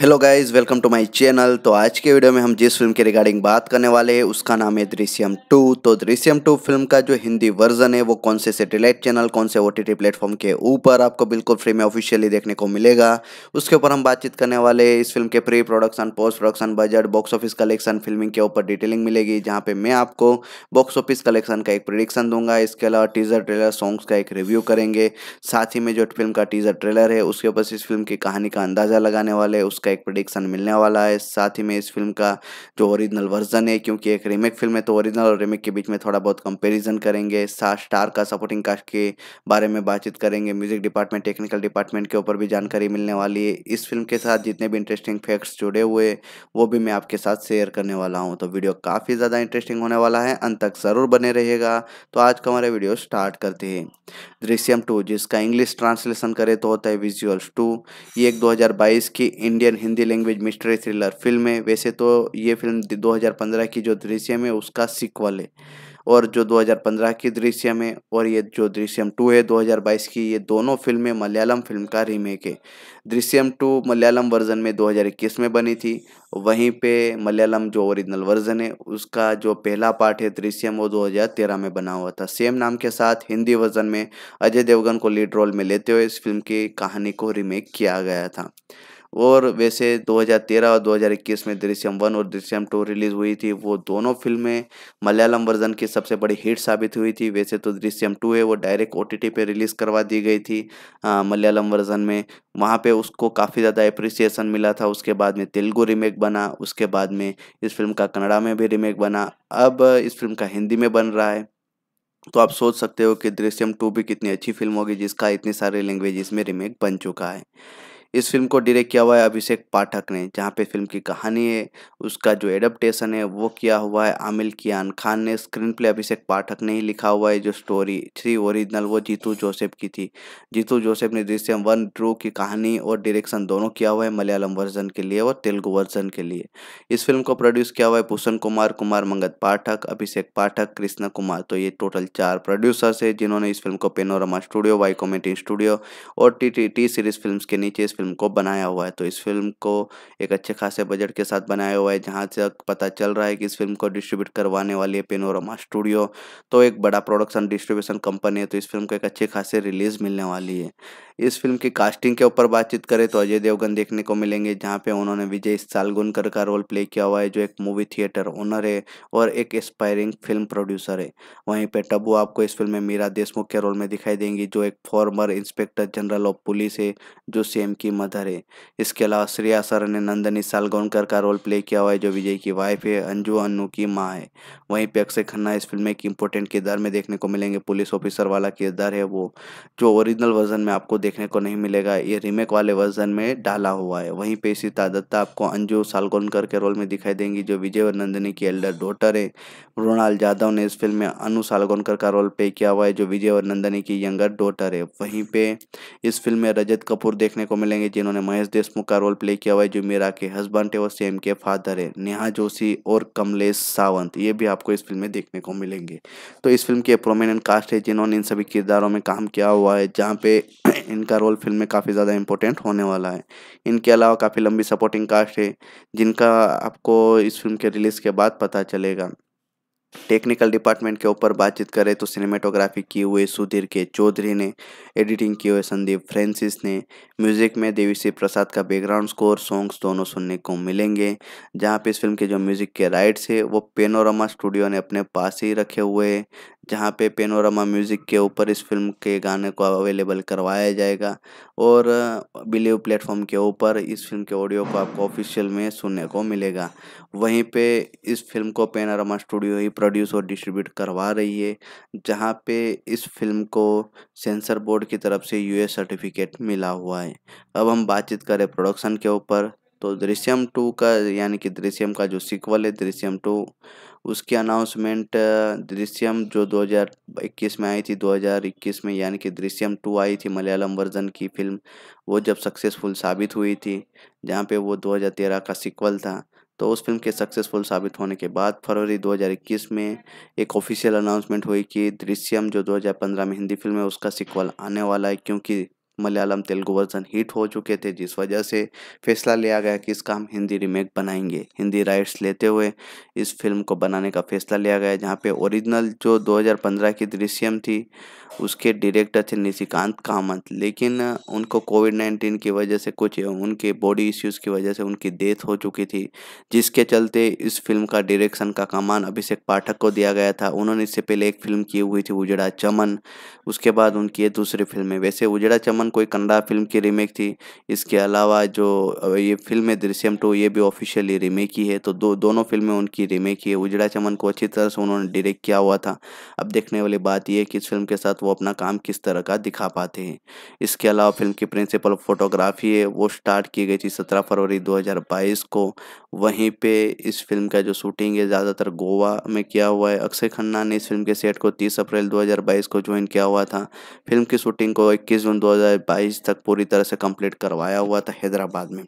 hello guys welcome to my channel तो आज के वीडियो में हम जिस फिल्म के रिगार्डिंग बात करने वाले हैं उसका नाम है दृश्यम टू तो दृश्यम टू फिल्म का जो हिंदी वर्जन है वो कौन से सैटेलाइट चैनल कौन से ओटीटी प्लेटफॉर्म के ऊपर आपको बिल्कुल फ्री में ऑफिशियली देखने को मिलेगा उसके ऊपर हम बातचीत करने वाले इस फिल्म के pre production post production budget box office collection filming के ऊपर डिटेलिंग मिलेगी जहाँ पर मैं आपको बॉक्स ऑफिस कलेक्शन का एक प्रिडिक्शन दूंगा इसके अलावा टीजर ट्रेलर सॉन्ग्स का एक रिव्यू करेंगे साथ ही में जो फिल्म का टीजर ट्रेलर है उसके ऊपर इस फिल्म की कहानी का अंदाजा लगाने वाले उसका एक प्रोडिक्शन मिलने वाला है साथ ही में इस फिल्म का जो ओरिजिनल वर्जन है क्योंकि एक रीमेक फिल्म है तो ओरिजिनल और रीमेक के बीच में थोड़ा बहुत कंपेरिजन करेंगे साथ स्टार का सपोर्टिंग कास्ट के बारे में बातचीत करेंगे म्यूजिक डिपार्टमेंट टेक्निकल डिपार्टमेंट के ऊपर भी जानकारी मिलने वाली है इस फिल्म के साथ जितने भी इंटरेस्टिंग फैक्ट्स जुड़े हुए वो भी मैं आपके साथ शेयर करने वाला हूँ तो वीडियो काफ़ी ज़्यादा इंटरेस्टिंग होने वाला है अंत तक ज़रूर बने रहेगा तो आज का हमारा वीडियो स्टार्ट करते हैं दृश्यम टू जिसका इंग्लिश ट्रांसलेशन करें तो होता है विजुअल्स टू ये एक 2022 की India Indian Hindi language mystery thriller film है वैसे तो ये फिल्म 2015 की जो दृश्यम है उसका सिक्वल है और जो 2015 की दृश्यम है और ये जो दृश्यम टू है 2022 की ये दोनों फिल्में मलयालम फिल्म का रीमेक है दृश्यम टू मलयालम वर्जन में 2021 में बनी थी वहीं पे मलयालम जो ओरिजिनल वर्जन है उसका जो पहला पार्ट है दृश्यम वो 2013 में बना हुआ था सेम नाम के साथ हिंदी वर्जन में अजय देवगन को लीड रोल में लेते हुए इस फिल्म की कहानी को रीमेक किया गया था और वैसे 2013 और 2021 में दृश्यम वन और दृश्यम टू रिलीज हुई थी वो दोनों फिल्में मलयालम वर्जन की सबसे बड़ी हिट साबित हुई थी वैसे तो दृश्यम टू है वो डायरेक्ट ओ टी पे रिलीज़ करवा दी गई थी मलयालम वर्जन में वहाँ पे उसको काफ़ी ज़्यादा अप्रिसिएशन मिला था उसके बाद में तेलुगु रीमेक बना उसके बाद में इस फिल्म का कन्नड़ा में भी रीमेक बना अब इस फिल्म का हिंदी में बन रहा है तो आप सोच सकते हो कि दृश्यम टू भी कितनी अच्छी फिल्म होगी जिसका इतनी सारी लैंग्वेज इसमें रीमेक बन चुका है इस फिल्म को डायरेक्ट किया हुआ है अभिषेक पाठक ने जहाँ पे फिल्म की कहानी है उसका जो एडप्टेशन है वो किया हुआ है आमिल कियान खान ने स्क्रीन प्ले अभिषेक पाठक ने ही लिखा हुआ है जो स्टोरी थ्री ओरिजिनल वो जीतू जोसेफ की थी जीतू जोसेफ ने दृश्यम वन ट्रू की कहानी और डायरेक्शन दोनों किया हुआ है मलयालम वर्जन के लिए और तेलुगु वर्जन के लिए इस फिल्म को प्रोड्यूस किया हुआ है भूषण कुमार कुमार मंगत पाठक अभिषेक पाठक कृष्णा कुमार तो ये टोटल चार प्रोड्यूसर्स है जिन्होंने इस फिल्म को Panorama studio Y committee studio और T T T series film के नीचे इस फिल्म को बनाया हुआ है तो इस फिल्म को एक अच्छे खासे बजट के साथ बनाया हुआ है जहाँ तक पता चल रहा है कि इस फिल्म को डिस्ट्रीब्यूट करवाने वाली है पेनोरमा स्टूडियो तो एक बड़ा प्रोडक्शन डिस्ट्रीब्यूशन कंपनी है तो इस फिल्म को एक अच्छे खासे रिलीज मिलने वाली है इस फिल्म की कास्टिंग के ऊपर बातचीत करें तो अजय देवगन देखने को मिलेंगे जहाँ पे उन्होंने विजय सालगुनकर का रोल प्ले किया हुआ है जो एक मूवी थिएटर ओनर है और एक एस्पायरिंग फिल्म प्रोड्यूसर है वहीं पे टबू आपको इस फिल्म में मीरा देशमुख के रोल में दिखाई देंगी जो एक former inspector general of police है जो सेम की की मदर है इसके अलावा श्रेया सर ने नंदनी सालगोनकर का रोल प्ले किया हुआ है जो विजय की वाइफ है अंजू अन्नू की माँ है वहीं पे अक्षय खन्ना इस फिल्म में एक इम्पोर्टेंट किरदार में देखने को मिलेंगे पुलिस ऑफिसर वाला किरदार है वो जो ओरिजिनल वर्जन में आपको देखने को नहीं मिलेगा ये रीमेक वाले वर्जन में डाला हुआ है वहीं पे इसी तादत्ता आपको अंजू सालगोनकर के रोल में दिखाई देंगी जो विजय और नंदनी की एल्डर डॉटर है मृणाल यादव ने इस फिल्म में अनु सालगोनकर का रोल प्ले किया हुआ है जो विजय और नंदनी की यंगर डॉटर है वहीं पे इस फिल्म में रजत कपूर देखने को मिलेंगे जाएंगे जिन्होंने महेश देशमुख का रोल प्ले किया हुआ है जो मीरा के हस्बैंड है और सेम के फादर है नेहा जोशी और कमलेश सावंत ये भी आपको इस फिल्म में देखने को मिलेंगे तो इस फिल्म के प्रोमिनेंट कास्ट है जिन्होंने इन सभी किरदारों में काम किया हुआ है जहाँ पे इनका रोल फिल्म में काफ़ी ज़्यादा इंपॉर्टेंट होने वाला है इनके अलावा काफ़ी लंबी सपोर्टिंग कास्ट है जिनका आपको इस फिल्म के रिलीज़ के बाद पता चलेगा टेक्निकल डिपार्टमेंट के ऊपर बातचीत करें तो सिनेमेटोग्राफी की हुए सुधीर के चौधरी ने एडिटिंग किए हुए संदीप फ्रेंसिस ने म्यूज़िक में देवी श्री प्रसाद का बैकग्राउंड स्कोर सॉन्ग्स दोनों सुनने को मिलेंगे जहाँ पे इस फिल्म के जो म्यूज़िक के राइट्स है वो पेनोरमा स्टूडियो ने अपने पास ही रखे हुए हैं जहाँ पे पेनोरमा म्यूज़िक के ऊपर इस फिल्म के गाने को अवेलेबल करवाया जाएगा और बिलीव प्लेटफॉर्म के ऊपर इस फिल्म के ऑडियो को आपको ऑफिशियल में सुनने को मिलेगा वहीं पे इस फिल्म को पेनोरमा स्टूडियो ही प्रोड्यूस और डिस्ट्रीब्यूट करवा रही है जहाँ पे इस फिल्म को सेंसर बोर्ड की तरफ से यू सर्टिफिकेट मिला हुआ है अब हम बातचीत करें प्रोडक्शन के ऊपर तो दृश्यम टू का यानी कि दृश्यम का जो सिक्वल है दृश्यम टू उसकी अनाउंसमेंट दृश्यम जो 2021 में आई थी 2021 में यानी कि दृश्यम टू आई थी मलयालम वर्जन की फिल्म वो जब सक्सेसफुल साबित हुई थी जहाँ पे वो 2013 का सिक्वल था तो उस फिल्म के सक्सेसफुल साबित होने के बाद फरवरी 2021 में एक ऑफिशियल अनाउंसमेंट हुई कि दृश्यम जो 2015 में हिंदी फिल्म है उसका सिक्वल आने वाला है क्योंकि मलयालम तेलुगु वर्जन हिट हो चुके थे जिस वजह से फैसला लिया गया कि इसका हम हिंदी रीमेक बनाएंगे हिंदी राइट्स लेते हुए इस फिल्म को बनाने का फैसला लिया गया जहाँ पे ओरिजिनल जो 2015 की दृश्यम थी उसके डायरेक्टर थे निशिकांत कामत लेकिन उनको कोविड नाइन्टीन की वजह से कुछ उनके बॉडी इश्यूज़ की वजह से उनकी डेथ हो चुकी थी जिसके चलते इस फिल्म का डायरेक्शन का कमान अभिषेक पाठक को दिया गया था उन्होंने इससे पहले एक फिल्म की हुई थी उजड़ा चमन उसके बाद उनकी ये दूसरी फिल्म है वैसे उजड़ा चमन दौरान कोई कन्नड़ा फिल्म की रीमेक थी इसके अलावा जो ये फिल्म है दृश्यम टू ये भी ऑफिशियली रीमेक ही है तो दो दोनों फिल्में उनकी रीमेक ही है उजड़ा चमन को अच्छी तरह से उन्होंने डायरेक्ट किया हुआ था अब देखने वाली बात यह कि इस फिल्म के साथ वो अपना काम किस तरह का दिखा पाते हैं इसके अलावा फिल्म की प्रिंसिपल फोटोग्राफी है वो स्टार्ट की गई थी सत्रह फरवरी 2022 को वहीं पर इस फिल्म का जो शूटिंग है ज़्यादातर गोवा में किया हुआ है अक्षय खन्ना ने इस फिल्म के सेट को तीस अप्रैल 2022 को ज्वाइन किया हुआ था फिल्म की शूटिंग को 21 जून 2022 तक पूरी तरह से कंप्लीट करवाया हुआ था हैदराबाद में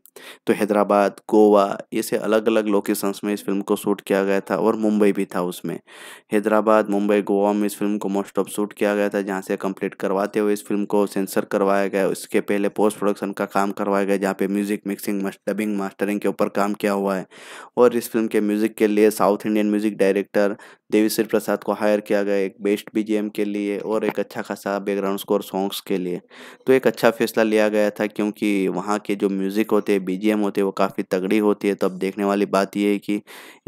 तो हैदराबाद गोवा ऐसे अलग अलग लोकेशंस में इस फिल्म को शूट किया गया था और मुंबई भी था उसमें हैदराबाद मुंबई गोवा में इस फिल्म को मोस्ट ऑफ शूट किया गया था जहाँ से कम्प्लीट करवाते हुए इस फिल्म को सेंसर करवाया गया उसके पहले पोस्ट प्रोडक्शन का काम करवाया गया जहाँ पे म्यूज़िक मिक्सिंग डबिंग मास्टरिंग के ऊपर काम किया हुआ है और इस फिल्म के म्यूज़िक के लिए south Indian music director Devi Sri Prasad को हायर किया गया एक बेस्ट बी के लिए और एक अच्छा खासा बैकग्राउंड स्कोर सॉन्ग्स के लिए तो एक अच्छा फैसला लिया गया था क्योंकि वहाँ के जो म्यूज़िक होते हैं बी होते हैं वो काफ़ी तगड़ी होती है तो अब देखने वाली बात यह है कि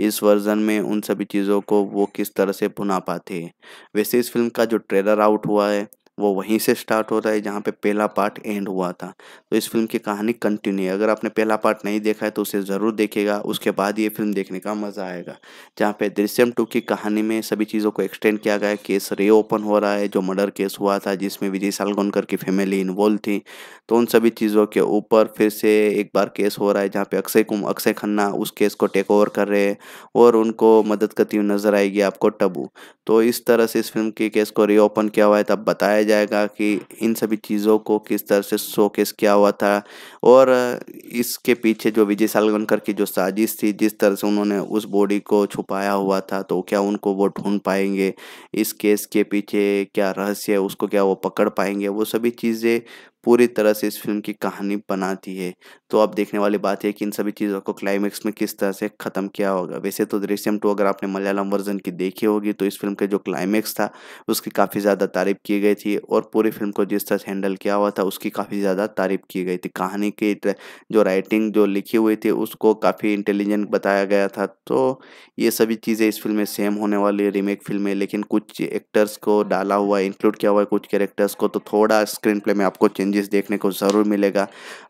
इस वर्जन में उन सभी चीज़ों को वो किस तरह से भुना पाते हैं वैसे इस फिल्म का जो ट्रेलर आउट हुआ है वो वहीं से स्टार्ट होता है जहाँ पे पहला पार्ट एंड हुआ था तो इस फिल्म की कहानी कंटिन्यू है अगर आपने पहला पार्ट नहीं देखा है तो उसे ज़रूर देखेगा उसके बाद ये फिल्म देखने का मज़ा आएगा जहाँ पे दृश्यम टू की कहानी में सभी चीज़ों को एक्सटेंड किया गया केस रीओपन हो रहा है जो मर्डर केस हुआ था जिसमें विजय सालगोनकर की फैमिली इन्वॉल्व थी तो उन सभी चीज़ों के ऊपर फिर से एक बार केस हो रहा है जहाँ पे अक्षय कुम अक्षय खन्ना उस केस को टेक ओवर कर रहे हैं और उनको मदद करती हुई नज़र आएगी आपको टबू तो इस तरह से इस फिल्म के केस को रीओपन किया हुआ है तब बताया दिखाया जाएगा कि इन सभी चीज़ों को किस तरह से शोकेस किया हुआ था और इसके पीछे जो विजय सालगनकर की जो साजिश थी जिस तरह से उन्होंने उस बॉडी को छुपाया हुआ था तो क्या उनको वो ढूंढ पाएंगे इस केस के पीछे क्या रहस्य है उसको क्या वो पकड़ पाएंगे वो सभी चीज़ें पूरी तरह से इस फिल्म की कहानी बनाती है तो अब देखने वाली बात है कि इन सभी चीज़ों को क्लाइमैक्स में किस तरह से ख़त्म किया होगा वैसे तो दृश्यम टू अगर आपने मलयालम वर्जन की देखी होगी तो इस फिल्म का जो क्लाइमेक्स था उसकी काफ़ी ज़्यादा तारीफ की गई थी और पूरी फिल्म को जिस तरह से हैंडल किया हुआ था उसकी काफ़ी ज़्यादा तारीफ की गई थी कहानी की जो राइटिंग जो लिखी हुई थी उसको काफ़ी इंटेलिजेंट बताया गया था तो ये सभी चीज़ें इस फिल्म में सेम होने वाली है रीमेक फिल्म में लेकिन कुछ एक्टर्स को डाला हुआ इंक्लूड किया हुआ है कुछ कैरेक्टर्स को तो थोड़ा स्क्रीन प्ले में आपको चेंज चेंजेस देखने को ज़रूर मिलेगा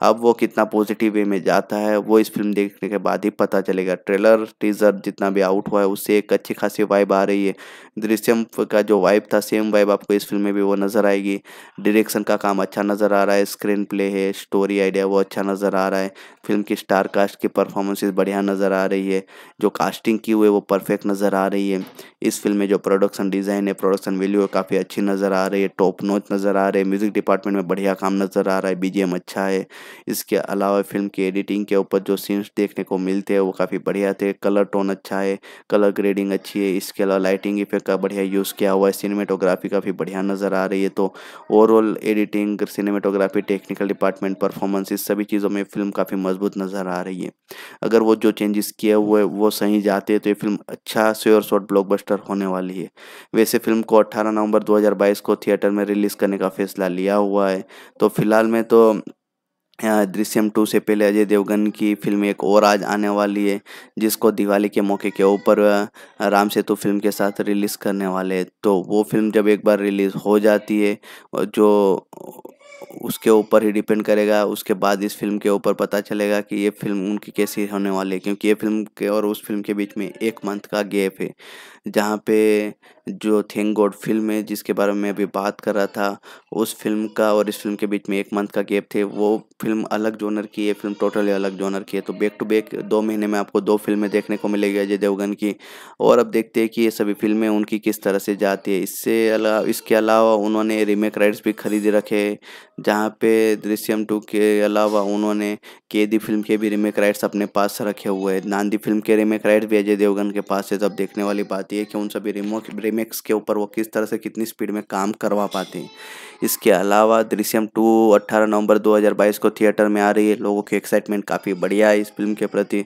अब वो कितना पॉजिटिव वे में जाता है वो इस फिल्म देखने के बाद ही पता चलेगा ट्रेलर टीज़र जितना भी आउट हुआ है उससे एक अच्छी खासी वाइब आ रही है दृश्यम का जो वाइब था सेम वाइब आपको इस फिल्म में भी वो नज़र आएगी डिरेक्शन का काम अच्छा नज़र आ रहा है स्क्रीन प्ले है स्टोरी आइडिया वो अच्छा नज़र आ रहा है फिल्म की स्टार कास्ट की परफॉर्मेंसेज बढ़िया नज़र आ रही है जो कास्टिंग की हुई है वो परफेक्ट नज़र आ रही है इस फिल्म में जो प्रोडक्शन डिज़ाइन है प्रोडक्शन वैल्यू है काफ़ी अच्छी नज़र आ रही है टॉप नोच नज़र आ रही है म्यूज़िक डिपार्टमेंट में बढ़िया काम काम नज़र आ रहा है बी अच्छा है इसके अलावा फिल्म की एडिटिंग के ऊपर जो सीन्स देखने को मिलते हैं वो काफ़ी बढ़िया थे कलर टोन अच्छा है कलर ग्रेडिंग अच्छी है इसके अलावा लाइटिंग इफेक्ट का बढ़िया यूज़ किया हुआ है सिनेमेटोग्राफी काफ़ी बढ़िया नज़र आ रही है तो overall editing cinematography technical department performance इस सभी चीज़ों में फिल्म काफ़ी मजबूत नज़र आ रही है अगर वो जो चेंजेस किए हुए वो सही जाते हैं तो ये फिल्म अच्छा स्योर शॉट ब्लॉकबस्टर होने वाली है वैसे फिल्म को 18 नवंबर 2022 को थिएटर में रिलीज़ करने का फैसला लिया हुआ है तो तो फिलहाल में तो दृश्यम टू से पहले अजय देवगन की फिल्म एक और आज आने वाली है जिसको दिवाली के मौके के ऊपर राम सेतु फिल्म के साथ रिलीज़ करने वाले हैं तो वो फिल्म जब एक बार रिलीज़ हो जाती है जो उसके ऊपर ही डिपेंड करेगा उसके बाद इस फिल्म के ऊपर पता चलेगा कि ये फिल्म उनकी कैसी होने वाली है क्योंकि ये फिल्म के और उस फिल्म के बीच में एक मंथ का गैप है जहाँ पे जो थैंक गॉड फिल्म है जिसके बारे में अभी बात कर रहा था उस फिल्म का और इस फिल्म के बीच में एक मंथ का गैप थे वो फिल्म अलग जोनर की है फिल्म टोटली अलग जोनर की है तो बैक टू बैक दो महीने में आपको दो फिल्में देखने को मिलेगी अजय देवगन की और अब देखते हैं कि ये सभी फिल्में उनकी किस तरह से जाती है इससे अलावा इसके अलावा उन्होंने रीमेक राइट्स भी खरीद रखे जहाँ पे दृश्यम टू के अलावा उन्होंने केदी फिल्म के भी रीमेक राइट्स अपने पास रखे हुए हैं नांदी फिल्म के रीमेक राइट्स भी अजय देवगन के पास है तब देखने वाली बात जाती है कि उन सभी रिमोक रीमेक्स के ऊपर वो किस तरह से कितनी स्पीड में काम करवा पाते हैं इसके अलावा दृश्यम टू अट्ठारह नवंबर 2022 को थिएटर में आ रही है लोगों की एक्साइटमेंट काफ़ी बढ़िया है इस फिल्म के प्रति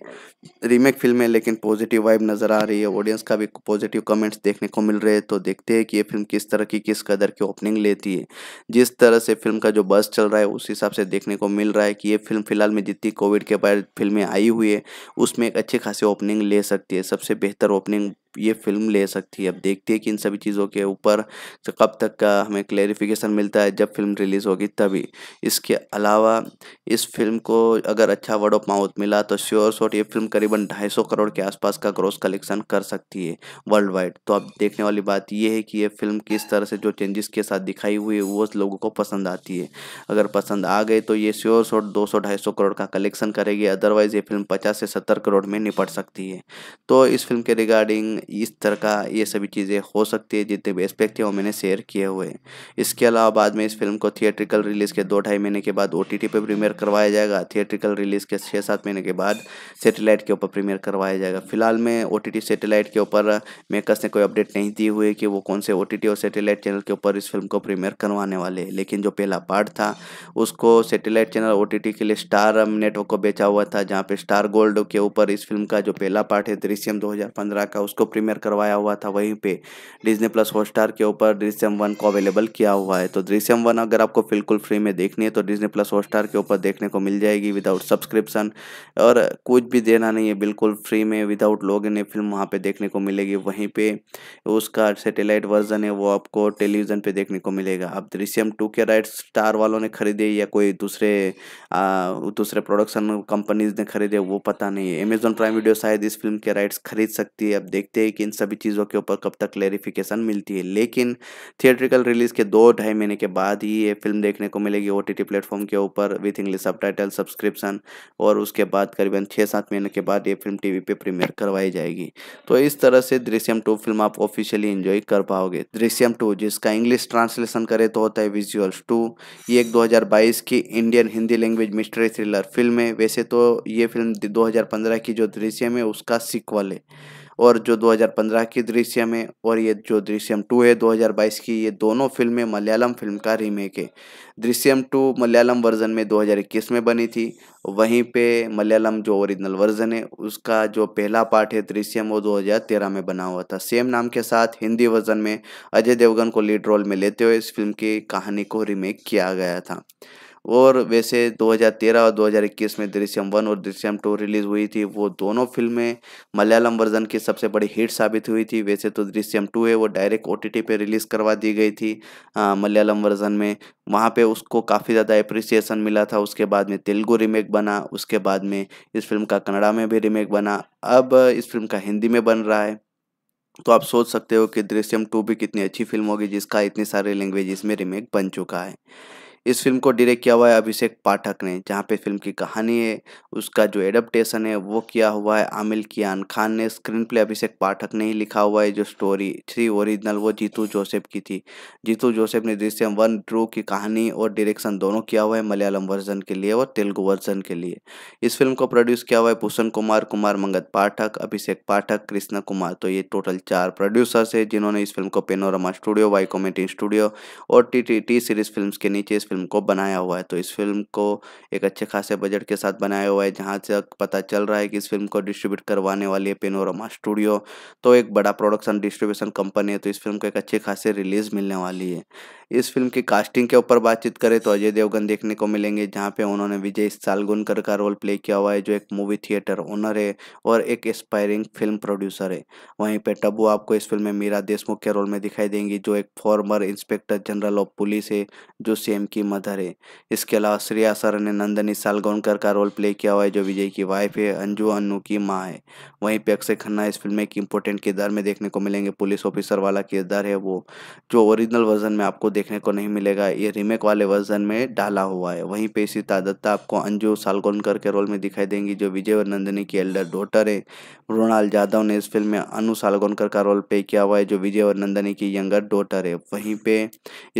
रीमेक फिल्म है लेकिन पॉजिटिव वाइब नज़र आ रही है ऑडियंस का भी पॉजिटिव कमेंट्स देखने को मिल रहे हैं तो देखते हैं कि ये फिल्म किस तरह की किस कदर की ओपनिंग लेती है जिस तरह से फिल्म का जो बस चल रहा है उस हिसाब से देखने को मिल रहा है कि ये फिल्म फिलहाल में जितनी कोविड के बाद फिल्में आई हुई है उसमें एक अच्छी खासी ओपनिंग ले सकती है सबसे बेहतर ओपनिंग ये फिल्म ले सकती है अब देखते हैं कि इन सभी चीज़ों के ऊपर कब तक का हमें क्लेरिफिकेशन मिलता है जब फिल्म रिलीज़ होगी तभी इसके अलावा इस फिल्म को अगर अच्छा वर्ड ऑफ माउथ मिला तो श्योर शॉट ये फिल्म करीबन ढाई सौ करोड़ के आसपास का ग्रोस कलेक्शन कर सकती है वर्ल्ड वाइड तो अब देखने वाली बात यह है कि ये फिल्म किस तरह से जो चेंजेस के साथ दिखाई हुई है वो लोगों को पसंद आती है अगर पसंद आ गए तो ये श्योर शॉट दो सौ ढाई सौ करोड़ का कलेक्शन करेगी अदरवाइज़ ये फिल्म पचास से सत्तर करोड़ में निपट सकती है तो इस फिल्म के रिगार्डिंग इस तरह का ये सभी चीज़ें हो सकती है जितने भी एस्पेक्ट है वो मैंने शेयर किए हुए इसके अलावा बाद में इस फिल्म को थिएट्रिकल रिलीज़ के दो ढाई महीने के बाद ओ टी पर प्रीमियर करवाया जाएगा थिएट्रिकल रिलीज़ के छः सात महीने के बाद सेटेलाइट के ऊपर प्रीमियर करवाया जाएगा फिलहाल में ओ टी सेटेलाइट के ऊपर मेकर्स ने कोई अपडेट नहीं दी हुई कि वो कौन से ओ और सेटेलाइट चैनल के ऊपर इस फिल्म को प्रीमियर करवाने वाले हैं लेकिन जो पहला पार्ट था उसको सेटेलाइट चैनल ओ के लिए स्टार नेटवर्क को बेचा हुआ था जहाँ पे स्टार गोल्ड के ऊपर इस फिल्म का जो पहला पार्ट है दृश्यम 2015 का उसको प्रीमियर करवाया हुआ था वहीं पे डिजनी प्लस हॉटस्टार के ऊपर दृश्यम वन को अवेलेबल किया हुआ है तो दृश्यम वन अगर आपको बिल्कुल फ्री में देखनी है तो डिजनी प्लस हॉटस्टार के ऊपर देखने को मिल जाएगी विदाउट सब्सक्रिप्शन और कुछ भी देना नहीं है बिल्कुल फ्री में विदाउट लॉग इन फिल्म वहाँ पर देखने को मिलेगी वहीं पर उसका सेटेलाइट वर्जन है वो आपको टेलीविज़न पर देखने को मिलेगा अब दृश्यम टू के राइट स्टार वालों ने खरीदे या कोई दूसरे दूसरे प्रोडक्शन कंपनीज ने खरीदे वो पता नहीं है अमेजोन प्राइम वीडियो शायद इस फिल्म के राइट्स खरीद सकती है अब देखते ब्रेक इन सभी चीज़ों के ऊपर कब तक क्लेरिफिकेशन मिलती है लेकिन थिएट्रिकल रिलीज़ के दो ढाई महीने के बाद ही ये फिल्म देखने को मिलेगी ओ टी प्लेटफॉर्म के ऊपर विथ इंग्लिश सब सब्सक्रिप्शन और उसके बाद करीबन छः सात महीने के बाद ये फिल्म टी वी प्रीमियर करवाई जाएगी तो इस तरह से दृश्यम टू फिल्म आप ऑफिशियली इन्जॉय कर पाओगे दृश्यम टू जिसका इंग्लिश ट्रांसलेशन करे तो होता है विजुअल्स टू ये एक 2022 की Indian Hindi language mystery thriller film है वैसे तो ये फिल्म 2015 की जो दृश्यम है उसका सिक्वल है और जो 2015 की दृश्यम है और ये जो दृश्यम टू है 2022 की ये दोनों फिल्में मलयालम फिल्म का रीमेक है दृश्यम टू मलयालम वर्जन में 2021 में बनी थी वहीं पे मलयालम जो ओरिजिनल वर्जन है उसका जो पहला पार्ट है दृश्यम वो 2013 में बना हुआ था सेम नाम के साथ हिंदी वर्जन में अजय देवगन को लीड रोल में लेते हुए इस फिल्म की कहानी को रीमेक किया गया था और वैसे 2013 और 2021 में दृश्यम वन और दृश्यम टू रिलीज हुई थी वो दोनों फिल्में मलयालम वर्जन की सबसे बड़ी हिट साबित हुई थी वैसे तो दृश्यम टू है वो डायरेक्ट ओ टी पे रिलीज़ करवा दी गई थी मलयालम वर्जन में वहाँ पे उसको काफ़ी ज़्यादा अप्रिसिएशन मिला था उसके बाद में तेलुगु रीमेक बना उसके बाद में इस फिल्म का कन्नड़ा में भी रीमेक बना अब इस फिल्म का हिंदी में बन रहा है तो आप सोच सकते हो कि दृश्यम टू भी कितनी अच्छी फिल्म होगी जिसका इतनी सारे लैंग्वेज में रीमेक बन चुका है इस फिल्म को डायरेक्ट किया हुआ है अभिषेक पाठक ने जहाँ पे फिल्म की कहानी है उसका जो एडप्टेशन है वो किया हुआ है आमिल कियान खान ने स्क्रीन प्ले अभिषेक पाठक ने ही लिखा हुआ है जो स्टोरी थ्री ओरिजिनल वो जीतू जोसेफ की थी जीतू जोसेफ ने दृश्यम वन ड्रू की कहानी और डायरेक्शन दोनों किया हुआ है मलयालम वर्जन के लिए और तेलुगु वर्जन के लिए इस फिल्म को प्रोड्यूस किया हुआ है भूषण कुमार कुमार मंगत पाठक अभिषेक पाठक कृष्णा कुमार तो ये टोटल चार प्रोड्यूसर्स है जिन्होंने इस फिल्म को Panorama studio Y committee studio और T T T series film के नीचे इस फिल्म फिल्म को बनाया हुआ है तो इस फिल्म को एक अच्छे खासे बजट के साथ बनाया हुआ है जहाँ से पता चल रहा है कि इस फिल्म को डिस्ट्रीब्यूट करवाने वाली है पेनोरमा स्टूडियो तो एक बड़ा प्रोडक्शन डिस्ट्रीब्यूशन कंपनी है तो इस फिल्म को एक अच्छे खासे रिलीज मिलने वाली है इस फिल्म की कास्टिंग के ऊपर बातचीत करें तो अजय देवगन देखने को मिलेंगे जहाँ पे उन्होंने विजय सालगुनकर का रोल प्ले किया हुआ है जो एक मूवी थिएटर ओनर है और एक एस्पायरिंग फिल्म प्रोड्यूसर है वहीं पे टबू आपको इस फिल्म में मीरा देशमुख के रोल में दिखाई देंगी जो एक former inspector general of police है जो सेम की मदर है इसके अलावा श्रेया सर ने नंदनी सालगोनकर का रोल प्ले किया हुआ है जो विजय की वाइफ है अंजू अन्नू की माँ है वहीं पे अक्षय खन्ना इस फिल्म में एक इम्पोर्टेंट किरदार में देखने को मिलेंगे पुलिस ऑफिसर वाला किरदार है वो जो ओरिजिनल वर्जन में आपको देखने को नहीं मिलेगा ये रीमेक वाले वर्जन में डाला हुआ है वहीं पे इसी तादत्ता आपको अंजू सालगोनकर के रोल में दिखाई देंगी जो विजय और नंदनी की एल्डर डॉटर है मृणाल यादव ने इस फिल्म में अनु सालगोनकर का रोल प्ले किया हुआ है जो विजय और नंदनी की यंगर डॉटर है वहीं पे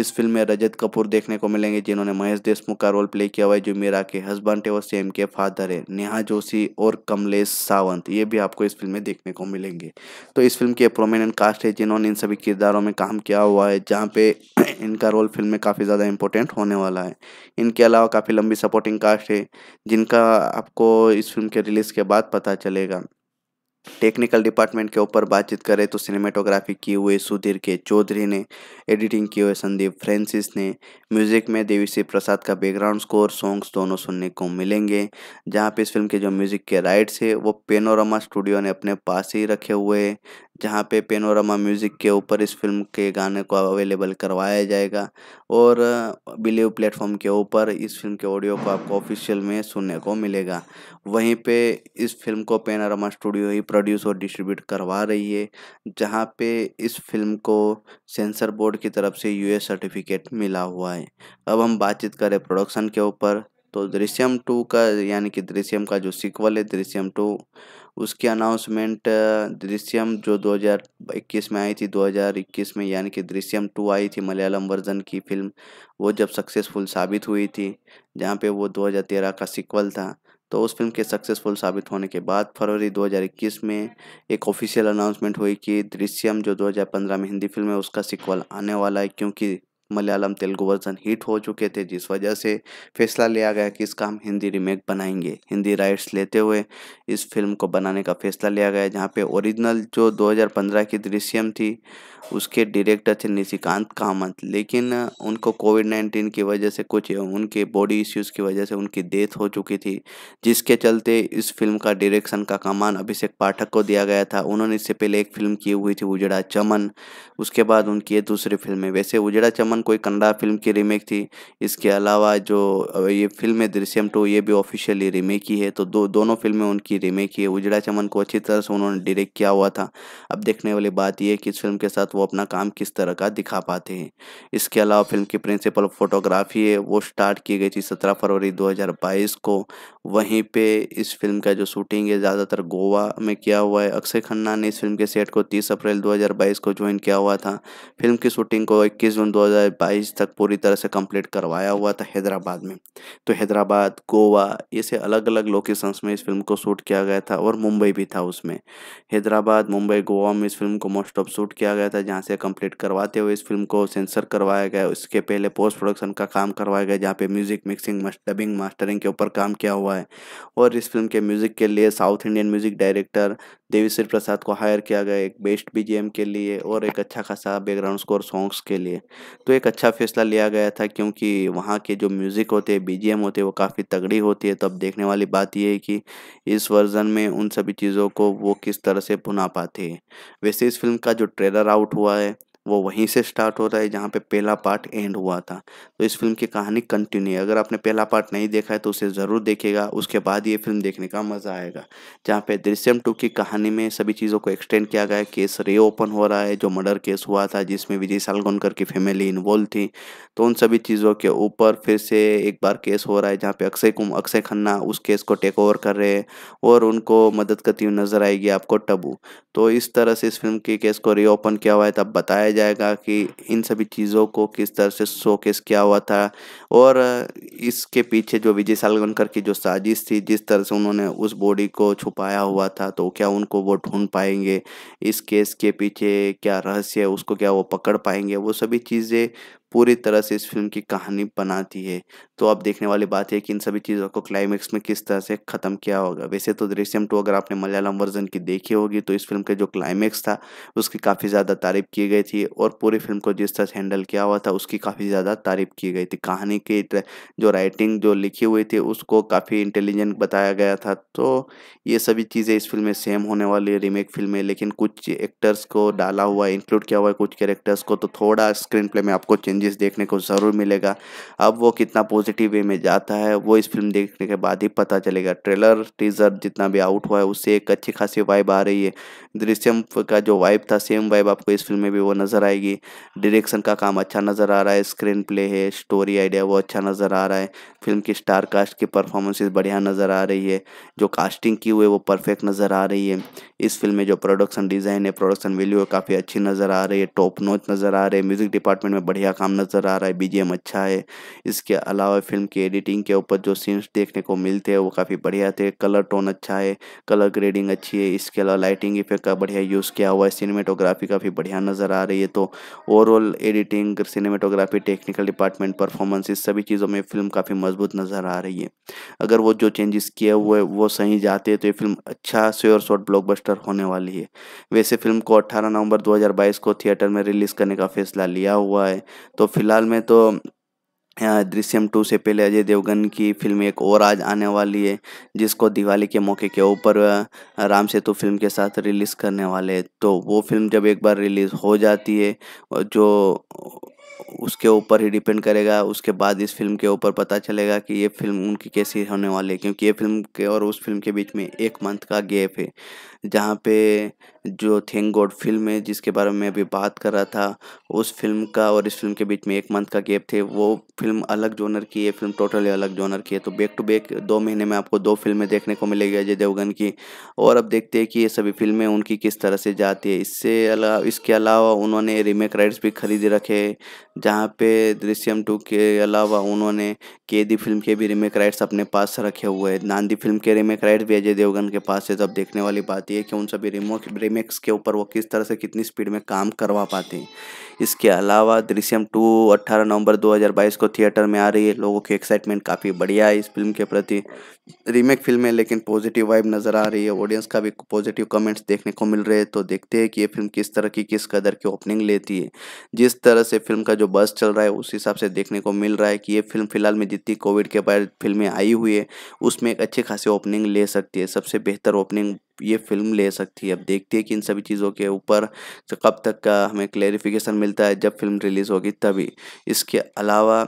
इस फिल्म में रजत कपूर देखने को मिलेंगे करेंगे जिन्होंने महेश देशमुख का रोल प्ले किया हुआ है जो मीरा के हस्बैंड है और सेम के फादर है नेहा जोशी और कमलेश सावंत ये भी आपको इस फिल्म में देखने को मिलेंगे तो इस फिल्म के प्रोमिनेंट कास्ट है जिन्होंने इन सभी किरदारों में काम किया हुआ है जहाँ पे इनका रोल फिल्म में काफ़ी ज़्यादा इंपॉर्टेंट होने वाला है इनके अलावा काफ़ी लंबी सपोर्टिंग कास्ट है जिनका आपको इस फिल्म के रिलीज़ के बाद पता चलेगा टेक्निकल डिपार्टमेंट के ऊपर बातचीत करें तो सिनेमेटोग्राफी किए हुए सुधीर के चौधरी ने एडिटिंग किए हुए संदीप फ्रेंसिस ने म्यूज़िक में देवी श्री प्रसाद का बैकग्राउंड स्कोर सॉन्ग्स दोनों सुनने को मिलेंगे जहाँ पे इस फिल्म के जो म्यूज़िक के राइट्स है वो पेनोरमा स्टूडियो ने अपने पास ही रखे हुए हैं जहाँ पे पेनोरमा म्यूज़िक के ऊपर इस फिल्म के गाने को अवेलेबल करवाया जाएगा और बिलीव प्लेटफॉर्म के ऊपर इस फिल्म के ऑडियो को आपको ऑफिशियल में सुनने को मिलेगा वहीं पे इस फिल्म को पेनोरमा स्टूडियो ही प्रोड्यूस और डिस्ट्रीब्यूट करवा रही है जहाँ पे इस फिल्म को सेंसर बोर्ड की तरफ से यू सर्टिफिकेट मिला हुआ है अब हम बातचीत करें प्रोडक्शन के ऊपर तो दृश्यम टू का यानी कि दृश्यम का जो सिक्वल है दृश्यम टू उसकी अनाउंसमेंट दृश्यम जो 2021 में आई थी 2021 में यानी कि दृश्यम टू आई थी मलयालम वर्जन की फिल्म वो जब सक्सेसफुल साबित हुई थी जहाँ पे वो 2013 का सिक्वल था तो उस फिल्म के सक्सेसफुल साबित होने के बाद फरवरी 2021 में एक ऑफिशियल अनाउंसमेंट हुई कि दृश्यम जो 2015 में हिंदी फिल्म है उसका सिक्वल आने वाला है क्योंकि मलयालम तेलुगु वर्जन हिट हो चुके थे जिस वजह से फैसला लिया गया कि इसका हम हिंदी रीमेक बनाएंगे हिंदी राइट्स लेते हुए इस फिल्म को बनाने का फैसला लिया गया जहाँ पे ओरिजिनल जो 2015 की दृश्यम थी उसके डायरेक्टर थे निशिकांत कामत लेकिन उनको कोविड नाइन्टीन की वजह से कुछ उनके बॉडी इश्यूज़ की वजह से उनकी डेथ हो चुकी थी जिसके चलते इस फिल्म का डायरेक्शन का कमान अभिषेक पाठक को दिया गया था उन्होंने इससे पहले एक फिल्म की हुई थी उजड़ा चमन उसके बाद उनकी दूसरी फिल्में वैसे उजड़ा चमन दुश्मन कोई कन्नड़ा फिल्म की रीमेक थी इसके अलावा जो ये फिल्म है दृश्यम टू ये भी ऑफिशियली रीमेक ही है तो दो दोनों फिल्में उनकी रीमेक ही है उजड़ा चमन को अच्छी तरह से उन्होंने डायरेक्ट किया हुआ था अब देखने वाली बात यह है कि इस फिल्म के साथ वो अपना काम किस तरह का दिखा पाते हैं इसके अलावा फिल्म की प्रिंसिपल फोटोग्राफी है वो स्टार्ट की गई थी सत्रह फरवरी दो को वहीं पर इस फिल्म का जो शूटिंग है ज़्यादातर गोवा में किया हुआ है अक्षय खन्ना ने इस फिल्म के सेट को तीस अप्रैल दो को ज्वाइन किया हुआ था फिल्म की शूटिंग को इक्कीस जून दो 2022 तक पूरी तरह से कंप्लीट करवाया हुआ था हैदराबाद में तो हैदराबाद गोवा ऐसे अलग अलग लोकेशंस में इस फिल्म को शूट किया गया था और मुंबई भी था उसमें हैदराबाद मुंबई गोवा में इस फिल्म को मोस्ट ऑफ शूट किया गया था जहाँ से कम्प्लीट करवाते हुए इस फिल्म को सेंसर करवाया गया उसके पहले पोस्ट प्रोडक्शन का काम करवाया गया जहाँ पे म्यूज़िक मिक्सिंग डबिंग मास्टरिंग के ऊपर काम किया हुआ है और इस फिल्म के म्यूज़िक के लिए south Indian music director देवीश्री Prasad को हायर किया गया एक बेस्ट बीजेम के लिए और एक अच्छा खासा बैकग्राउंड स्कोर सॉन्ग्स के लिए तो एक अच्छा फैसला लिया गया था क्योंकि वहाँ के जो म्यूज़िक होते हैं बीजीएम होते हैं वो काफ़ी तगड़ी होती है तो अब देखने वाली बात यह है कि इस वर्ज़न में उन सभी चीज़ों को वो किस तरह से भुना पाते हैं वैसे इस फिल्म का जो ट्रेलर आउट हुआ है वो वहीं से स्टार्ट होता है जहाँ पे पहला पार्ट एंड हुआ था तो इस फिल्म की कहानी कंटिन्यू है अगर आपने पहला पार्ट नहीं देखा है तो उसे ज़रूर देखेगा उसके बाद ये फिल्म देखने का मज़ा आएगा जहाँ पे दृश्यम टू की कहानी में सभी चीज़ों को एक्सटेंड किया गया है केस रे ओपन हो रहा है जो मर्डर केस हुआ था जिसमें विजय सालगोनकर की फैमिली इन्वॉल्व थी तो उन सभी चीज़ों के ऊपर फिर से एक बार केस हो रहा है जहाँ पे अक्षय कुम अक्षय खन्ना उस केस को टेक ओवर कर रहे हैं और उनको मदद करती हुई नज़र आएगी आपको टबू तो इस तरह से इस फिल्म के केस को रीओपन किया हुआ है तब बताया जाएगा कि इन सभी चीज़ों को किस तरह से शोकेस किया हुआ था और इसके पीछे जो विजय सालगनकर की जो साजिश थी जिस तरह से उन्होंने उस बॉडी को छुपाया हुआ था तो क्या उनको वो ढूंढ पाएंगे इस केस के पीछे क्या रहस्य है उसको क्या वो पकड़ पाएंगे वो सभी चीज़ें पूरी तरह से इस फिल्म की कहानी बनाती है तो अब देखने वाली बात है कि इन सभी चीज़ों को क्लाइमेक्स में किस तरह से ख़त्म किया होगा वैसे तो दृश्यम टू अगर आपने मलयालम वर्जन की देखी होगी तो इस फिल्म के जो क्लाइमेक्स था उसकी काफ़ी ज़्यादा तारीफ की गई थी और पूरी फिल्म को जिस तरह से हैंडल किया हुआ था उसकी काफ़ी ज़्यादा तारीफ की गई थी कहानी की जो राइटिंग जो लिखी हुई थी उसको काफ़ी इंटेलिजेंट बताया गया था तो ये सभी चीज़ें इस फिल्म में सेम होने वाली है रीमेक फिल्म में लेकिन कुछ एक्टर्स को डाला हुआ इंक्लूड किया हुआ है कुछ कैरेक्टर्स को तो थोड़ा स्क्रीन प्ले में आपको चेंजेस देखने को ज़रूर मिलेगा अब वो कितना पॉजिटिव वे में जाता है वो इस फिल्म देखने के बाद ही पता चलेगा ट्रेलर टीजर जितना भी आउट हुआ है उससे एक अच्छी खासी वाइब आ रही है दृश्यम का जो वाइब था सेम वाइब आपको इस फिल्म में भी वो नज़र आएगी डायरेक्शन का काम अच्छा नज़र आ रहा है स्क्रीन प्ले है स्टोरी आइडिया वो अच्छा नज़र आ रहा है फिल्म की स्टार कास्ट की परफॉर्मेंसेज बढ़िया नज़र आ रही है जो कास्टिंग की हुई है वो परफेक्ट नज़र आ रही है इस फिल्म में जो प्रोडक्शन डिज़ाइन है प्रोडक्शन वैल्यू है काफ़ी अच्छी नज़र आ रही है टॉप नोच नज़र आ रही है म्यूज़िक डिपार्टमेंट में बढ़िया काम नज़र आ रहा है बीजीएम अच्छा है इसके अलावा और फिल्म की एडिटिंग के ऊपर जो सीन्स देखने को मिलते हैं वो काफ़ी बढ़िया थे कलर टोन अच्छा है कलर ग्रेडिंग अच्छी है इसके अलावा लाइटिंग इफेक्ट का बढ़िया यूज़ किया हुआ है सिनेमेटोग्राफी काफ़ी बढ़िया नज़र आ रही है तो overall editing cinematography technical department performance इस सभी चीज़ों में फिल्म काफ़ी मजबूत नज़र आ रही है अगर वो जो चेंजेस किए हुए वो सही जाते हैं तो ये फिल्म अच्छा श्योर शॉट ब्लॉकबस्टर होने वाली है वैसे फिल्म को 18 नवंबर 2022 को थिएटर में रिलीज़ करने का फैसला लिया हुआ है तो फिलहाल में तो दृश्यम टू से पहले अजय देवगन की फिल्म एक और आज आने वाली है जिसको दिवाली के मौके के ऊपर राम सेतु फिल्म के साथ रिलीज़ करने वाले हैं तो वो फिल्म जब एक बार रिलीज़ हो जाती है जो उसके ऊपर ही डिपेंड करेगा उसके बाद इस फिल्म के ऊपर पता चलेगा कि ये फिल्म उनकी कैसी होने वाली है क्योंकि ये फिल्म के और उस फिल्म के बीच में एक मंथ का गैप है जहाँ पे जो थैंक गॉड फिल्म है जिसके बारे में अभी बात कर रहा था उस फिल्म का और इस फिल्म के बीच में एक मंथ का गैप थे वो फिल्म अलग जोनर की है फिल्म टोटली अलग जोनर की है तो बैक टू बैक दो महीने में आपको दो फिल्में देखने को मिलेगी अजय देवगन की और अब देखते हैं कि ये सभी फिल्में उनकी किस तरह से जाती है इससे अलावा इसके अलावा उन्होंने रीमेक राइट्स भी खरीद रखे जहाँ पे दृश्यम टू के अलावा उन्होंने के दी फिल्म के भी रीमेक राइट्स अपने पास रखे हुए हैं नांदी फिल्म के रीमेक राइट्स भी अजय देवगन के पास है जब तो देखने वाली बात यह है कि उन सभी रीमोक रीमेक्स के ऊपर वो किस तरह से कितनी स्पीड में काम करवा पाते हैं इसके अलावा दृश्यम टू 18 नवंबर 2022 को थिएटर में आ रही है लोगों की एक्साइटमेंट काफ़ी बढ़िया है इस फिल्म के प्रति रीमेक फिल्म है लेकिन पॉजिटिव वाइब नज़र आ रही है ऑडियंस का भी पॉजिटिव कमेंट्स देखने को मिल रहे हैं तो देखते हैं कि ये फिल्म किस तरह की किस कदर की ओपनिंग लेती है जिस तरह से फिल्म का जो बस चल रहा है उस हिसाब से देखने को मिल रहा है कि ये फिल्म फिलहाल में जितनी कोविड के बाद फिल्में आई हुई है उसमें एक अच्छी खासी ओपनिंग ले सकती है सबसे बेहतर ओपनिंग ये फिल्म ले सकती है अब देखते हैं कि इन सभी चीज़ों के ऊपर कब तक का हमें क्लेरिफिकेशन मिलता है जब फिल्म रिलीज़ होगी तभी इसके अलावा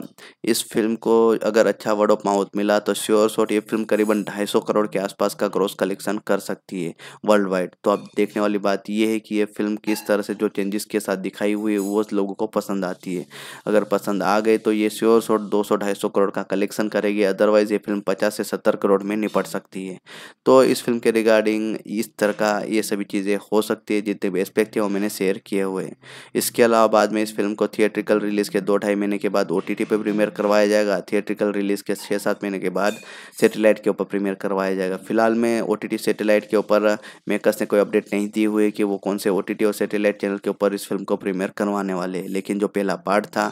इस फिल्म को अगर अच्छा वर्ड ऑफ माउथ मिला तो श्योर शॉट ये फिल्म करीबन ढाई सौ करोड़ के आसपास का ग्रोस कलेक्शन कर सकती है वर्ल्ड वाइड तो अब देखने वाली बात यह है कि ये फिल्म किस तरह से जो चेंजेस के साथ दिखाई हुई है वो लोगों को पसंद आती है अगर पसंद आ गई तो ये श्योर शॉट दो सौ ढाई सौ करोड़ का कलेक्शन करेगी अदरवाइज़ ये फिल्म पचास से सत्तर करोड़ में निपट सकती है तो इस फिल्म के रिगार्डिंग इस तरह का ये सभी चीज़ें हो सकती है जितने भी एस्पेक्ट थे वो मैंने शेयर किए हुए हैं इसके अलावा बाद में इस फिल्म को थिएट्रिकल रिलीज़ के दो ढाई महीने के बाद ओ टी टी प्रीमियर करवाया जाएगा थिएट्रिकल रिलीज़ के छः सात महीने के बाद सेटेलाइट के ऊपर प्रीमियर करवाया जाएगा फिलहाल में ओ टी सेटेलाइट के ऊपर मेकर्स ने कोई अपडेट नहीं दी हुई कि वो कौन से ओ और सेटेलाइट चैनल के ऊपर इस फिल्म को प्रीमियर करवाने वाले हैं लेकिन जो पहला पार्ट था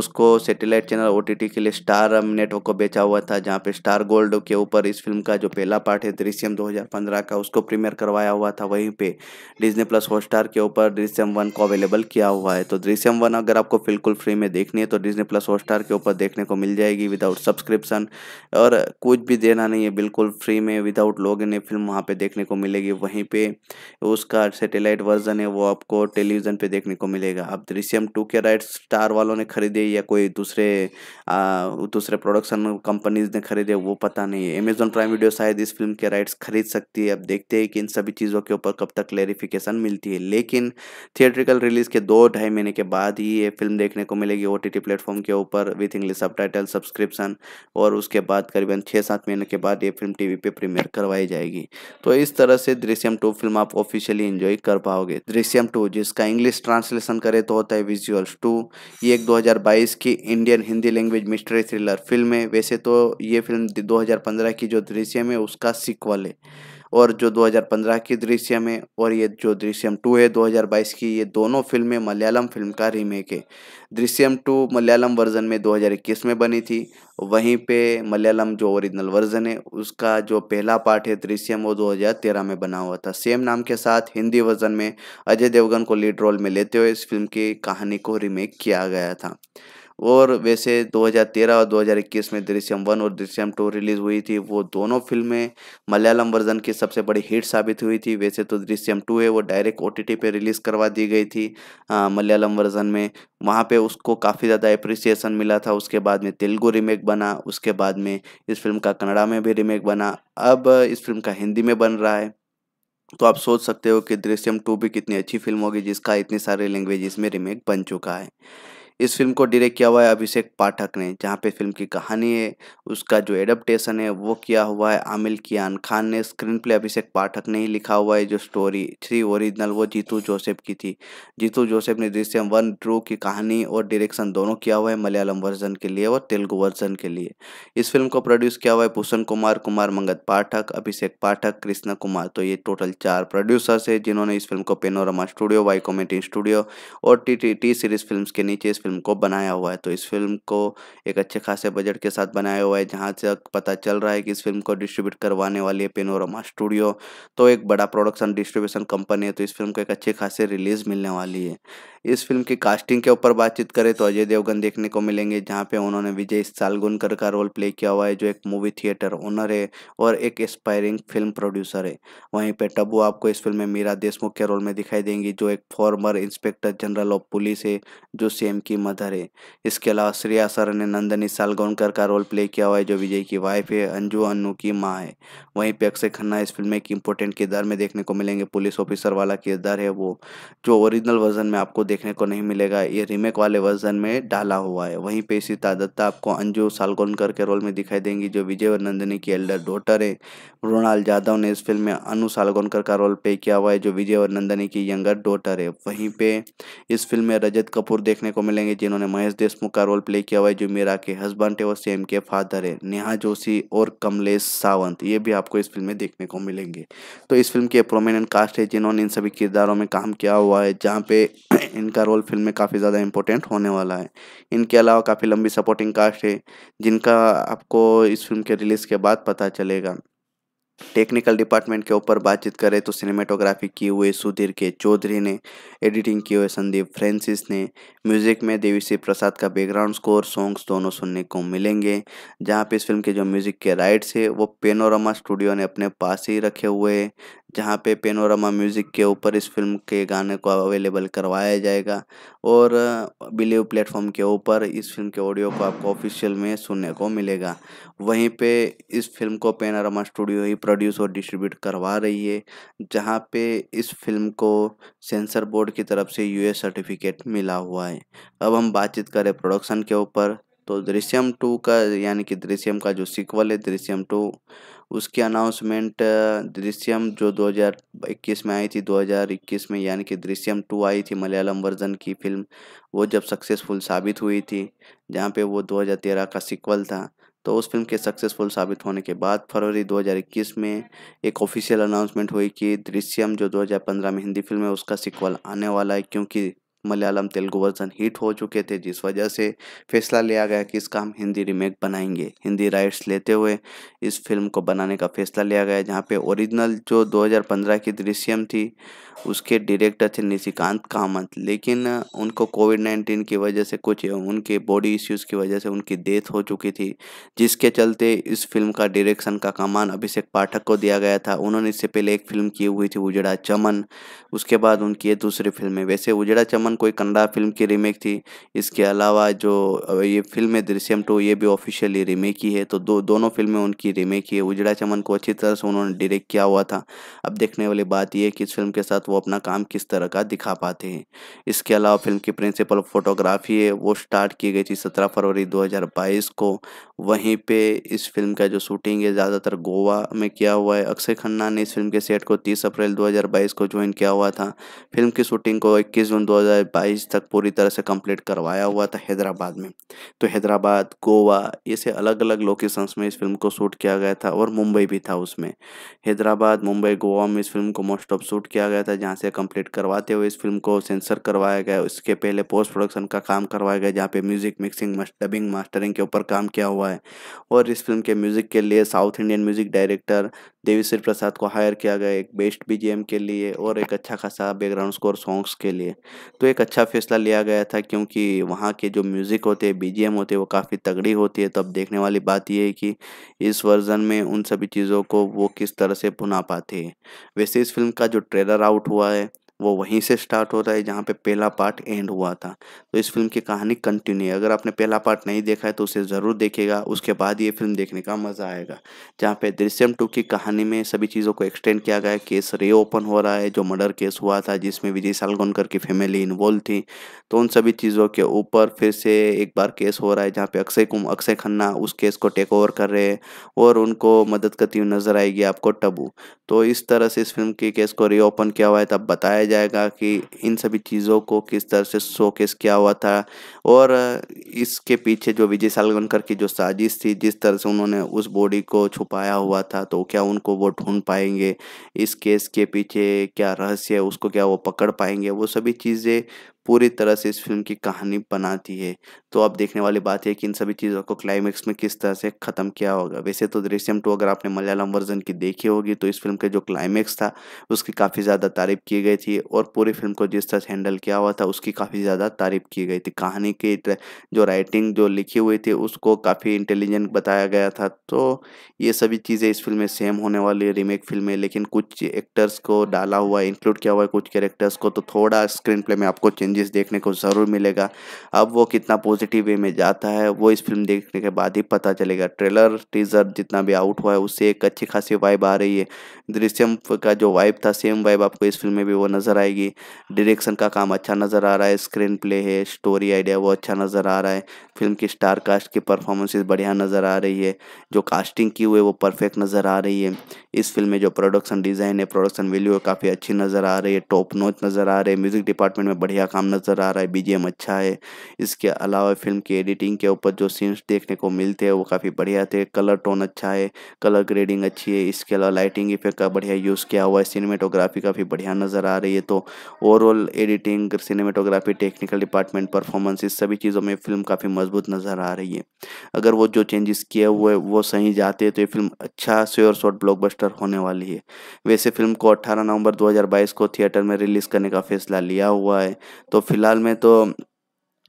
उसको सेटेलाइट चैनल ओ के लिए स्टार नेटवर्क को बेचा हुआ था जहाँ पे स्टार गोल्ड के ऊपर इस फिल्म का जो पहला पार्ट है दृश्यम 2015 का उसको प्रीमियर करवाया हुआ था वहीं पे डिजनी प्लस हॉटस्टार के ऊपर दृश्यम वन को अवेलेबल किया हुआ है तो दृश्यम वन अगर आपको बिल्कुल फ्री में देखनी है तो डिजनी प्लस हॉटस्टार के ऊपर देखने को मिल जाएगी विदाउट सब्सक्रिप्शन और कुछ भी देना नहीं है बिल्कुल फ्री में विदाउट लॉग इन फिल्म वहाँ पर देखने को मिलेगी वहीं पर उसका सेटेलाइट वर्जन है वो आपको टेलीविज़न पर देखने को मिलेगा अब दृश्यम टू के राइट स्टार वालों ने खरीदे या कोई दूसरे दूसरे प्रोडक्शन कंपनीज ने खरीदे वो पता नहीं है अमेजोन प्राइम वीडियो शायद इस फिल्म के राइट्स खरीद सकती है अब देखते से कि इन सभी चीज़ों के ऊपर कब तक क्लेरिफिकेशन मिलती है लेकिन थिएट्रिकल रिलीज़ के दो ढाई महीने के बाद ही ये फिल्म देखने को मिलेगी ओ टी प्लेटफॉर्म के ऊपर विथ इंग्लिश सब सब्सक्रिप्शन और उसके बाद करीबन छः सात महीने के बाद ये फिल्म टीवी पे प्रीमियर करवाई जाएगी तो इस तरह से दृश्यम टू फिल्म आप ऑफिशियली इन्जॉय कर पाओगे दृश्यम टू जिसका इंग्लिश ट्रांसलेशन करें तो होता है विजुअल्स टू ये एक 2022 की Indian Hindi language mystery thriller film है वैसे तो ये फिल्म 2015 की जो दृश्यम है उसका सिक्वल है और जो 2015 की दृश्यम है और ये जो दृश्यम टू है 2022 की ये दोनों फिल्में मलयालम फिल्म का रीमेक है दृश्यम टू मलयालम वर्जन में 2021 में बनी थी वहीं पे मलयालम जो ओरिजिनल वर्जन है उसका जो पहला पार्ट है दृश्यम वो 2013 में बना हुआ था सेम नाम के साथ हिंदी वर्जन में अजय देवगन को लीड रोल में लेते हुए इस फिल्म की कहानी को रीमेक किया गया था और वैसे 2013 और 2021 में दृश्यम वन और दृश्यम टू रिलीज हुई थी वो दोनों फिल्में मलयालम वर्जन की सबसे बड़ी हिट साबित हुई थी वैसे तो दृश्यम टू है वो डायरेक्ट ओ टी पे रिलीज़ करवा दी गई थी मलयालम वर्जन में वहाँ पे उसको काफ़ी ज़्यादा अप्रिसिएशन मिला था उसके बाद में तेलुगु रीमेक बना उसके बाद में इस फिल्म का कन्नड़ा में भी रीमेक बना अब इस फिल्म का हिंदी में बन रहा है तो आप सोच सकते हो कि दृश्यम टू भी कितनी अच्छी फिल्म होगी जिसका इतनी सारी लैंग्वेज में रीमेक बन चुका है इस फिल्म को डायरेक्ट किया हुआ है अभिषेक पाठक ने जहाँ पे फिल्म की कहानी है उसका जो एडप्टेशन है वो किया हुआ है आमिल कियान खान ने स्क्रीन प्ले अभिषेक पाठक ने ही लिखा हुआ है जो स्टोरी थ्री ओरिजिनल वो जीतू जोसेफ की थी जीतू जोसेफ ने दृश्यम वन ड्रू की कहानी और डायरेक्शन दोनों किया हुआ है मलयालम वर्जन के लिए और तेलुगु वर्जन के लिए इस फिल्म को प्रोड्यूस किया हुआ है भूषण कुमार कुमार मंगत पाठक अभिषेक पाठक कृष्णा कुमार तो ये टोटल चार प्रोड्यूसर्स है जिन्होंने इस फिल्म को पेनोरमा स्टूडियो वाई स्टूडियो और T T T series film के नीचे इस फिल्म को बनाया हुआ है तो इस फिल्म को एक अच्छे खासे बजट के साथ बनाया हुआ है जहाँ तक पता चल रहा है कि इस फिल्म को डिस्ट्रीब्यूट करवाने वाली है पेनोरमा स्टूडियो तो एक बड़ा प्रोडक्शन डिस्ट्रीब्यूशन कंपनी है तो इस फिल्म को एक अच्छे खासे रिलीज मिलने वाली है इस फिल्म की कास्टिंग के ऊपर बातचीत करें तो अजय देवगन देखने को मिलेंगे जहाँ पे उन्होंने विजय सालगुनकर का रोल प्ले किया हुआ है जो एक मूवी थिएटर ओनर है और एक एस्पायरिंग फिल्म प्रोड्यूसर है वहीं पे टबू आपको इस फिल्म में मीरा देशमुख के रोल में दिखाई देंगी जो एक former inspector general of police है जो सेम की मदर है इसके अलावा श्रेया सर ने नंदनी सालगोनकर का रोल प्ले किया हुआ है जो विजय की वाइफ है अंजू अन्नू की माँ है वहीं पे अक्षय खन्ना इस फिल्म में एक इम्पोर्टेंट किरदार में देखने को मिलेंगे पुलिस ऑफिसर वाला किरदार है वो जो ओरिजिनल वर्जन में आपको देखने को नहीं मिलेगा ये रीमेक वाले वर्जन में डाला हुआ है वहीं पे इसी तादत्ता आपको अंजू सालगोनकर के रोल में दिखाई देंगी जो विजय और नंदनी की एल्डर डॉटर है मृणाल यादव ने इस फिल्म में अनु सालगोनकर का रोल प्ले किया हुआ है जो विजय और नंदनी की यंगर डॉटर है वहीं पे इस फिल्म में रजत कपूर देखने को मिलेंगे करेंगे जिन्होंने महेश देशमुख का रोल प्ले किया हुआ है जो मीरा के हस्बैंड है और सेम के फादर है नेहा जोशी और कमलेश सावंत ये भी आपको इस फिल्म में देखने को मिलेंगे तो इस फिल्म के प्रोमिनेंट कास्ट है जिन्होंने इन सभी किरदारों में काम किया हुआ है जहाँ पे इनका रोल फिल्म में काफ़ी ज़्यादा इंपॉर्टेंट होने वाला है इनके अलावा काफ़ी लंबी सपोर्टिंग कास्ट है जिनका आपको इस फिल्म के रिलीज़ के बाद पता चलेगा टेक्निकल डिपार्टमेंट के ऊपर बातचीत करें तो सिनेमेटोग्राफी किए हुए सुधीर के चौधरी ने एडिटिंग किए हुए संदीप फ्रेंसिस ने म्यूज़िक में देवी श्री प्रसाद का बैकग्राउंड स्कोर सॉन्ग्स दोनों सुनने को मिलेंगे जहाँ पे इस फिल्म के जो म्यूज़िक के राइट्स है वो पेनोरामा स्टूडियो ने अपने पास ही रखे हुए हैं जहाँ पे पेनोरमा म्यूज़िक के ऊपर इस फिल्म के गाने को अवेलेबल करवाया जाएगा और बिलीव प्लेटफॉर्म के ऊपर इस फिल्म के ऑडियो को आपको ऑफिशियल में सुनने को मिलेगा वहीं पे इस फिल्म को पेनोरमा स्टूडियो ही प्रोड्यूस और डिस्ट्रीब्यूट करवा रही है जहाँ पे इस फिल्म को सेंसर बोर्ड की तरफ से यू सर्टिफिकेट मिला हुआ है अब हम बातचीत करें प्रोडक्शन के ऊपर तो दृश्यम टू का यानी कि दृश्यम का जो सिक्वल है दृश्यम टू उसकी अनाउंसमेंट दृश्यम जो 2021 में आई थी 2021 में यानी कि दृश्यम टू आई थी मलयालम वर्जन की फिल्म वो जब सक्सेसफुल साबित हुई थी जहाँ पे वो 2013 का सिक्वल था तो उस फिल्म के सक्सेसफुल साबित होने के बाद फरवरी 2021 में एक ऑफिशियल अनाउंसमेंट हुई कि दृश्यम जो 2015 में हिंदी फिल्म है उसका सिक्वल आने वाला है क्योंकि मलयालम तेलुगु वर्जन हिट हो चुके थे जिस वजह से फैसला लिया गया कि इसका हम हिंदी रीमेक बनाएंगे हिंदी राइट्स लेते हुए इस फिल्म को बनाने का फैसला लिया गया जहाँ पे ओरिजिनल जो 2015 की दृश्यम थी उसके डायरेक्टर थे निशिकांत कामत लेकिन उनको कोविड नाइन्टीन की वजह से कुछ उनके बॉडी इश्यूज़ की वजह से उनकी डेथ हो चुकी थी जिसके चलते इस फिल्म का डायरेक्शन का कमान अभिषेक पाठक को दिया गया था उन्होंने इससे पहले एक फिल्म की हुई थी उजड़ा चमन उसके बाद उनकी ये दूसरी फिल्म है वैसे उजड़ा चमन कोई कन्नड़ा फिल्म की रीमेक थी इसके अलावा जो ये फिल्म है दृश्यम टू ये भी ऑफिशियली रीमेक ही है तो दो दोनों फिल्में उनकी रीमेक ही है उजड़ा चमन को अच्छी तरह से उन्होंने डायरेक्ट किया हुआ था अब देखने वाली बात यह है कि इस फिल्म के साथ वो अपना काम किस तरह का दिखा पाते हैं इसके अलावा फिल्म की प्रिंसिपल फोटोग्राफी है वो स्टार्ट की गई थी सत्रह फरवरी बाईस को वहीं पर इस फिल्म का जो शूटिंग है ज़्यादातर गोवा में किया हुआ है अक्षय खन्ना ने इस फिल्म के सेट को तीस अप्रैल बाईस को ज्वाइन किया हुआ था फिल्म की शूटिंग को इक्कीस जून दो 2022 तक पूरी तरह से कंप्लीट करवाया हुआ था हैदराबाद में तो हैदराबाद गोवा ऐसे अलग अलग लोकेशंस में इस फिल्म को शूट किया गया था और मुंबई भी था उसमें हैदराबाद मुंबई गोवा में इस फिल्म को मोस्ट ऑफ शूट किया गया था जहाँ से कम्प्लीट करवाते हुए इस फिल्म को सेंसर करवाया गया उसके पहले पोस्ट प्रोडक्शन का काम करवाया गया जहाँ पे म्यूजिक मिक्सिंग डबिंग मास्टरिंग के ऊपर काम किया हुआ है और इस फिल्म के म्यूजिक के लिए south Indian music director देवीश्री Prasad को हायर किया गया एक बेस्ट बीजेम के लिए और एक अच्छा खासा बैकग्राउंड स्कोर सॉन्ग्स के लिए तो एक अच्छा फैसला लिया गया था क्योंकि वहाँ के जो म्यूज़िक होते हैं बीजीएम होते हैं वो काफ़ी तगड़ी होती है तो अब देखने वाली बात यह है कि इस वर्ज़न में उन सभी चीज़ों को वो किस तरह से भुना पाते हैं वैसे इस फिल्म का जो ट्रेलर आउट हुआ है वो वहीं से स्टार्ट हो रहा है जहाँ पे पहला पार्ट एंड हुआ था तो इस फिल्म की कहानी कंटिन्यू है अगर आपने पहला पार्ट नहीं देखा है तो उसे ज़रूर देखेगा उसके बाद ये फिल्म देखने का मज़ा आएगा जहाँ पे दृश्यम टू की कहानी में सभी चीज़ों को एक्सटेंड किया गया है केस रीओपन हो रहा है जो मर्डर केस हुआ था जिसमें विजय सालगोनकर की फैमिली इन्वॉल्व थी तो उन सभी चीज़ों के ऊपर फिर से एक बार केस हो रहा है जहाँ पे अक्षय कुम अक्षय खन्ना उस केस को टेक ओवर कर रहे हैं और उनको मदद करती हुई नज़र आएगी आपको टबू तो इस तरह से इस फिल्म के केस को रीओपन किया हुआ है तब बताया जाएगा कि इन सभी चीज़ों को किस तरह से शोकेस किया हुआ था और इसके पीछे जो विजय सालगनकर की जो साजिश थी जिस तरह से उन्होंने उस बॉडी को छुपाया हुआ था तो क्या उनको वो ढूंढ पाएंगे इस केस के पीछे क्या रहस्य है उसको क्या वो पकड़ पाएंगे वो सभी चीज़ें पूरी तरह से इस फिल्म की कहानी बनाती है तो अब देखने वाली बात है कि इन सभी चीज़ों को क्लाइमेक्स में किस तरह से ख़त्म किया होगा वैसे तो दृश्यम टू अगर आपने मलयालम वर्जन की देखी होगी तो इस फिल्म का जो क्लाइमेक्स था उसकी काफ़ी ज़्यादा तारीफ की गई थी और पूरी फिल्म को जिस तरह से हैंडल किया हुआ था उसकी काफ़ी ज़्यादा तारीफ की गई थी कहानी की जो राइटिंग जो लिखी हुई थी उसको काफ़ी इंटेलिजेंट बताया गया था तो ये सभी चीज़ें इस फिल्म में सेम होने वाली है रीमेक फिल्म में लेकिन कुछ एक्टर्स को डाला हुआ है इंक्लूड किया हुआ है कुछ कैरेक्टर्स को तो थोड़ा स्क्रीन प्ले में आपको चेंजेस देखने को ज़रूर मिलेगा अब वो कितना पॉजिटिव वे में जाता है वो इस फिल्म देखने के बाद ही पता चलेगा ट्रेलर टीजर जितना भी आउट हुआ है उससे एक अच्छी खासी वाइब आ रही है दृश्यम का जो वाइब था सेम वाइब आपको इस फिल्म में भी वो नज़र आएगी डायरेक्शन का काम अच्छा नज़र आ रहा है स्क्रीन प्ले है स्टोरी आइडिया वो अच्छा नज़र आ रहा है फिल्म की स्टार कास्ट की परफॉर्मेंसेज बढ़िया नज़र आ रही है जो कास्टिंग की हुई है वो परफेक्ट नज़र आ रही है इस फिल्म में जो प्रोडक्शन डिज़ाइन है प्रोडक्शन वैल्यू है काफ़ी अच्छी नज़र आ रही है टॉप नोच नज़र आ रही है म्यूज़िक डिपार्टमेंट में बढ़िया काम नज़र आ रहा है बीजीएम अच्छा है इसके अलावा और फिल्म की एडिटिंग के ऊपर जो सीन्स देखने को मिलते हैं वो काफ़ी बढ़िया थे कलर टोन अच्छा है कलर ग्रेडिंग अच्छी है इसके अलावा लाइटिंग इफेक्ट का बढ़िया यूज़ किया हुआ है सिनेमेटोग्राफी काफ़ी बढ़िया नज़र आ रही है तो overall editing cinematography technical department performance इस सभी चीज़ों में फिल्म काफ़ी मजबूत नज़र आ रही है अगर वो जो चेंजेस किए हुए वो सही जाते हैं तो ये फिल्म अच्छा स्योर शॉट ब्लॉकबस्टर होने वाली है वैसे फिल्म को 18 नवंबर 2022 को थिएटर में रिलीज़ करने का फैसला लिया हुआ है तो फिलहाल में तो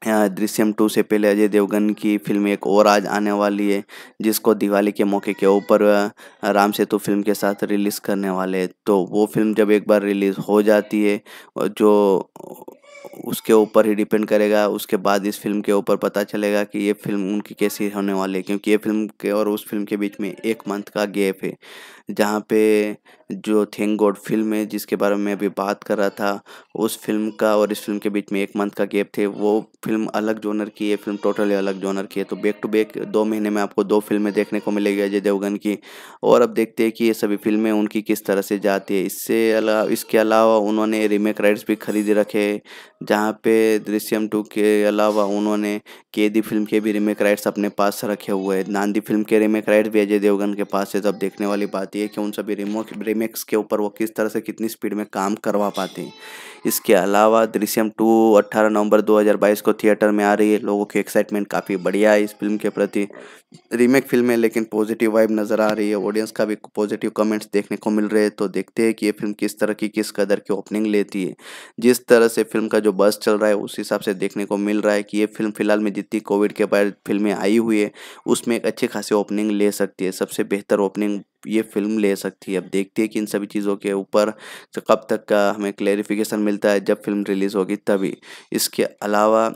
दृश्यम टू से पहले अजय देवगन की फिल्म एक और आज आने वाली है जिसको दिवाली के मौके के ऊपर राम सेतु फिल्म के साथ रिलीज़ करने वाले हैं तो वो फिल्म जब एक बार रिलीज़ हो जाती है जो उसके ऊपर ही डिपेंड करेगा उसके बाद इस फिल्म के ऊपर पता चलेगा कि ये फिल्म उनकी कैसी होने वाली है क्योंकि ये फिल्म के और उस फिल्म के बीच में एक मंथ का गैप है जहाँ पे जो थिंग गॉड फिल्म है जिसके बारे में अभी बात कर रहा था उस फिल्म का और इस फिल्म के बीच में एक मंथ का गैप थे वो फिल्म अलग जोनर की है फिल्म टोटली अलग जोनर की है तो बैक टू बैक दो महीने में आपको दो फिल्में देखने को मिलेगी अजय देवगन की और अब देखते हैं कि ये सभी फिल्में उनकी किस तरह से जाती है इससे अला इसके अलावा उन्होंने रीमेक राइट्स भी खरीदे रखे जहाँ पे दृश्यम टू के अलावा उन्होंने केदी फिल्म के भी रीमेक राइट्स अपने पास रखे हुए हैं नांदी फिल्म के रीमेक राइट्स भी अजय देवगन के पास है तो अब देखने वाली बात यह है कि उन सभी रिमोक रीमेक्स के ऊपर वो किस तरह से कितनी स्पीड में काम करवा पाते हैं इसके अलावा दृश्यम टू अट्ठारह नवंबर 2022 को थिएटर में आ रही है लोगों की एक्साइटमेंट काफ़ी बढ़िया है इस फिल्म के प्रति रीमेक फिल्म है लेकिन पॉजिटिव वाइब नज़र आ रही है ऑडियंस का भी पॉजिटिव कमेंट्स देखने को मिल रहे हैं तो देखते हैं कि ये फिल्म किस तरह की किस कदर की ओपनिंग लेती है जिस तरह से फिल्म का जो बस चल रहा है उस हिसाब से देखने को मिल रहा है कि ये फिल्म फिलहाल में जितनी कोविड के बाद फिल्में आई हुई है उसमें एक अच्छी खासी ओपनिंग ले सकती है सबसे बेहतर ओपनिंग ये फिल्म ले सकती है अब देखते हैं कि इन सभी चीज़ों के ऊपर कब तक का हमें क्लेरिफिकेशन मिलता है जब फिल्म रिलीज़ होगी तभी इसके अलावा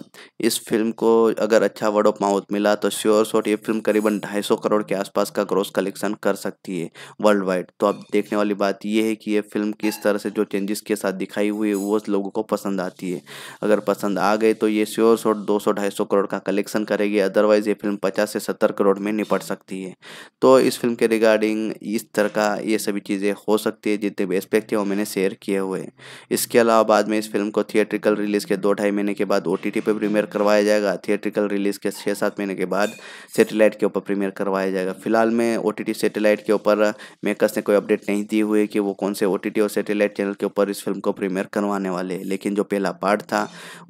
इस फिल्म को अगर अच्छा वर्ड ऑफ माउथ मिला तो श्योर शॉट ये फिल्म करीबन ढाई सौ करोड़ के आसपास का ग्रोस कलेक्शन कर सकती है वर्ल्ड वाइड तो अब देखने वाली बात यह है कि ये फिल्म किस तरह से जो चेंजेस के साथ दिखाई हुई है वो लोगों को पसंद आती है अगर पसंद आ गई तो ये श्योर शॉट दो सौ ढाई सौ करोड़ का कलेक्शन करेगी अदरवाइज़ ये फिल्म पचास से सत्तर करोड़ में निपट सकती है तो इस फिल्म के रिगार्डिंग इस तरह का ये सभी चीज़ें हो सकती है जितने भी एस्पेक्ट है वो मैंने शेयर किए हुए हैं इसके अलावा बाद में इस फिल्म को थिएट्रिकल रिलीज़ के दो ढाई महीने के बाद ओ टी पर प्रीमियर करवाया जाएगा थिएट्रिकल रिलीज़ के छः सात महीने के बाद सेटेलाइट के ऊपर प्रीमियर करवाया जाएगा फिलहाल में ओ टी सेटेलाइट के ऊपर मेकर्स ने कोई अपडेट नहीं दी हुई कि वो कौन से ओ और सेटेलाइट चैनल के ऊपर इस फिल्म को प्रीमियर करवाने वाले हैं लेकिन जो पहला पार्ट था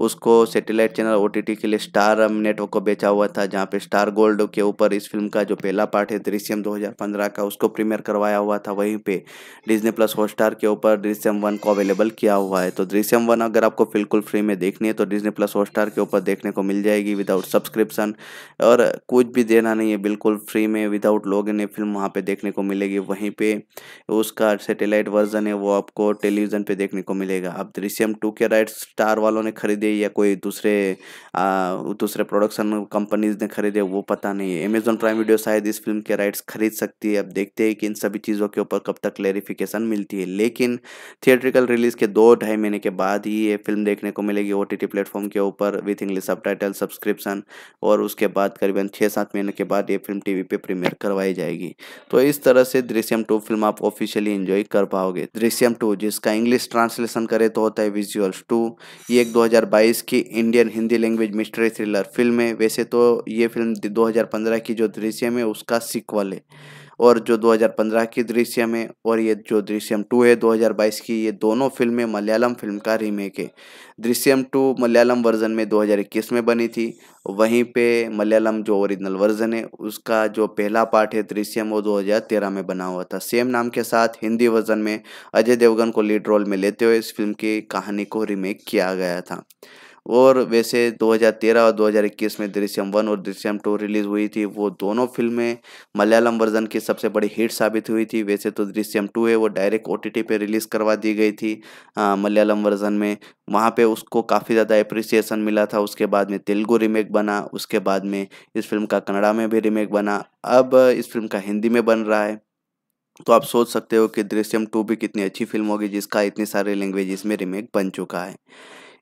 उसको सेटेलाइट चैनल ओ के लिए स्टार नेटवर्क को बेचा हुआ था जहाँ पे स्टार गोल्ड के ऊपर इस फिल्म का जो पहला पार्ट है दृश्यम 2015 का उसको प्रीमियर करवाया हुआ था वहीं पे डिज्नी प्लस हॉटस्टार के ऊपर दृश्यम वन को अवेलेबल किया हुआ है तो दृश्यम वन अगर आपको बिल्कुल फ्री में देखनी है तो डिज्नी प्लस हॉटस्टार के ऊपर देखने को मिल जाएगी विदाउट सब्सक्रिप्शन और कुछ भी देना नहीं है बिल्कुल फ्री में विदाउट लोग इन फिल्म वहाँ पर देखने को मिलेगी वहीं पर उसका सेटेलाइट वर्जन है वो आपको टेलीविज़न पर देखने को मिलेगा अब दृश्यम टू के राइट स्टार वालों ने खरीदे या कोई दूसरे दूसरे प्रोडक्शन कंपनीज ने खरीदे वो पता नहीं है अमेजोन प्राइम वीडियो शायद इस फिल्म के राइट्स खरीद सकती है अब देखते देखते हैं कि इन सभी चीज़ों के ऊपर कब तक क्लेरिफिकेशन मिलती है लेकिन थिएट्रिकल रिलीज़ के दो ढाई महीने के बाद ही ये फिल्म देखने को मिलेगी ओ टी प्लेटफॉर्म के ऊपर विथ इंग्लिश सब सब्सक्रिप्शन और उसके बाद करीबन छः सात महीने के बाद ये फिल्म टीवी पे प्रीमियर करवाई जाएगी तो इस तरह से दृश्यम टू फिल्म आप ऑफिशियली इन्जॉय कर पाओगे दृश्यम टू जिसका इंग्लिश ट्रांसलेशन करें तो होता है विजुअल्स टू ये एक 2022 की Indian Hindi language mystery thriller film है वैसे तो ये फिल्म 2015 की जो दृश्यम है उसका सिक्वल है और जो 2015 की दृश्यम है और ये जो दृश्यम टू है 2022 की ये दोनों फिल्में मलयालम फिल्म का रीमेक है दृश्यम टू मलयालम वर्जन में 2021 में बनी थी वहीं पे मलयालम जो ओरिजिनल वर्जन है उसका जो पहला पार्ट है दृश्यम वो 2013 में बना हुआ था सेम नाम के साथ हिंदी वर्जन में अजय देवगन को लीड रोल में लेते हुए इस फिल्म की कहानी को रीमेक किया गया था और वैसे 2013 और 2021 में दृश्यम वन और दृश्यम टू रिलीज हुई थी वो दोनों फिल्में मलयालम वर्जन की सबसे बड़ी हिट साबित हुई थी वैसे तो दृश्यम टू है वो डायरेक्ट ओ टी पे रिलीज़ करवा दी गई थी मलयालम वर्जन में वहाँ पे उसको काफ़ी ज़्यादा अप्रिसिएशन मिला था उसके बाद में तेलुगु रीमेक बना उसके बाद में इस फिल्म का कन्नड़ा में भी रीमेक बना अब इस फिल्म का हिंदी में बन रहा है तो आप सोच सकते हो कि दृश्यम टू भी कितनी अच्छी फिल्म होगी जिसका इतनी सारी लैंग्वेज में रीमेक बन चुका है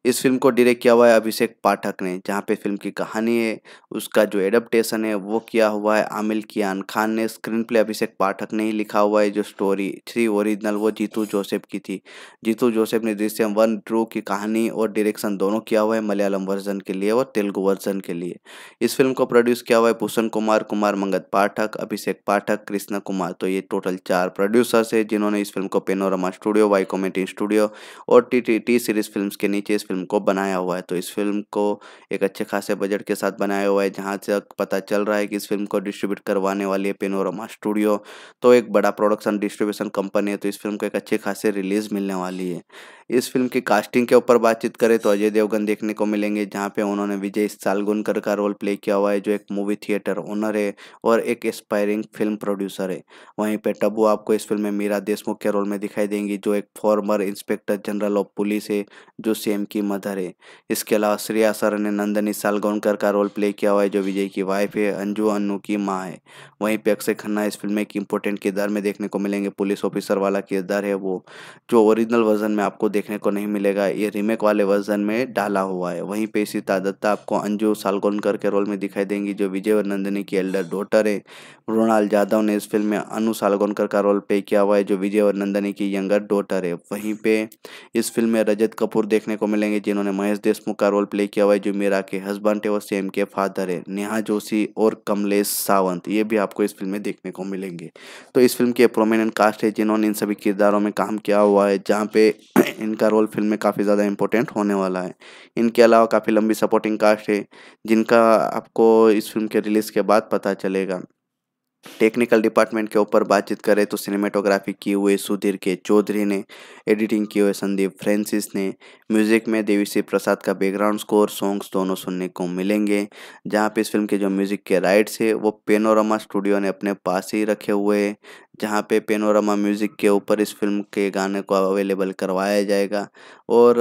इस फिल्म को डायरेक्ट किया हुआ है अभिषेक पाठक ने जहाँ पे फिल्म की कहानी है उसका जो एडप्टेशन है वो किया हुआ है आमिल कियान खान ने स्क्रीन प्ले अभिषेक पाठक ने ही लिखा हुआ है जो स्टोरी थ्री ओरिजिनल वो जीतू जोसेफ की थी जीतू जोसेफ ने दृश्यम वन ट्रू की कहानी और डायरेक्शन दोनों किया हुआ है मलयालम वर्जन के लिए और तेलुगु वर्जन के लिए इस फिल्म को प्रोड्यूस किया हुआ है भूषण कुमार कुमार मंगत पाठक अभिषेक पाठक कृष्णा कुमार तो ये टोटल चार प्रोड्यूसर्स है जिन्होंने इस फिल्म को Panorama studio Y committee studio और T T T series film के नीचे इस फिल्म को बनाया हुआ है तो इस फिल्म को एक अच्छे खासे बजट के साथ बनाया हुआ है जहाँ से पता चल रहा है कि इस फिल्म को डिस्ट्रीब्यूट करवाने वाली है पेनोरमा स्टूडियो तो एक बड़ा प्रोडक्शन डिस्ट्रीब्यूशन कंपनी है तो इस फिल्म को एक अच्छे खासे रिलीज़ मिलने वाली है इस फिल्म की कास्टिंग के ऊपर बातचीत करें तो अजय देवगन देखने को मिलेंगे जहाँ पे उन्होंने विजय सालगुनकर का रोल प्ले किया हुआ है जो एक मूवी थिएटर ओनर है और एक एस्पायरिंग फिल्म प्रोड्यूसर है वहीं पे टबू आपको इस फिल्म में मीरा देशमुख के रोल में दिखाई देंगी जो एक former inspector general of police है जो सेम की मदर है इसके अलावा श्रेया सर ने नंदनी सालगोनकर का रोल प्ले किया हुआ है जो विजय की वाइफ है अंजू अन्नू की माँ है वहीं पे अक्षय खन्ना इस फिल्म में एक इंपॉर्टेंट किरदार में देखने को मिलेंगे पुलिस ऑफिसर वाला किरदार है वो जो ओरिजिनल वर्जन में आपको देखने को नहीं मिलेगा ये रीमेक वाले वर्जन में डाला हुआ है वहीं पे इसी तादत्ता आपको अंजू सालगोनकर के रोल में दिखाई देंगी जो विजय नंदिनी की एल्डर डॉटर है मृणाल यादव ने इस फिल्म में अनु सालगोनकर का रोल प्ले किया हुआ है जो विजय नंदनी की यंगर डॉटर है वहीं पे इस फिल्म में रजत कपूर देखने को मिलेंगे जिन्होंने महेश देशमुख का रोल प्ले किया हुआ है जो मीरा के हस्बैंड है और सेम के फादर है नेहा जोशी और कमलेश सावंत ये भी आपको इस फिल्म में देखने को मिलेंगे तो इस फिल्म के प्रोमिनेंट कास्ट है जिन्होंने इन सभी किरदारों में काम किया हुआ है जहाँ पे इनका रोल फिल्म में काफ़ी ज़्यादा इम्पोर्टेंट होने वाला है इनके अलावा काफ़ी लंबी सपोर्टिंग कास्ट है जिनका आपको इस फिल्म के रिलीज़ के बाद पता चलेगा टेक्निकल डिपार्टमेंट के ऊपर बातचीत करें तो सिनेमेटोग्राफी किए हुए सुधीर के चौधरी ने एडिटिंग किए हुए संदीप फ्रेंसिस ने म्यूजिक में देवी श्री प्रसाद का बैकग्राउंड स्कोर सॉन्ग्स दोनों सुनने को मिलेंगे जहाँ पे इस फिल्म के जो म्यूजिक के राइट्स है वो पेनोरामा स्टूडियो ने अपने पास ही रखे हुए जहाँ पे पेनोरमा म्यूज़िक के ऊपर इस फिल्म के गाने को अवेलेबल करवाया जाएगा और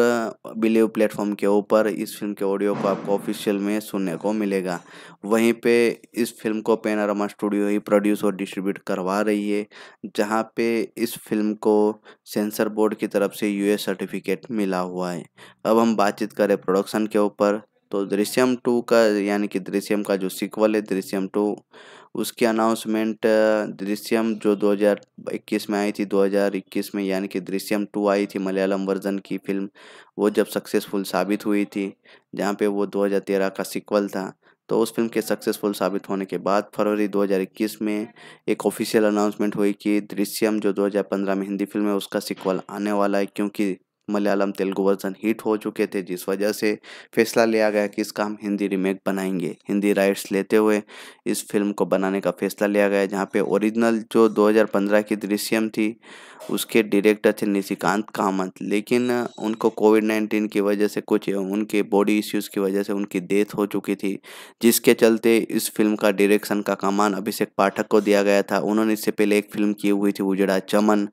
बिलीव प्लेटफॉर्म के ऊपर इस फिल्म के ऑडियो को आपको ऑफिशियल में सुनने को मिलेगा वहीं पे इस फिल्म को पेनोरमा स्टूडियो ही प्रोड्यूस और डिस्ट्रीब्यूट करवा रही है जहाँ पे इस फिल्म को सेंसर बोर्ड की तरफ से यू सर्टिफिकेट मिला हुआ है अब हम बातचीत करें प्रोडक्शन के ऊपर तो दृश्यम टू का यानी कि दृश्यम का जो सिक्वल है दृश्यम टू उसकी अनाउंसमेंट दृश्यम जो 2021 में आई थी 2021 में यानी कि दृश्यम टू आई थी मलयालम वर्जन की फिल्म वो जब सक्सेसफुल साबित हुई थी जहाँ पे वो 2013 का सिक्वल था तो उस फिल्म के सक्सेसफुल साबित होने के बाद फरवरी 2021 में एक ऑफिशियल अनाउंसमेंट हुई कि दृश्यम जो 2015 में हिंदी फिल्म है उसका सिक्वल आने वाला है क्योंकि मलयालम तेलुगु वर्जन हिट हो चुके थे जिस वजह से फैसला लिया गया कि इसका हम हिंदी रीमेक बनाएंगे हिंदी राइट्स लेते हुए इस फिल्म को बनाने का फैसला लिया गया जहाँ पे ओरिजिनल जो 2015 की दृश्यम थी उसके डायरेक्टर थे निशिकांत कामत लेकिन उनको कोविड नाइन्टीन की वजह से कुछ उनके बॉडी इश्यूज़ की वजह से उनकी डेथ हो चुकी थी जिसके चलते इस फिल्म का डायरेक्शन का कमान अभिषेक पाठक को दिया गया था उन्होंने इससे पहले एक फिल्म की हुई थी उजड़ा चमन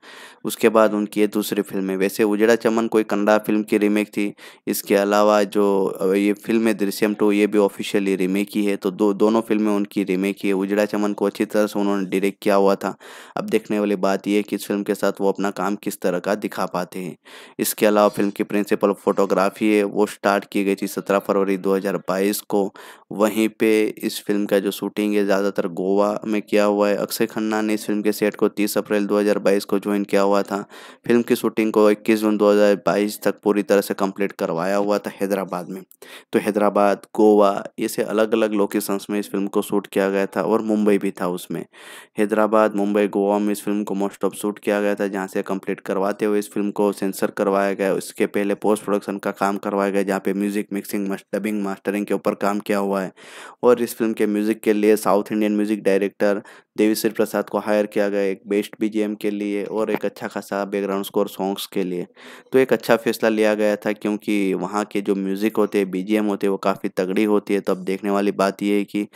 उसके बाद उनकी ये दूसरी फिल्में वैसे उजड़ा चमन कोई कन्नड़ा फिल्म की रीमेक थी इसके अलावा जो ये फिल्म है दृश्यम टू ये भी ऑफिशियली रीमेक ही है तो दो दोनों फिल्में उनकी रीमेक ही है उजड़ा चमन को अच्छी तरह से उन्होंने डायरेक्ट किया हुआ था अब देखने वाली बात यह है कि इस फिल्म के साथ वो अपना काम किस तरह का दिखा पाते हैं इसके अलावा फिल्म की प्रिंसिपल फोटोग्राफी है वो स्टार्ट की गई थी सत्रह फरवरी 2022 को वहीं पर इस फिल्म का जो शूटिंग है ज़्यादातर गोवा में किया हुआ है अक्षय खन्ना ने इस फिल्म के सेट को तीस अप्रैल 2022 को ज्वाइन किया हुआ था फिल्म की शूटिंग को 21 जून 2022 तक पूरी तरह से कंप्लीट करवाया हुआ था हैदराबाद में तो हैदराबाद गोवा ऐसे अलग अलग लोकेशंस में इस फिल्म को शूट किया गया था और मुंबई भी था उसमें हैदराबाद मुंबई गोवा में इस फिल्म को मोस्ट ऑफ शूट किया गया था जहाँ से कम्प्लीट करवाते हुए इस फिल्म को सेंसर करवाया गया उसके पहले पोस्ट प्रोडक्शन का काम करवाया गया जहाँ पे म्यूज़िक मिक्सिंग डबिंग मास्टरिंग के ऊपर काम किया हुआ है और इस फिल्म के म्यूज़िक के लिए south Indian music director Devi Sri Prasad को हायर किया गया एक बेस्ट बीजेम के लिए और एक अच्छा खासा बैकग्राउंड स्कोर सॉन्ग्स के लिए तो एक अच्छा फैसला लिया गया था क्योंकि वहाँ के जो म्यूज़िक होते हैं बीजेम होते हैं वो काफ़ी तगड़ी होती है तो अब देखने वाली बात यह है कि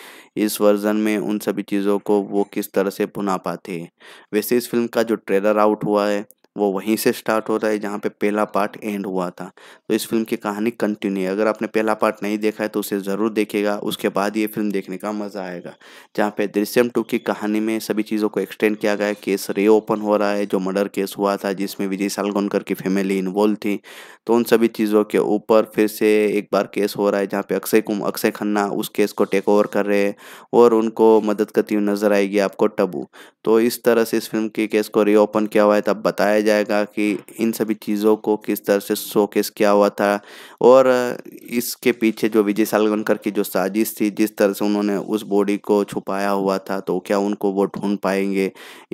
इस वर्जन में उन सभी चीज़ों को वो किस तरह से भुना पाते हैं वैसे इस फिल्म का जो ट्रेलर आउट हुआ है वो वहीं से स्टार्ट हो रहा है जहाँ पे पहला पार्ट एंड हुआ था तो इस फिल्म की कहानी कंटिन्यू है अगर आपने पहला पार्ट नहीं देखा है तो उसे ज़रूर देखेगा उसके बाद ये फिल्म देखने का मज़ा आएगा जहाँ पे दृश्यम टू की कहानी में सभी चीज़ों को एक्सटेंड किया गया केस रीओपन हो रहा है जो मर्डर केस हुआ था जिसमें विजय सालगोनकर की फैमिली इन्वॉल्व थी तो उन सभी चीज़ों के ऊपर फिर से एक बार केस हो रहा है जहाँ पे अक्षय कुम अक्षय खन्ना उस केस को टेक ओवर कर रहे हैं और उनको मदद करती हुई नज़र आएगी आपको टबू तो इस तरह से इस फिल्म के केस को रीओपन किया हुआ है तब बताया जाएगा कि इन सभी चीज़ों को किस तरह से शोकेस किया हुआ था और इसके पीछे जो विजय सालगनकर की जो साजिश थी जिस तरह से उन्होंने उस बॉडी को छुपाया हुआ था तो क्या उनको वो ढूंढ पाएंगे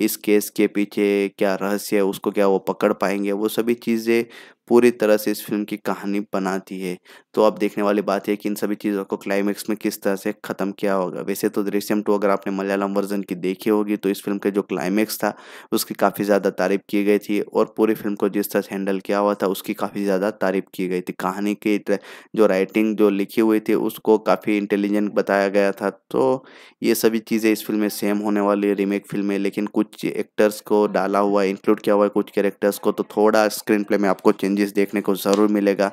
इस केस के पीछे क्या रहस्य है उसको क्या वो पकड़ पाएंगे वो सभी चीज़ें पूरी तरह से इस फिल्म की कहानी बनाती है तो अब देखने वाली बात है कि इन सभी चीज़ों को क्लाइमेक्स में किस तरह से ख़त्म किया होगा वैसे तो दृश्यम टू अगर आपने मलयालम वर्जन की देखी होगी तो इस फिल्म का जो क्लाइमैक्स था उसकी काफ़ी ज़्यादा तारीफ की गई थी और पूरी फिल्म को जिस तरह से हैंडल किया हुआ था उसकी काफ़ी ज़्यादा तारीफ की गई थी कहानी की जो राइटिंग जो लिखी हुई थी उसको काफ़ी इंटेलिजेंट बताया गया था तो ये सभी चीज़ें इस फिल्म में सेम होने वाली रीमेक फिल्म में लेकिन कुछ एक्टर्स को डाला हुआ है इंक्लूड किया हुआ है कुछ कैरेक्टर्स को तो थोड़ा स्क्रीन प्ले में आपको चेंजेस देखने को ज़रूर मिलेगा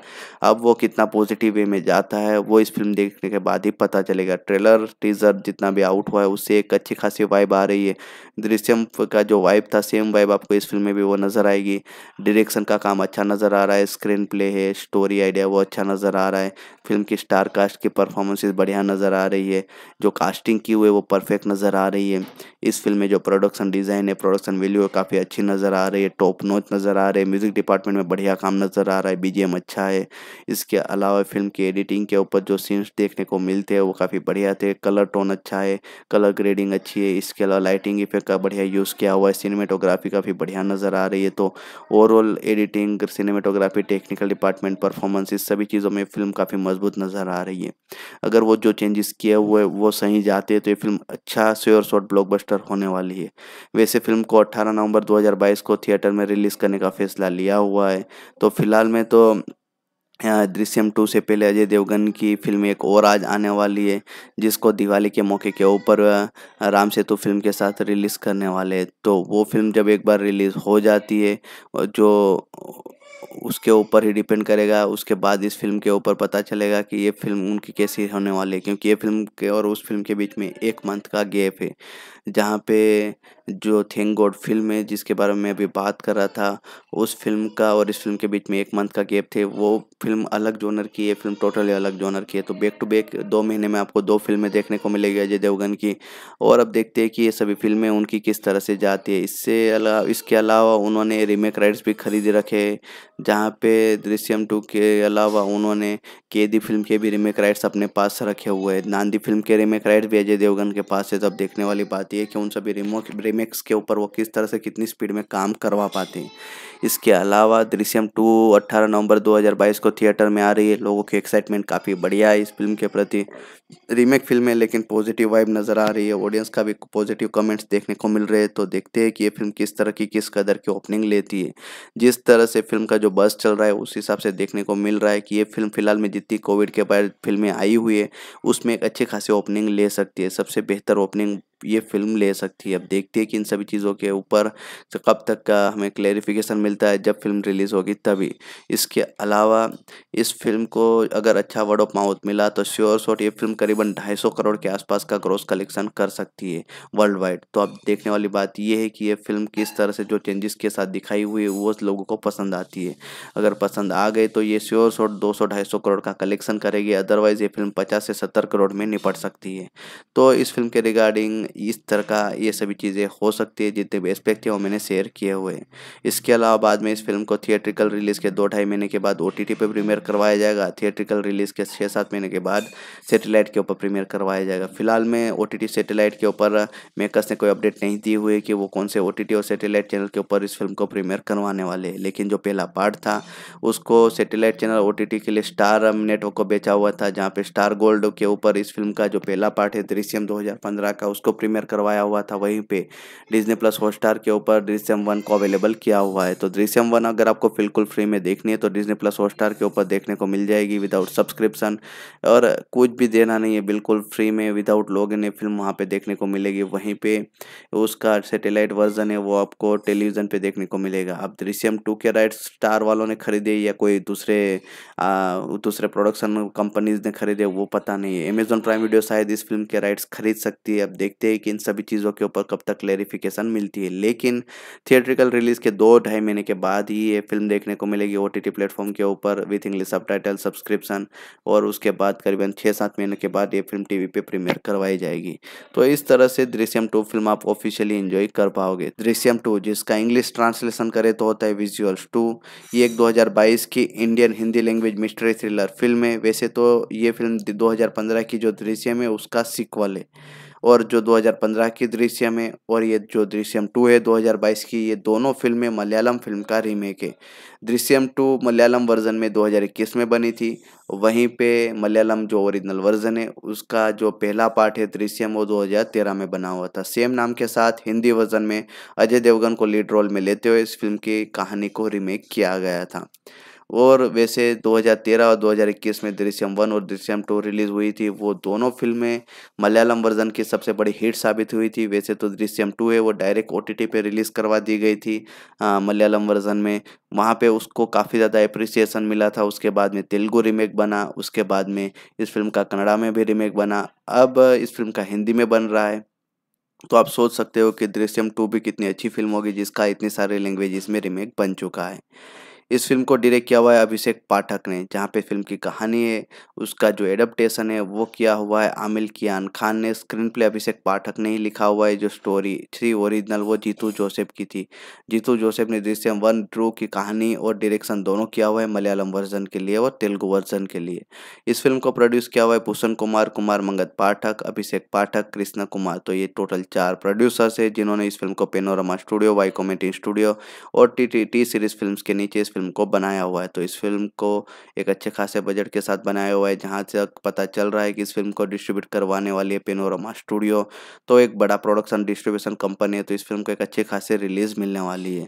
अब वो कितना पॉजिटिव पॉजिटिव वे में जाता है वो इस फिल्म देखने के बाद ही पता चलेगा ट्रेलर टीजर जितना भी आउट हुआ है उससे एक अच्छी खासी वाइब आ रही है दृश्यम का जो वाइब था सेम वाइब आपको इस फिल्म में भी वो नज़र आएगी डायरेक्शन का काम अच्छा नज़र आ रहा है स्क्रीन प्ले है स्टोरी आइडिया वो अच्छा नज़र आ रहा है फिल्म की स्टार कास्ट की परफॉर्मेंसेज बढ़िया नज़र आ रही है जो कास्टिंग की हुई है वो परफेक्ट नज़र आ रही है इस फिल्म में जो प्रोडक्शन डिज़ाइन है प्रोडक्शन वैल्यू है काफ़ी अच्छी नज़र आ रही है टॉप नोच नज़र आ रही है म्यूज़िक डिपार्टमेंट में बढ़िया काम नज़र आ रहा है बीजीएम अच्छा है इसके अलावा अलावा फिल्म की एडिटिंग के ऊपर जो सीन्स देखने को मिलते हैं वो काफ़ी बढ़िया थे कलर टोन अच्छा है कलर ग्रेडिंग अच्छी है इसके अलावा लाइटिंग इफेक्ट का बढ़िया यूज़ किया हुआ है सिनेमेटोग्राफी काफ़ी बढ़िया नज़र आ रही है तो overall editing cinematography technical department performance इस सभी चीज़ों में फिल्म काफ़ी मजबूत नज़र आ रही है अगर वो जो चेंजेस किए हुए वो सही जाते हैं तो ये फिल्म अच्छा स्योर शॉट ब्लॉकबस्टर होने वाली है वैसे फिल्म को 18 नवंबर 2022 को थिएटर में रिलीज़ करने का फैसला लिया हुआ है तो फिलहाल में तो दृश्यम टू से पहले अजय देवगन की फिल्म एक और आज आने वाली है जिसको दिवाली के मौके के ऊपर राम सेतु फिल्म के साथ रिलीज़ करने वाले हैं तो वो फिल्म जब एक बार रिलीज़ हो जाती है जो उसके ऊपर ही डिपेंड करेगा उसके बाद इस फिल्म के ऊपर पता चलेगा कि ये फिल्म उनकी कैसी होने वाली है क्योंकि ये फिल्म के और उस फिल्म के बीच में एक मंथ का गैप है जहाँ पे जो थैंक गॉड फिल्म है जिसके बारे में अभी बात कर रहा था उस फिल्म का और इस फिल्म के बीच में एक मंथ का गैप थे वो फिल्म अलग जोनर की है फिल्म टोटली अलग जोनर की है तो बैक टू बैक दो महीने में आपको दो फिल्में देखने को मिलेगी अजय देवगन की और अब देखते हैं कि ये सभी फिल्में उनकी किस तरह से जाती है इससे अलावा इसके अलावा उन्होंने रीमेक राइट्स भी खरीद रखे जहाँ पे दृश्यम टू के अलावा उन्होंने केदी फिल्म के भी रीमेक राइट्स अपने पास रखे हुए हैं नांदी फिल्म के रीमेक राइट्स भी अजय देवगन के पास है तो अब देखने वाली बात जाती है कि उन सभी रिमोट रिमेक्स के ऊपर वो किस तरह से कितनी स्पीड में काम करवा पाते हैं इसके अलावा दृश्यम टू 18 नवंबर 2022 को थिएटर में आ रही है लोगों की एक्साइटमेंट काफ़ी बढ़िया है इस फिल्म के प्रति रीमेक फिल्म है लेकिन पॉजिटिव वाइब नज़र आ रही है ऑडियंस का भी पॉजिटिव कमेंट्स देखने को मिल रहे हैं तो देखते हैं कि ये फिल्म किस तरह की किस कदर की ओपनिंग लेती है जिस तरह से फिल्म का जो बस चल रहा है उस हिसाब से देखने को मिल रहा है कि ये फिल्म फिलहाल में जितनी कोविड के बाद फिल्में आई हुई है उसमें एक अच्छी खासी ओपनिंग ले सकती है सबसे बेहतर ओपनिंग ये फिल्म ले सकती है अब देखते हैं कि इन सभी चीज़ों के ऊपर कब तक का हमें क्लेरिफिकेशन मिलता है जब फिल्म रिलीज़ होगी तभी इसके अलावा इस फिल्म को अगर अच्छा वर्ड ऑफ माउथ मिला तो श्योर शॉट ये फिल्म करीबन ढाई सौ करोड़ के आसपास का ग्रोस कलेक्शन कर सकती है वर्ल्ड वाइड तो अब देखने वाली बात यह है कि ये फिल्म किस तरह से जो चेंजेस के साथ दिखाई हुई है वो लोगों को पसंद आती है अगर पसंद आ गए तो ये श्योर शॉट दो सौ ढाई सौ करोड़ का कलेक्शन करेगी अदरवाइज़ ये फिल्म पचास से सत्तर करोड़ में निपट सकती है तो इस फिल्म के रिगार्डिंग इस तरह का ये सभी चीज़ें हो सकती है जितने भी एस्पेक्ट हैं वो मैंने शेयर किए हुए हैं इसके अलावा बाद में इस फिल्म को थिएट्रिकल रिलीज़ के दो ढाई महीने के बाद ओ टी पर प्रीमियर करवाया जाएगा थिएट्रिकल रिलीज़ के छः सात महीने के बाद सेटेलाइट के ऊपर प्रीमियर करवाया जाएगा फिलहाल में ओ टी सेटेलाइट के ऊपर मेकर्स ने कोई अपडेट नहीं दी हुई कि वो कौन से ओ और सेटेलाइट चैनल के ऊपर इस फिल्म को प्रीमियर करवाने वाले हैं लेकिन जो पहला पार्ट था उसको सेटेलाइट चैनल ओ के लिए स्टार नेटवर्क um, को बेचा हुआ था जहाँ पे स्टार गोल्ड के ऊपर इस फिल्म का जो पहला पार्ट है दृश्यम 2015 का उसको प्रीमियर करवाया हुआ था वहीं पे डिजनी प्लस हॉटस्टार के ऊपर दृश्यम वन को अवेलेबल किया हुआ है तो दृश्यम वन अगर आपको बिल्कुल फ्री में देखनी है तो डिजनी प्लस हॉटस्टार के ऊपर देखने को मिल जाएगी विदाउट सब्सक्रिप्शन और कुछ भी देना नहीं है बिल्कुल फ्री में विदाउट लॉगिन ये फिल्म वहाँ पर देखने को मिलेगी वहीं पर उसका सेटेलाइट वर्जन है वो आपको टेलीविज़न पर देखने को मिलेगा आप दृश्यम टू के राइट स्टार वालों ने खरीदे या कोई दूसरे दूसरे प्रोडक्शन कंपनीज ने खरीदे वो पता नहीं है अमेजोन प्राइम वीडियो शायद इस फिल्म के राइट्स खरीद सकती है अब देखते मिस्टेक इन सभी चीज़ों के ऊपर कब तक क्लेरिफिकेशन मिलती है लेकिन थिएट्रिकल रिलीज़ के दो ढाई महीने के बाद ही ये फिल्म देखने को मिलेगी ओ टी प्लेटफॉर्म के ऊपर विथ इंग्लिश सब सब्सक्रिप्शन और उसके बाद करीबन छः सात महीने के बाद ये फिल्म टी वी प्रीमियर करवाई जाएगी तो इस तरह से दृश्यम टू फिल्म आप ऑफिशियली इंजॉय कर पाओगे दृश्यम टू जिसका इंग्लिश ट्रांसलेशन करें तो होता है विजुअल्स टू ये एक 2022 की Indian Hindi language mystery thriller film है वैसे तो ये फिल्म 2015 की जो दृश्यम है उसका सिक्वल है और जो 2015 की दृश्यम है और ये जो दृश्यम टू है 2022 की ये दोनों फिल्में मलयालम फिल्म का रीमेक है दृश्यम टू मलयालम वर्जन में 2021 में बनी थी वहीं पे मलयालम जो ओरिजिनल वर्जन है उसका जो पहला पार्ट है दृश्यम वो 2013 में बना हुआ था सेम नाम के साथ हिंदी वर्जन में अजय देवगन को लीड रोल में लेते हुए इस फिल्म की कहानी को रीमेक किया गया था और वैसे 2013 और 2021 में दृश्यम वन और दृश्यम टू रिलीज हुई थी वो दोनों फिल्में मलयालम वर्जन की सबसे बड़ी हिट साबित हुई थी वैसे तो दृश्यम टू है वो डायरेक्ट ओ टी पे रिलीज़ करवा दी गई थी मलयालम वर्जन में वहाँ पे उसको काफ़ी ज़्यादा अप्रिसिएशन मिला था उसके बाद में तेलुगु रीमेक बना उसके बाद में इस फिल्म का कन्नड़ा में भी रीमेक बना अब इस फिल्म का हिंदी में बन रहा है तो आप सोच सकते हो कि दृश्यम टू भी कितनी अच्छी फिल्म होगी जिसका इतनी सारी लैंग्वेज इसमें रीमेक बन चुका है इस फिल्म को डायरेक्ट किया हुआ है अभिषेक पाठक ने जहाँ पे फिल्म की कहानी है उसका जो एडप्टेशन है वो किया हुआ है आमिल कियान खान ने स्क्रीन प्ले अभिषेक पाठक ने ही लिखा हुआ है जो स्टोरी थ्री ओरिजिनल वो जीतू जोसेफ की थी जीतू जोसेफ ने दृश्यम वन ट्रू की कहानी और डायरेक्शन दोनों किया हुआ है मलयालम वर्जन के लिए और तेलुगु वर्जन के लिए इस फिल्म को प्रोड्यूस किया हुआ है भूषण कुमार कुमार मंगत पाठक अभिषेक पाठक कृष्णा कुमार तो ये टोटल चार प्रोड्यूसर्स है जिन्होंने इस फिल्म को Panorama studio Y committee studio और T T T series film के नीचे इस फिल्म को बनाया हुआ है तो इस फिल्म को एक अच्छे खासे बजट के साथ बनाया हुआ है जहाँ तक पता चल रहा है कि इस फिल्म को डिस्ट्रीब्यूट करवाने वाली है पेनोरमा स्टूडियो तो एक बड़ा प्रोडक्शन डिस्ट्रीब्यूशन कंपनी है तो इस फिल्म को एक अच्छे खासे रिलीज मिलने वाली है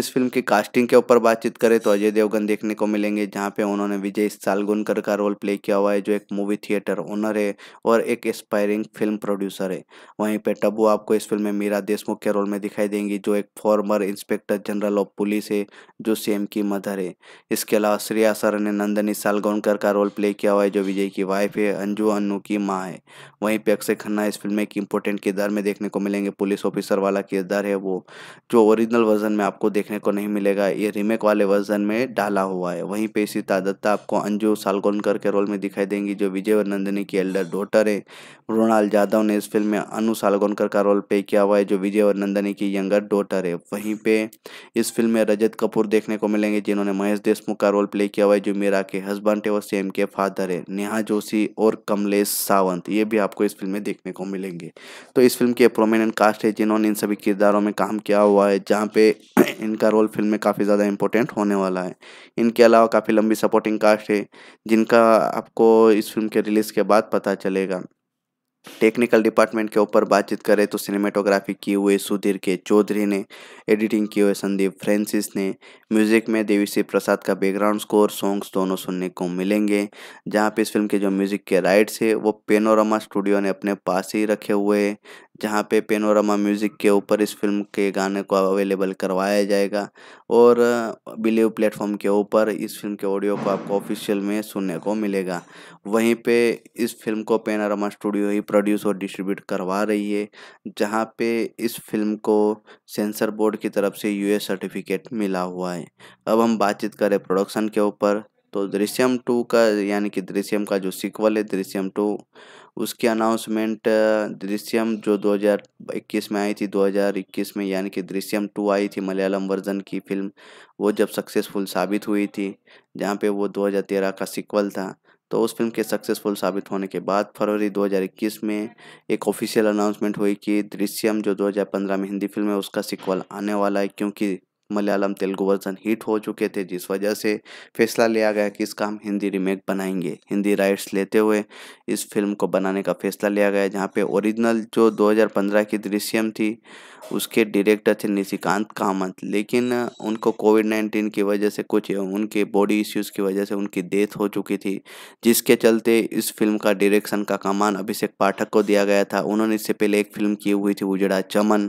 इस फिल्म की कास्टिंग के ऊपर बातचीत करें तो अजय देवगन देखने को मिलेंगे जहाँ पे उन्होंने विजय सालगुनकर का रोल प्ले किया हुआ है जो एक मूवी थिएटर ओनर है और एक एस्पायरिंग फिल्म प्रोड्यूसर है वहीं पे टबू आपको इस फिल्म में मीरा देशमुख के रोल में दिखाई देंगी जो एक former inspector general of police है जो सेम की की मदर है इसके अलावा श्रेया सर ने नंदनी सालगोनकर का रोल प्ले किया हुआ है जो विजय की वाइफ है अंजू अन्नू की माँ है वहीं पे अक्षय खन्ना इस फिल्म में एक इम्पोर्टेंट किरदार में देखने को मिलेंगे पुलिस ऑफिसर वाला किरदार है वो जो ओरिजिनल वर्जन में आपको देखने को नहीं मिलेगा ये रीमेक वाले वर्जन में डाला हुआ है वहीं पे इसी तादत्ता आपको अंजू सालगोनकर के रोल में दिखाई देंगी जो विजय और नंदनी की एल्डर डॉटर है मृणाल यादव ने इस फिल्म में अनु सालगोनकर का रोल प्ले किया हुआ है जो विजय और नंदनी की यंगर डॉटर है वहीं पे इस फिल्म में रजत कपूर देखने को मिलेंगे जाएंगे जिन्होंने महेश देशमुख का रोल प्ले किया हुआ है जो मीरा के हस्बैंड है और सेम के फादर है नेहा जोशी और कमलेश सावंत ये भी आपको इस फिल्म में देखने को मिलेंगे तो इस फिल्म के प्रोमिनेंट कास्ट है जिन्होंने इन सभी किरदारों में काम किया हुआ है जहाँ पे इनका रोल फिल्म में काफ़ी ज़्यादा इंपॉर्टेंट होने वाला है इनके अलावा काफ़ी लंबी सपोर्टिंग कास्ट है जिनका आपको इस फिल्म के रिलीज़ के बाद पता चलेगा टेक्निकल डिपार्टमेंट के ऊपर बातचीत करें तो सिनेमेटोग्राफी की हुए सुधीर के चौधरी ने एडिटिंग किए हुए संदीप फ्रेंसिस ने म्यूज़िक में देवी श्री प्रसाद का बैकग्राउंड स्कोर सॉन्ग्स दोनों सुनने को मिलेंगे जहाँ पे इस फिल्म के जो म्यूज़िक के राइट्स है वो पेनोरामा स्टूडियो ने अपने पास ही रखे हुए हैं जहाँ पे पेनोरमा म्यूज़िक के ऊपर इस फिल्म के गाने को अवेलेबल करवाया जाएगा और बिलीव प्लेटफॉर्म के ऊपर इस फिल्म के ऑडियो को आपको ऑफिशियल में सुनने को मिलेगा वहीं पे इस फिल्म को पेनोरमा स्टूडियो ही प्रोड्यूस और डिस्ट्रीब्यूट करवा रही है जहाँ पे इस फिल्म को सेंसर बोर्ड की तरफ से यू सर्टिफिकेट मिला हुआ है अब हम बातचीत करें प्रोडक्शन के ऊपर तो दृश्यम टू का यानी कि दृश्यम का जो सिक्वल है दृश्यम टू उसकी अनाउंसमेंट दृश्यम जो 2021 में आई थी 2021 में यानी कि दृश्यम टू आई थी मलयालम वर्जन की फिल्म वो जब सक्सेसफुल साबित हुई थी जहाँ पे वो 2013 का सिक्वल था तो उस फिल्म के सक्सेसफुल साबित होने के बाद फरवरी 2021 में एक ऑफिशियल अनाउंसमेंट हुई कि दृश्यम जो 2015 में हिंदी फिल्म है उसका सिक्वल आने वाला है क्योंकि मलयालम तेलुगु वर्जन हिट हो चुके थे जिस वजह से फैसला लिया गया कि इसका हम हिंदी रीमेक बनाएंगे हिंदी राइट्स लेते हुए इस फिल्म को बनाने का फैसला लिया गया जहाँ पे ओरिजिनल जो 2015 की दृश्यम थी उसके डायरेक्टर थे निशिकांत कामत लेकिन उनको कोविड नाइन्टीन की वजह से कुछ उनके बॉडी इश्यूज़ की वजह से उनकी डेथ हो चुकी थी जिसके चलते इस फिल्म का डायरेक्शन का कमान अभिषेक पाठक को दिया गया था उन्होंने इससे पहले एक फिल्म की हुई थी उजड़ा चमन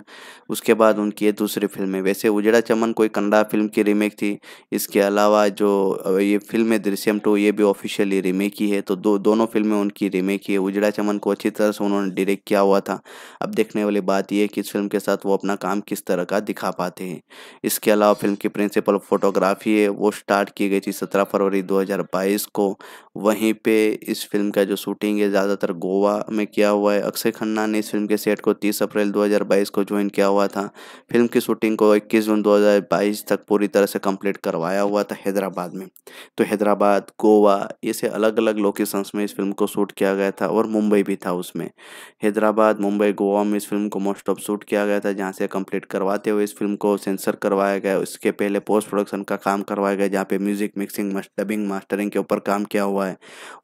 उसके बाद उनकी ये दूसरी फिल्म है वैसे उजड़ा चमन दौरान कोई कन्नड़ा फिल्म की रीमेक थी इसके अलावा जो ये फिल्म है दृश्यम टू ये भी ऑफिशियली रीमेक ही है तो दो दोनों फिल्में उनकी रीमेक ही है उजड़ा चमन को अच्छी तरह से उन्होंने डायरेक्ट किया हुआ था अब देखने वाली बात यह कि इस फिल्म के साथ वो अपना काम किस तरह का दिखा पाते हैं इसके अलावा फिल्म की प्रिंसिपल फोटोग्राफी है वो स्टार्ट की गई थी सत्रह फरवरी दो को वहीं पर इस फिल्म का जो शूटिंग है ज़्यादातर गोवा में किया हुआ है अक्षय खन्ना ने इस फिल्म के सेट को तीस अप्रैल 2022 को ज्वाइन किया हुआ था फिल्म की शूटिंग को 21 जून 2022 2022 तक पूरी तरह से कंप्लीट करवाया हुआ था हैदराबाद में तो हैदराबाद गोवा ऐसे अलग अलग लोकेशंस में इस फिल्म को शूट किया गया था और मुंबई भी था उसमें हैदराबाद मुंबई गोवा में इस फिल्म को मोस्ट ऑफ शूट किया गया था जहाँ से कम्प्लीट करवाते हुए इस फिल्म को सेंसर करवाया गया उसके पहले पोस्ट प्रोडक्शन का काम करवाया गया जहाँ पे म्यूज़िक मिक्सिंग डबिंग मास्टरिंग के ऊपर काम किया हुआ है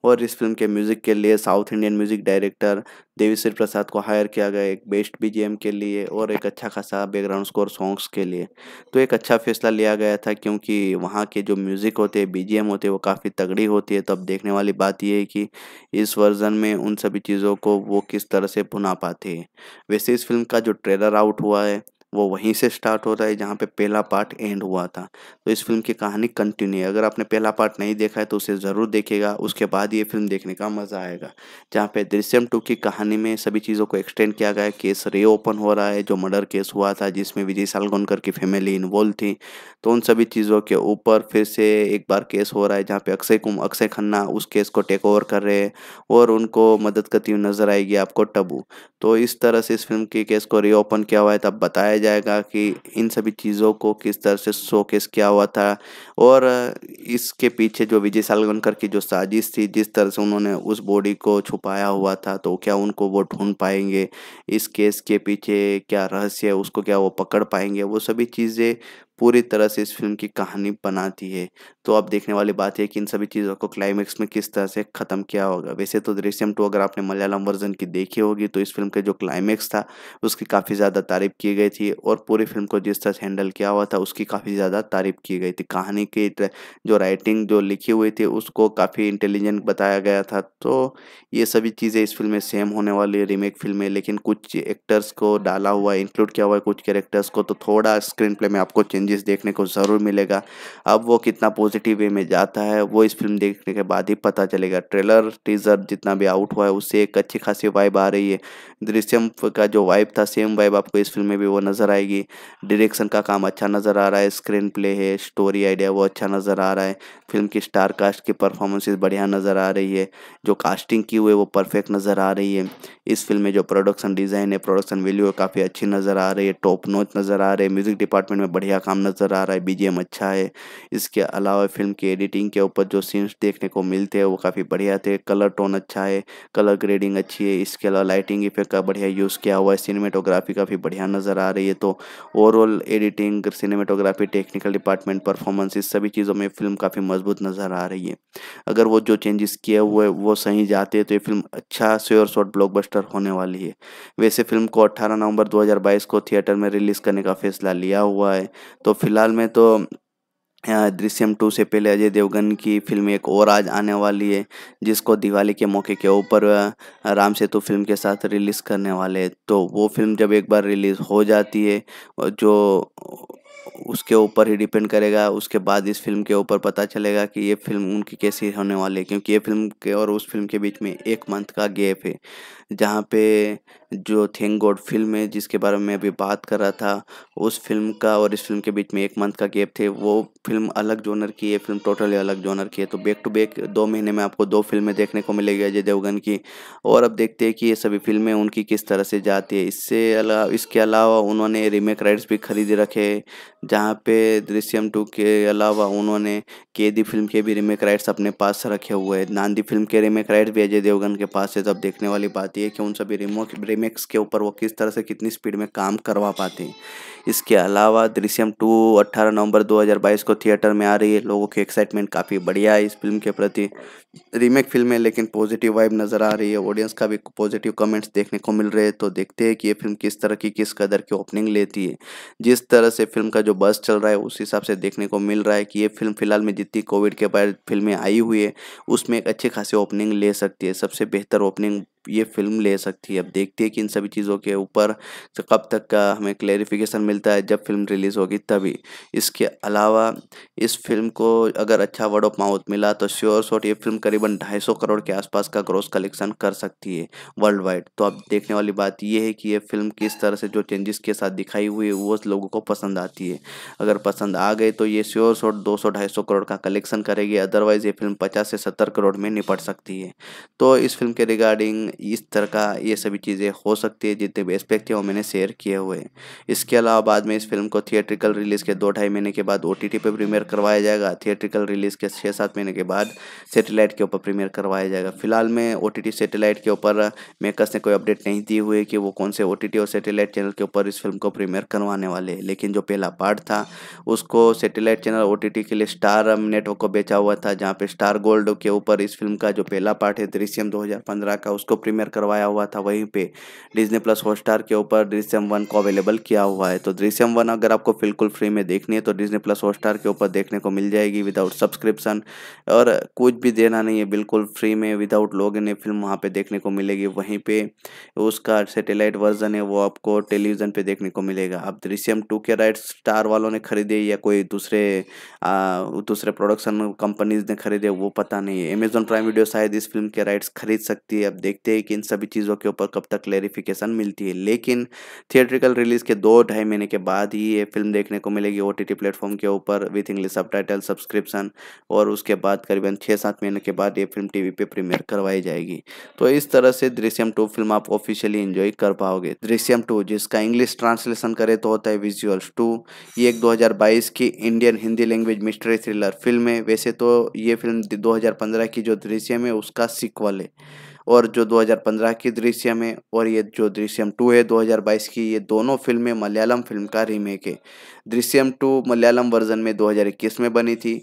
और इस फिल्म के म्यूज़िक के लिए south Indian music director Devi Sri Prasad को हायर किया गया एक बेस्ट बी के लिए और एक अच्छा खासा बैकग्राउंड स्कोर सॉन्ग्स के लिए तो एक अच्छा फैसला लिया गया था क्योंकि वहाँ के जो म्यूज़िक होते हैं बी होते हैं वो काफ़ी तगड़ी होती है तो अब देखने वाली बात यह है कि इस वर्जन में उन सभी चीज़ों को वो किस तरह से भुना पाते हैं वैसे इस फिल्म का जो ट्रेलर आउट हुआ है वो वहीं से स्टार्ट हो रहा है जहाँ पे पहला पार्ट एंड हुआ था तो इस फिल्म की कहानी कंटिन्यू है अगर आपने पहला पार्ट नहीं देखा है तो उसे ज़रूर देखेगा उसके बाद ये फिल्म देखने का मज़ा आएगा जहाँ पे दृश्यम टू की कहानी में सभी चीज़ों को एक्सटेंड किया गया है केस रीओपन हो रहा है जो मर्डर केस हुआ था जिसमें विजय सालगोनकर की फैमिली इन्वॉल्व थी तो उन सभी चीज़ों के ऊपर फिर से एक बार केस हो रहा है जहाँ पे अक्षय कुम अक्षय खन्ना उस केस को टेक ओवर कर रहे हैं और उनको मदद करती हुई नज़र आएगी आपको टबू तो इस तरह से इस फिल्म के केस को रीओपन किया हुआ है तब बताया दिखाया जाएगा कि इन सभी चीज़ों को किस तरह से शोकेस किया हुआ था और इसके पीछे जो विजय सालगनकर की जो साजिश थी जिस तरह से उन्होंने उस बॉडी को छुपाया हुआ था तो क्या उनको वो ढूंढ पाएंगे इस केस के पीछे क्या रहस्य है उसको क्या वो पकड़ पाएंगे वो सभी चीज़ें पूरी तरह से इस फिल्म की कहानी बनाती है तो अब देखने वाली बात है कि इन सभी चीज़ों को क्लाइमैक्स में किस तरह से ख़त्म किया होगा वैसे तो दृश्यम टू अगर आपने मलयालम वर्जन की देखी होगी तो इस फिल्म का जो क्लाइमेक्स था उसकी काफ़ी ज़्यादा तारीफ की गई थी और पूरी फिल्म को जिस तरह से हैंडल किया हुआ था उसकी काफ़ी ज़्यादा तारीफ की गई थी कहानी की जो राइटिंग जो लिखी हुई थी उसको काफ़ी इंटेलिजेंट बताया गया था तो ये सभी चीज़ें इस फिल्म में सेम होने वाली रीमेक फिल्म में लेकिन कुछ एक्टर्स को डाला हुआ इंक्लूड किया हुआ है कुछ कैरेक्टर्स को तो थोड़ा स्क्रीन प्ले में आपको चेंज चेंजेस देखने को ज़रूर मिलेगा अब वो कितना पॉजिटिव वे में जाता है वो इस फिल्म देखने के बाद ही पता चलेगा ट्रेलर टीज़र जितना भी आउट हुआ है उससे एक अच्छी खासी वाइब आ रही है दृश्यम का जो वाइब था सेम वाइब आपको इस फिल्म में भी वो नज़र आएगी डिरेक्शन का काम अच्छा नज़र आ रहा है स्क्रीन प्ले है स्टोरी आइडिया वो अच्छा नज़र आ रहा है फिल्म की स्टार कास्ट की परफॉर्मेंसेज बढ़िया नज़र आ रही है जो कास्टिंग की हुई है वो परफेक्ट नज़र आ रही है इस फिल्म में जो प्रोडक्शन डिज़ाइन है प्रोडक्शन वैल्यू है काफ़ी अच्छी नज़र आ रही है टॉप नोच नज़र आ रही है म्यूज़िक डिपार्टमेंट में बढ़िया काम काम नज़र आ रहा है बी अच्छा है इसके अलावा फिल्म की एडिटिंग के ऊपर जो सीन्स देखने को मिलते हैं वो काफ़ी बढ़िया थे कलर टोन अच्छा है कलर ग्रेडिंग अच्छी है इसके अलावा लाइटिंग इफेक्ट का बढ़िया यूज़ किया हुआ है सिनेमेटोग्राफी काफ़ी बढ़िया नज़र आ रही है तो overall editing cinematography technical department performance इस सभी चीज़ों में फिल्म काफ़ी मजबूत नज़र आ रही है अगर वो जो चेंजेस किए हुए वो सही जाते हैं तो ये फिल्म अच्छा स्योर शॉट ब्लॉकबस्टर होने वाली है वैसे फिल्म को 18 नवंबर 2022 को थिएटर में रिलीज़ करने का फैसला लिया हुआ है तो फिलहाल में तो दृश्यम टू से पहले अजय देवगन की फिल्म एक और आज आने वाली है जिसको दिवाली के मौके के ऊपर राम सेतु फिल्म के साथ रिलीज़ करने वाले हैं तो वो फिल्म जब एक बार रिलीज़ हो जाती है जो उसके ऊपर ही डिपेंड करेगा उसके बाद इस फिल्म के ऊपर पता चलेगा कि ये फिल्म उनकी कैसी होने वाली है क्योंकि ये फिल्म के और उस फिल्म के बीच में एक मंथ का गैप है जहाँ पे जो थैंक गॉड फिल्म है जिसके बारे में अभी बात कर रहा था उस फिल्म का और इस फिल्म के बीच में एक मंथ का गैप थे वो फिल्म अलग जोनर की है फिल्म टोटली अलग जोनर की है तो बैक टू बैक दो महीने में आपको दो फिल्में देखने को मिलेगी अजय देवगन की और अब देखते हैं कि ये सभी फिल्में उनकी किस तरह से जाती है इससे अलावा इसके अलावा उन्होंने रीमेक राइट्स भी खरीद रखे जहाँ पे दृश्यम टू के अलावा उन्होंने केदी फिल्म के भी रीमेक राइट्स अपने पास रखे हुए हैं नांदी फिल्म के रीमेक राइट्स भी अजय देवगन के पास है तो अब देखने वाली बात जाती है कि उन सभी रिमोक रिमेक्स के ऊपर वो किस तरह से कितनी स्पीड में काम करवा पाते हैं इसके अलावा दृश्यम टू अट्ठारह नवंबर 2022 को थिएटर में आ रही है लोगों की एक्साइटमेंट काफ़ी बढ़िया है इस फिल्म के प्रति रीमेक फिल्म है लेकिन पॉजिटिव वाइब नज़र आ रही है ऑडियंस का भी पॉजिटिव कमेंट्स देखने को मिल रहे हैं तो देखते हैं कि ये फिल्म किस तरह की किस कदर की ओपनिंग लेती है जिस तरह से फिल्म का जो बस चल रहा है उस हिसाब से देखने को मिल रहा है कि ये फिल्म फिलहाल में जितनी कोविड के बाद फिल्में आई हुई है उसमें एक अच्छी खासी ओपनिंग ले सकती है सबसे बेहतर ओपनिंग ये फिल्म ले सकती है अब देखते हैं कि इन सभी चीज़ों के ऊपर कब तक का हमें क्लेरिफिकेशन मिलता है जब फिल्म रिलीज़ होगी तभी इसके अलावा इस फिल्म को अगर अच्छा वर्ड ऑफ माउथ मिला तो श्योर शॉट ये फिल्म करीबन ढाई सौ करोड़ के आसपास का ग्रोस कलेक्शन कर सकती है वर्ल्ड वाइड तो अब देखने वाली बात यह है कि ये फिल्म किस तरह से जो चेंजेस के साथ दिखाई हुई है वो लोगों को पसंद आती है अगर पसंद आ गए तो ये श्योर शॉट दो सौ ढाई सौ करोड़ का कलेक्शन करेगी अदरवाइज़ ये फिल्म पचास से सत्तर करोड़ में निपट सकती है तो इस फिल्म के रिगार्डिंग इस तरह का ये सभी चीज़ें हो सकती है जितने भी एस्पेक्ट हैं वो मैंने शेयर किए हुए हैं इसके अलावा बाद में इस फिल्म को थिएट्रिकल रिलीज़ के दो ढाई महीने के बाद ओ टी पर प्रीमियर करवाया जाएगा थिएट्रिकल रिलीज़ के छः सात महीने के बाद सेटेलाइट के ऊपर प्रीमियर करवाया जाएगा फिलहाल में ओ टी सेटेलाइट के ऊपर मेकर्स ने कोई अपडेट नहीं दी हुई कि वो कौन से ओ और सेटेलाइट चैनल के ऊपर इस फिल्म को प्रीमियर करवाने वाले हैं लेकिन जो पहला पार्ट था उसको सेटेलाइट चैनल ओ के लिए स्टार नेटवर्क को बेचा हुआ था जहाँ पे स्टार गोल्ड के ऊपर इस फिल्म का जो पहला पार्ट है दृश्यम 2015 का उसको प्रीमियर करवाया हुआ था वहीं पे डिजनी प्लस हॉटस्टार के ऊपर दृश्यम वन को अवेलेबल किया हुआ है तो दृश्यम वन अगर आपको बिल्कुल फ्री में देखनी है तो डिजनी प्लस हॉटस्टार के ऊपर देखने को मिल जाएगी विदाउट सब्सक्रिप्शन और कुछ भी देना नहीं है बिल्कुल फ्री में विदाउट लोग ये फिल्म वहाँ पर देखने को मिलेगी वहीं पर उसका सेटेलाइट वर्जन है वो आपको टेलीविज़न पर देखने को मिलेगा आप दृश्यम टू के राइट स्टार वालों ने खरीदे या कोई दूसरे दूसरे प्रोडक्शन कंपनीज ने खरीदे वो पता नहीं है अमेजोन प्राइम वीडियो शायद इस फिल्म के राइट्स खरीद सकती है अब देखते ब्रेक इन सभी चीज़ों के ऊपर कब तक क्लेरिफिकेशन मिलती है लेकिन थिएट्रिकल रिलीज़ के दो ढाई महीने के बाद ही ये फिल्म देखने को मिलेगी ओ टी प्लेटफॉर्म के ऊपर विथ इंग्लिश सब सब्सक्रिप्शन और उसके बाद करीबन छः सात महीने के बाद ये फिल्म टी पे प्रीमियर करवाई जाएगी तो इस तरह से दृश्यम टू फिल्म आप ऑफिशियली इंजॉय कर पाओगे दृश्यम टू जिसका इंग्लिश ट्रांसलेशन करें तो होता है विजुअल्स टू ये एक 2022 की Indian Hindi language mystery thriller film है वैसे तो ये फिल्म 2015 की जो दृश्यम है उसका सिक्वल है और जो 2015 की दृश्यम है और ये जो दृश्यम टू है 2022 की ये दोनों फिल्में मलयालम फिल्म का रीमेक है दृश्यम टू मलयालम वर्जन में 2021 में बनी थी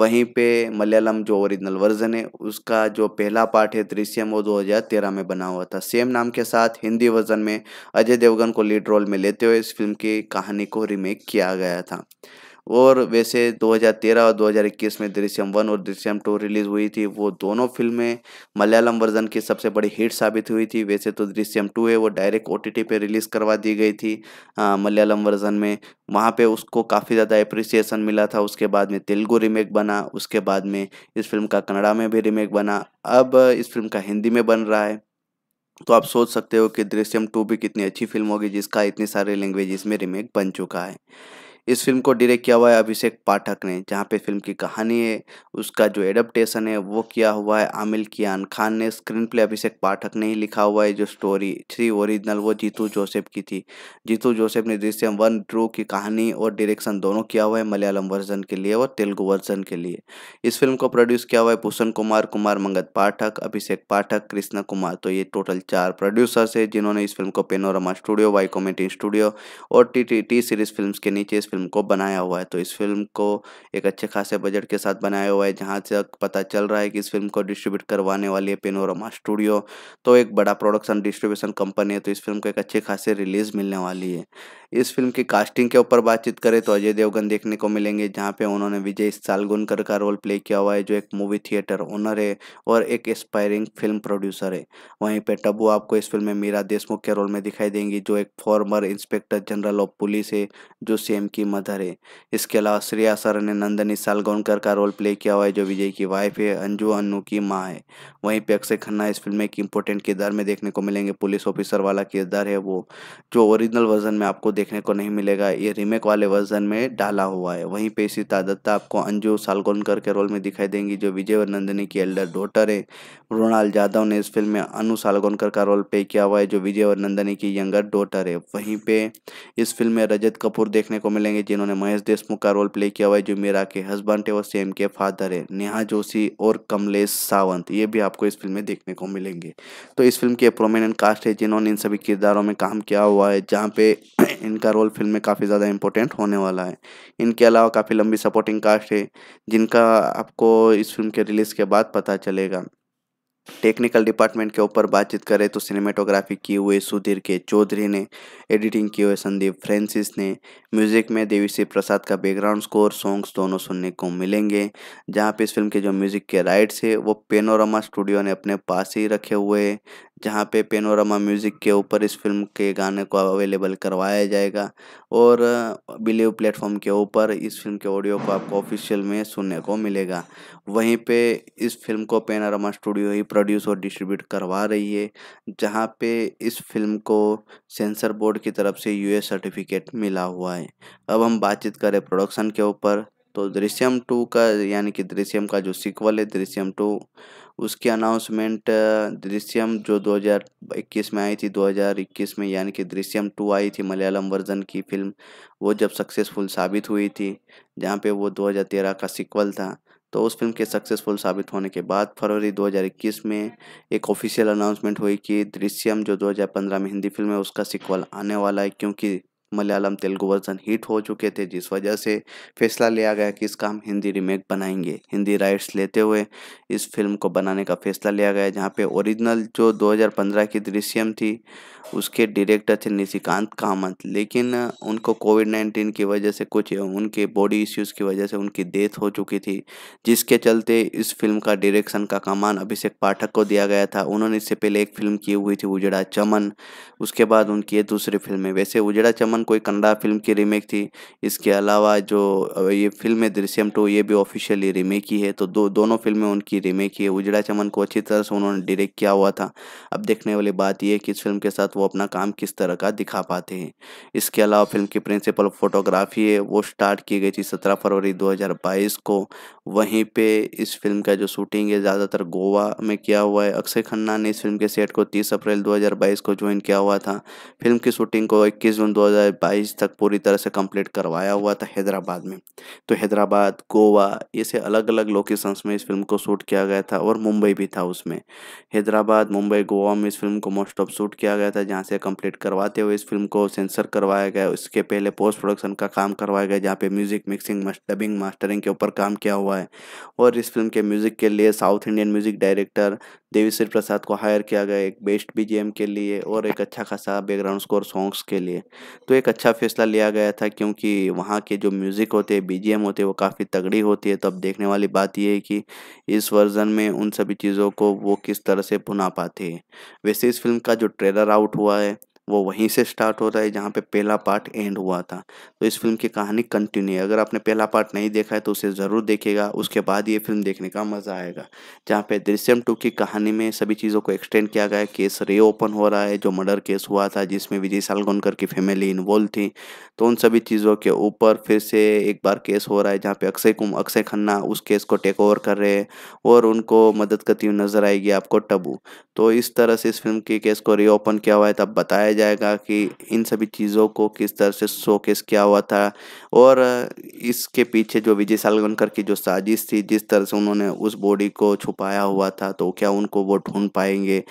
वहीं पे मलयालम जो ओरिजिनल वर्जन है उसका जो पहला पार्ट है दृश्यम वो 2013 में बना हुआ था सेम नाम के साथ हिंदी वर्जन में अजय देवगन को लीड रोल में लेते हुए इस फिल्म की कहानी को रीमेक किया गया था और वैसे 2013 और 2021 में दृश्यम वन और दृश्यम टू रिलीज हुई थी वो दोनों फिल्में मलयालम वर्जन की सबसे बड़ी हिट साबित हुई थी वैसे तो दृश्यम टू है वो डायरेक्ट ओ टी पे रिलीज़ करवा दी गई थी मलयालम वर्जन में वहाँ पे उसको काफ़ी ज़्यादा अप्रिसिएशन मिला था उसके बाद में तेलुगु रीमेक बना उसके बाद में इस फिल्म का कन्नड़ा में भी रीमेक बना अब इस फिल्म का हिंदी में बन रहा है तो आप सोच सकते हो कि दृश्यम टू भी कितनी अच्छी फिल्म होगी जिसका इतनी सारी लैंग्वेज इसमें रीमेक बन चुका है इस फिल्म को डायरेक्ट किया हुआ है अभिषेक पाठक ने जहाँ पे फिल्म की कहानी है उसका जो एडप्टेशन है वो किया हुआ है आमिल कियान खान ने स्क्रीन प्ले अभिषेक पाठक ने ही लिखा हुआ है जो स्टोरी थ्री ओरिजिनल वो जीतू जोसेफ की थी जीतू जोसेफ ने दृश्यम वन ट्रू की कहानी और डायरेक्शन दोनों किया हुआ है मलयालम वर्जन के लिए और तेलुगु वर्जन के लिए इस फिल्म को प्रोड्यूस किया हुआ है भूषण कुमार कुमार मंगत पाठक अभिषेक पाठक कृष्णा कुमार तो ये टोटल चार प्रोड्यूसर्स है जिन्होंने इस फिल्म को Panorama studio Y committee studio और T T T series film के नीचे इस फिल्म को बनाया हुआ है तो इस फिल्म को एक अच्छे खासे बजट के साथ बनाया हुआ है जहाँ से पता चल रहा है कि इस फिल्म को डिस्ट्रीब्यूट करवाने वाली है पेनोरमा स्टूडियो तो एक बड़ा प्रोडक्शन डिस्ट्रीब्यूशन कंपनी है तो इस फिल्म को एक अच्छे खासे रिलीज़ मिलने वाली है इस फिल्म की कास्टिंग के ऊपर बातचीत करें तो अजय देवगन देखने को मिलेंगे जहाँ पे उन्होंने विजय सालगुनकर का रोल प्ले किया हुआ है जो एक मूवी थिएटर ओनर है और एक एस्पायरिंग फिल्म प्रोड्यूसर है वहीं पे टबू आपको इस फिल्म में मीरा देशमुख के रोल में दिखाई देंगी जो एक former inspector general of police है जो सेम की की मदर है इसके अलावा श्रेया सर ने नंदनी सालगोनकर का रोल प्ले किया हुआ है जो विजय की वाइफ है अंजू अनु की माँ है वहीं पे अक्षय खन्ना इस फिल्म में एक इम्पोर्टेंट किरदार में देखने को मिलेंगे पुलिस ऑफिसर वाला किरदार है वो जो ओरिजिनल वर्जन में आपको देखने को नहीं मिलेगा ये रीमेक वाले वर्जन में डाला हुआ है वहीं पे इसी तादत्ता आपको अंजू सालगोनकर के रोल में दिखाई देंगी जो विजय और नंदनी की एल्डर डॉटर है मृणाल जाधव ने इस फिल्म में अनु सालगोनकर का रोल प्ले किया हुआ है जो विजय और नंदनी की यंगर डॉटर है वहीं पे इस फिल्म में रजत कपूर देखने को मिलेंगे मिलेंगे जिन्होंने महेश देशमुख का रोल प्ले किया हुआ है जो मीरा के हस्बैंड है और सेम के फादर है नेहा जोशी और कमलेश सावंत ये भी आपको इस फिल्म में देखने को मिलेंगे तो इस फिल्म के प्रोमिनेंट कास्ट है जिन्होंने इन सभी किरदारों में काम किया हुआ है जहाँ पे इनका रोल फिल्म में काफ़ी ज़्यादा इंपॉर्टेंट होने वाला है इनके अलावा काफ़ी लंबी सपोर्टिंग कास्ट है जिनका आपको इस फिल्म के रिलीज़ के बाद पता चलेगा टेक्निकल डिपार्टमेंट के ऊपर बातचीत करें तो सिनेमेटोग्राफी की हुए सुधीर के चौधरी ने एडिटिंग किए हुए संदीप फ्रेंसिस ने म्यूज़िक में देवी श्री प्रसाद का बैकग्राउंड स्कोर सॉन्ग्स दोनों सुनने को मिलेंगे जहाँ पे इस फिल्म के जो म्यूज़िक के राइट्स है वो पेनोरमा स्टूडियो ने अपने पास ही रखे हुए हैं जहाँ पे पेनोरमा म्यूज़िक के ऊपर इस फिल्म के गाने को अवेलेबल करवाया जाएगा और बिलीव प्लेटफॉर्म के ऊपर इस फिल्म के ऑडियो को आपको ऑफिशियल में सुनने को मिलेगा वहीं पे इस फिल्म को पेनोरमा स्टूडियो ही प्रोड्यूस और डिस्ट्रीब्यूट करवा रही है जहाँ पे इस फिल्म को सेंसर बोर्ड की तरफ से यू सर्टिफिकेट मिला हुआ है अब हम बातचीत करें प्रोडक्शन के ऊपर तो दृश्यम टू का यानी कि दृश्यम का जो सिक्वल है दृश्यम टू उसकी अनाउंसमेंट दृश्यम जो 2021 में आई थी 2021 में यानी कि दृश्यम टू आई थी मलयालम वर्जन की फिल्म वो जब सक्सेसफुल साबित हुई थी जहाँ पे वो 2013 का सिक्वल था तो उस फिल्म के सक्सेसफुल साबित होने के बाद फरवरी 2021 में एक ऑफिशियल अनाउंसमेंट हुई कि दृश्यम जो 2015 में हिंदी फिल्म है उसका सिक्वल आने वाला है क्योंकि मलयालम तेलुगु वर्जन हिट हो चुके थे जिस वजह से फैसला लिया गया कि इसका हम हिंदी रीमेक बनाएंगे हिंदी राइट्स लेते हुए इस फिल्म को बनाने का फैसला लिया गया जहाँ पे ओरिजिनल जो 2015 की दृश्यम थी उसके डायरेक्टर थे निशिकांत कामत लेकिन उनको कोविड नाइन्टीन की वजह से कुछ उनके बॉडी इश्यूज़ की वजह से उनकी डेथ हो चुकी थी जिसके चलते इस फिल्म का डायरेक्शन का कमान अभिषेक पाठक को दिया गया था उन्होंने इससे पहले एक फिल्म की हुई थी उजड़ा चमन उसके बाद उनकी ये दूसरी फिल्म है वैसे उजड़ा चमन वन कोई कन्नड़ा फिल्म की रीमेक थी इसके अलावा जो ये फिल्म है दृश्यम टू ये भी ऑफिशियली रीमेक ही है तो दो दोनों फिल्में उनकी रीमेक ही है उजड़ा चमन को अच्छी तरह से उन्होंने डायरेक्ट किया हुआ था अब देखने वाली बात यह है कि इस फिल्म के साथ वो अपना काम किस तरह का दिखा पाते हैं इसके अलावा फिल्म की प्रिंसिपल फोटोग्राफी है वो स्टार्ट की गई थी सत्रह फरवरी 2022 को वहीं पर इस फिल्म का जो शूटिंग है ज़्यादातर गोवा में किया हुआ है अक्षय खन्ना ने इस फिल्म के सेट को तीस अप्रैल 2022 को ज्वाइन किया हुआ था फिल्म की शूटिंग को 21 जून 2022 2022 तक पूरी तरह से कंप्लीट करवाया हुआ था हैदराबाद में तो हैदराबाद गोवा ऐसे अलग अलग लोकेशंस में इस फिल्म को शूट किया गया था और मुंबई भी था उसमें हैदराबाद मुंबई गोवा में इस फिल्म को मोस्ट ऑफ शूट किया गया था जहाँ से कंप्लीट करवाते हुए इस फिल्म को सेंसर करवाया गया उसके पहले पोस्ट प्रोडक्शन का काम करवाया गया जहाँ पे म्यूज़िक मिक्सिंग डबिंग मास्टरिंग के ऊपर काम किया हुआ है और इस फिल्म के म्यूज़िक के लिए south Indian music director Devi Sri Prasad को हायर किया गया एक बेस्ट बी के लिए और एक अच्छा खासा बैकग्राउंड स्कोर सॉन्ग्स के लिए तो एक अच्छा फैसला लिया गया था क्योंकि वहाँ के जो म्यूज़िक होते हैं बी होते हैं वो काफ़ी तगड़ी होती है तो अब देखने वाली बात यह है कि इस वर्जन में उन सभी चीज़ों को वो किस तरह से भुना पाते हैं वैसे इस फिल्म का जो ट्रेलर आउट हुआ है वो वहीं से स्टार्ट हो रहा है जहाँ पे पहला पार्ट एंड हुआ था तो इस फिल्म की कहानी कंटिन्यू है अगर आपने पहला पार्ट नहीं देखा है तो उसे ज़रूर देखेगा उसके बाद ये फिल्म देखने का मज़ा आएगा जहाँ पे दृश्यम टू की कहानी में सभी चीज़ों को एक्सटेंड किया गया केस रीओपन हो रहा है जो मर्डर केस हुआ था जिसमें विजय सालगोनकर की फैमिली इन्वॉल्व थी तो उन सभी चीज़ों के ऊपर फिर से एक बार केस हो रहा है जहाँ पे अक्षय कुम अक्षय खन्ना उस केस को टेक ओवर कर रहे हैं और उनको मदद करती हुई नज़र आएगी आपको टबू तो इस तरह से इस फिल्म के केस को रीओपन किया हुआ है तब बताया जाएगा कि इन सभी चीज़ों को किस तरह से शोकेस किया हुआ था और इसके पीछे जो विजय सालगनकर की जो साजिश थी जिस तरह से उन्होंने उस बॉडी को छुपाया हुआ था तो क्या उनको वो ढूंढ पाएंगे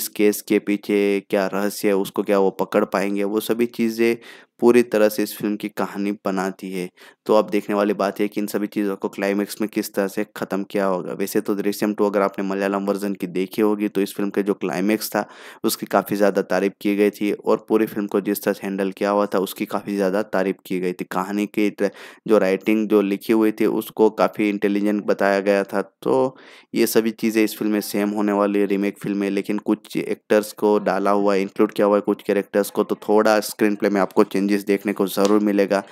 इस केस के पीछे क्या रहस्य है उसको क्या वो पकड़ पाएंगे वो सभी चीज़ें पूरी तरह से इस फिल्म की कहानी बनाती है तो अब देखने वाली बात है कि इन सभी चीज़ों को क्लाइमैक्स में किस तरह से ख़त्म किया होगा वैसे तो दृश्यम टू अगर आपने मलयालम वर्जन की देखी होगी तो इस फिल्म का जो क्लाइमेक्स था उसकी काफ़ी ज़्यादा तारीफ की गई थी और पूरी फिल्म को जिस तरह से हैंडल किया हुआ था उसकी काफ़ी ज़्यादा तारीफ की गई थी कहानी की जो राइटिंग जो लिखी हुई थी उसको काफ़ी इंटेलिजेंट बताया गया था तो ये सभी चीज़ें इस फिल्म में सेम होने वाली है रीमेक फिल्म में लेकिन कुछ एक्टर्स को डाला हुआ इंक्लूड किया हुआ है कुछ कैरेक्टर्स को तो थोड़ा स्क्रीन प्ले में आपको चेंज चेंजेस देखने को ज़रूर मिलेगा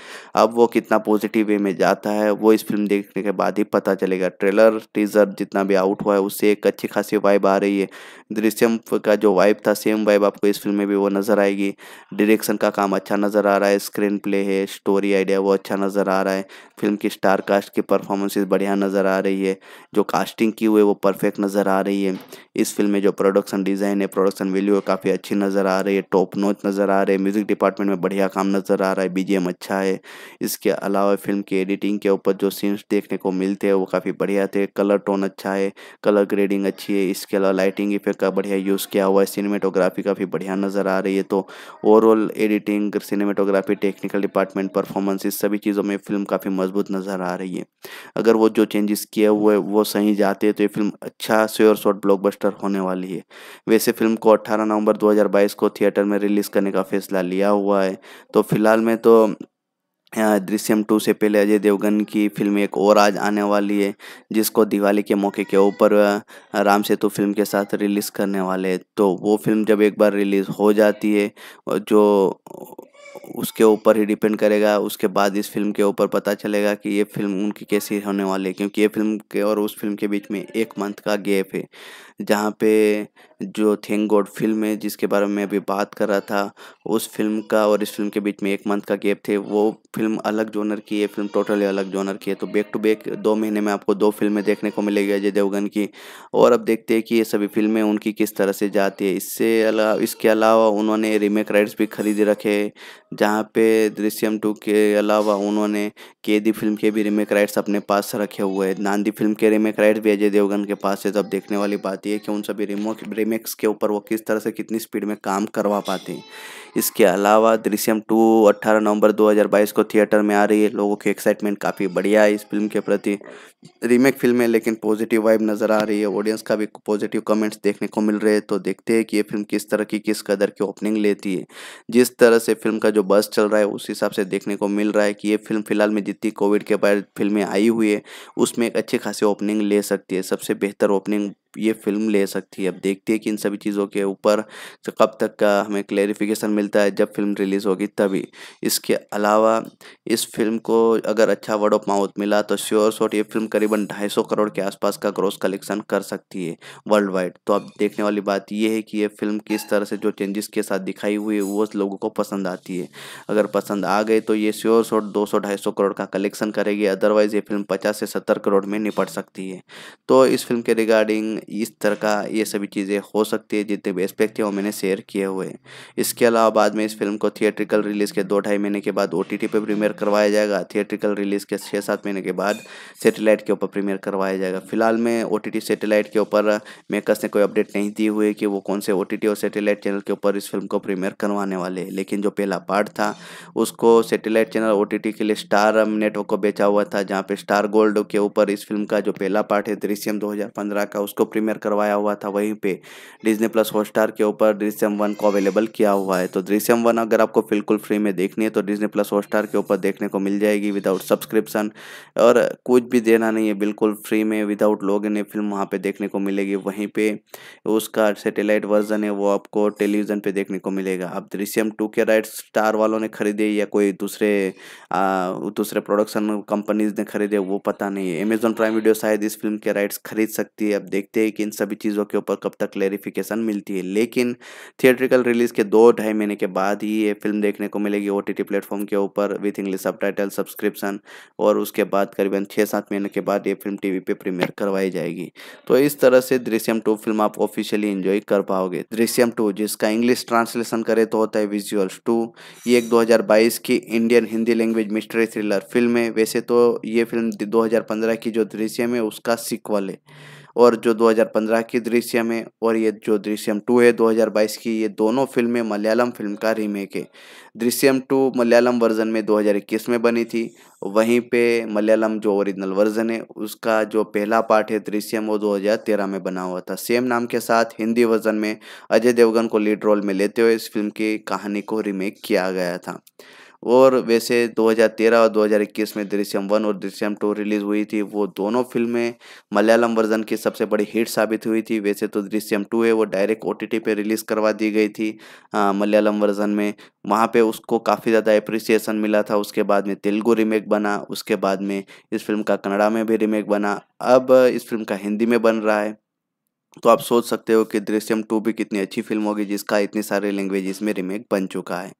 अब वो कितना पॉजिटिव वे में जाता है वो इस फिल्म देखने के बाद ही पता चलेगा ट्रेलर टीज़र जितना भी आउट हुआ है उससे एक अच्छी खासी वाइब आ रही है दृश्यम का जो वाइब था सेम वाइब आपको इस फिल्म में भी वो नज़र आएगी डायरेक्शन का काम अच्छा नज़र आ रहा है स्क्रीन प्ले है स्टोरी आइडिया वो अच्छा नज़र आ रहा है फिल्म की स्टार कास्ट की परफॉर्मेंसेज बढ़िया नज़र आ रही है जो कास्टिंग की हुई है वो परफेक्ट नज़र आ रही है इस फिल्म में जो प्रोडक्शन डिज़ाइन है प्रोडक्शन वैल्यू है काफ़ी अच्छी नज़र आ रही है टॉप नोच नज़र आ रही है म्यूज़िक डिपार्टमेंट में बढ़िया काम काम नज़र आ रहा है बी अच्छा है इसके अलावा फिल्म की एडिटिंग के ऊपर जो सीन्स देखने को मिलते हैं वो काफ़ी बढ़िया थे कलर टोन अच्छा है कलर ग्रेडिंग अच्छी है इसके अलावा लाइटिंग इफेक्ट का बढ़िया यूज़ किया हुआ है सिनेमेटोग्राफी काफ़ी बढ़िया नज़र आ रही है तो overall editing cinematography technical department performance इस सभी चीज़ों में फिल्म काफ़ी मजबूत नज़र आ रही है अगर वो जो चेंजेस किए हुए वो सही जाते हैं तो ये फिल्म अच्छा स्योर शॉट ब्लॉकबस्टर होने वाली है वैसे फिल्म को 18 नवंबर 2022 को थिएटर में रिलीज़ करने का फैसला लिया हुआ है तो फिलहाल में तो दृश्यम टू से पहले अजय देवगन की फिल्म एक और आज आने वाली है जिसको दिवाली के मौके के ऊपर राम सेतु फिल्म के साथ रिलीज़ करने वाले हैं तो वो फिल्म जब एक बार रिलीज़ हो जाती है जो उसके ऊपर ही डिपेंड करेगा उसके बाद इस फिल्म के ऊपर पता चलेगा कि ये फिल्म उनकी कैसी होने वाली है क्योंकि ये फिल्म के और उस फिल्म के बीच में एक मंथ का गैप है जहाँ पे जो थैंक गॉड फिल्म है जिसके बारे में अभी बात कर रहा था उस फिल्म का और इस फिल्म के बीच में एक मंथ का गैप थे वो फिल्म अलग जोनर की है फिल्म टोटली अलग जोनर की है तो बैक टू बैक दो महीने में आपको दो फिल्में देखने को मिलेगी अजय देवगन की और अब देखते हैं कि ये सभी फिल्में उनकी किस तरह से जाती है इससे अलावा इसके अलावा उन्होंने रीमेक राइट्स भी खरीद रखे जहाँ पे दृश्यम टू के अलावा उन्होंने केदी फिल्म के भी रीमेक राइट्स अपने पास रखे हुए हैं नांदी फिल्म के रीमेक राइट्स भी अजय देवगन के पास है तो अब देखने वाली बात पाती है कि उन सभी रिमोक रिमेक्स के ऊपर वो किस तरह से कितनी स्पीड में काम करवा पाते हैं इसके अलावा दृश्यम टू अट्ठारह नवंबर 2022 को थिएटर में आ रही है लोगों की एक्साइटमेंट काफ़ी बढ़िया है इस फिल्म के प्रति रीमेक फिल्म है लेकिन पॉजिटिव वाइब नज़र आ रही है ऑडियंस का भी पॉजिटिव कमेंट्स देखने को मिल रहे हैं तो देखते हैं कि ये फिल्म किस तरह की किस कदर की ओपनिंग लेती है जिस तरह से फिल्म का जो बस चल रहा है उस हिसाब से देखने को मिल रहा है कि ये फिल्म फिलहाल में जितनी कोविड के बाद फिल्में आई हुई है उसमें एक अच्छी खासी ओपनिंग ले सकती है सबसे बेहतर ओपनिंग ये फिल्म ले सकती है अब देखते हैं कि इन सभी चीज़ों के ऊपर कब तक का हमें क्लेरिफिकेशन मिलता है जब फिल्म रिलीज़ होगी तभी इसके अलावा इस फिल्म को अगर अच्छा वर्ड ऑफ माउथ मिला तो श्योर शॉट ये फिल्म करीबन ढाई सौ करोड़ के आसपास का ग्रोस कलेक्शन कर सकती है वर्ल्ड वाइड तो अब देखने वाली बात यह है कि ये फिल्म किस तरह से जो चेंजेस के साथ दिखाई हुई है वो लोगों को पसंद आती है अगर पसंद आ गए तो ये श्योर शॉट दो सौ ढाई सौ करोड़ का कलेक्शन करेगी अदरवाइज़ ये फिल्म पचास से सत्तर करोड़ में निपट सकती है तो इस फिल्म के रिगार्डिंग इस तरह का ये सभी चीज़ें हो सकती है जितने भी एस्पेक्ट है वो मैंने शेयर किए हुए हैं इसके अलावा बाद में इस फिल्म को थिएट्रिकल रिलीज़ के दो ढाई महीने के बाद ओ टी पे प्रीमियर करवाया जाएगा थिएट्रिकल रिलीज़ के छः सात महीने के बाद सेटेलाइट के ऊपर प्रीमियर करवाया जाएगा फिलहाल में ओ टी सेटेलाइट के ऊपर मेकर्स ने कोई अपडेट नहीं दी हुई कि वो कौन से ओ और सेटेलाइट चैनल के ऊपर इस फिल्म को प्रीमियर करवाने वाले हैं लेकिन जो पहला पार्ट था उसको सेटेलाइट चैनल ओ के लिए स्टार नेटवर्क को बेचा हुआ था जहाँ पे स्टार गोल्ड के ऊपर इस फिल्म का जो पहला पार्ट है दृश्यम 2015 का उसको प्रीमियर करवाया हुआ था वहीं पे डिजनी प्लस हॉटस्टार के ऊपर दृश्यम वन को अवेलेबल किया हुआ है तो दृश्यम वन अगर आपको बिल्कुल फ्री में देखनी है तो डिजनी प्लस हॉटस्टार के ऊपर देखने को मिल जाएगी विदाउट सब्सक्रिप्शन और कुछ भी देना नहीं है बिल्कुल फ्री में विदाउट लोग ये फिल्म वहाँ पर देखने को मिलेगी वहीं पर उसका सेटेलाइट वर्जन है वो आपको टेलीविज़न पर देखने को मिलेगा अब दृश्यम टू के राइट्स स्टार वालों ने खरीदे या कोई दूसरे दूसरे प्रोडक्शन कंपनीज ने खरीदे वो पता नहीं है अमेजोन प्राइम वीडियो शायद इस फिल्म के राइट्स खरीद सकती है अब देखते ब्रेक इन सभी चीज़ों के ऊपर कब तक क्लेरिफिकेशन मिलती है लेकिन थिएट्रिकल रिलीज के दो ढाई महीने के बाद ही ये फिल्म देखने को मिलेगी ओ टी प्लेटफॉर्म के ऊपर विथ इंग्लिश सब सब्सक्रिप्शन और उसके बाद करीबन छः सात महीने के बाद ये फिल्म टी पे प्रीमियर करवाई जाएगी तो इस तरह से दृश्यम टू फिल्म आप ऑफिशियली इंजॉय कर पाओगे दृश्यम टू जिसका इंग्लिश ट्रांसलेशन करे तो होता है विजुअल्स टू ये एक 2022 की Indian Hindi language mystery thriller film है वैसे तो ये फिल्म 2015 की जो दृश्यम है उसका सिक्वल है और जो 2015 की दृश्यम है और ये जो दृश्यम टू है 2022 की ये दोनों फिल्में मलयालम फिल्म का रीमेक है दृश्यम टू मलयालम वर्जन में 2021 में बनी थी वहीं पे मलयालम जो ओरिजिनल वर्जन है उसका जो पहला पार्ट है दृश्यम वो 2013 में बना हुआ था सेम नाम के साथ हिंदी वर्जन में अजय देवगन को लीड रोल में लेते हुए इस फिल्म की कहानी को रीमेक किया गया था और वैसे 2013 और 2021 में दृश्यम वन और दृश्यम टू रिलीज हुई थी वो दोनों फिल्में मलयालम वर्जन की सबसे बड़ी हिट साबित हुई थी वैसे तो दृश्यम टू है वो डायरेक्ट ओ टी पे रिलीज़ करवा दी गई थी मलयालम वर्जन में वहाँ पे उसको काफ़ी ज़्यादा अप्रिसिएशन मिला था उसके बाद में तेलुगु रीमेक बना उसके बाद में इस फिल्म का कन्नड़ा में भी रीमेक बना अब इस फिल्म का हिंदी में बन रहा है तो आप सोच सकते हो कि दृश्यम टू भी कितनी अच्छी फिल्म होगी जिसका इतनी सारे लैंग्वेज में रीमेक बन चुका है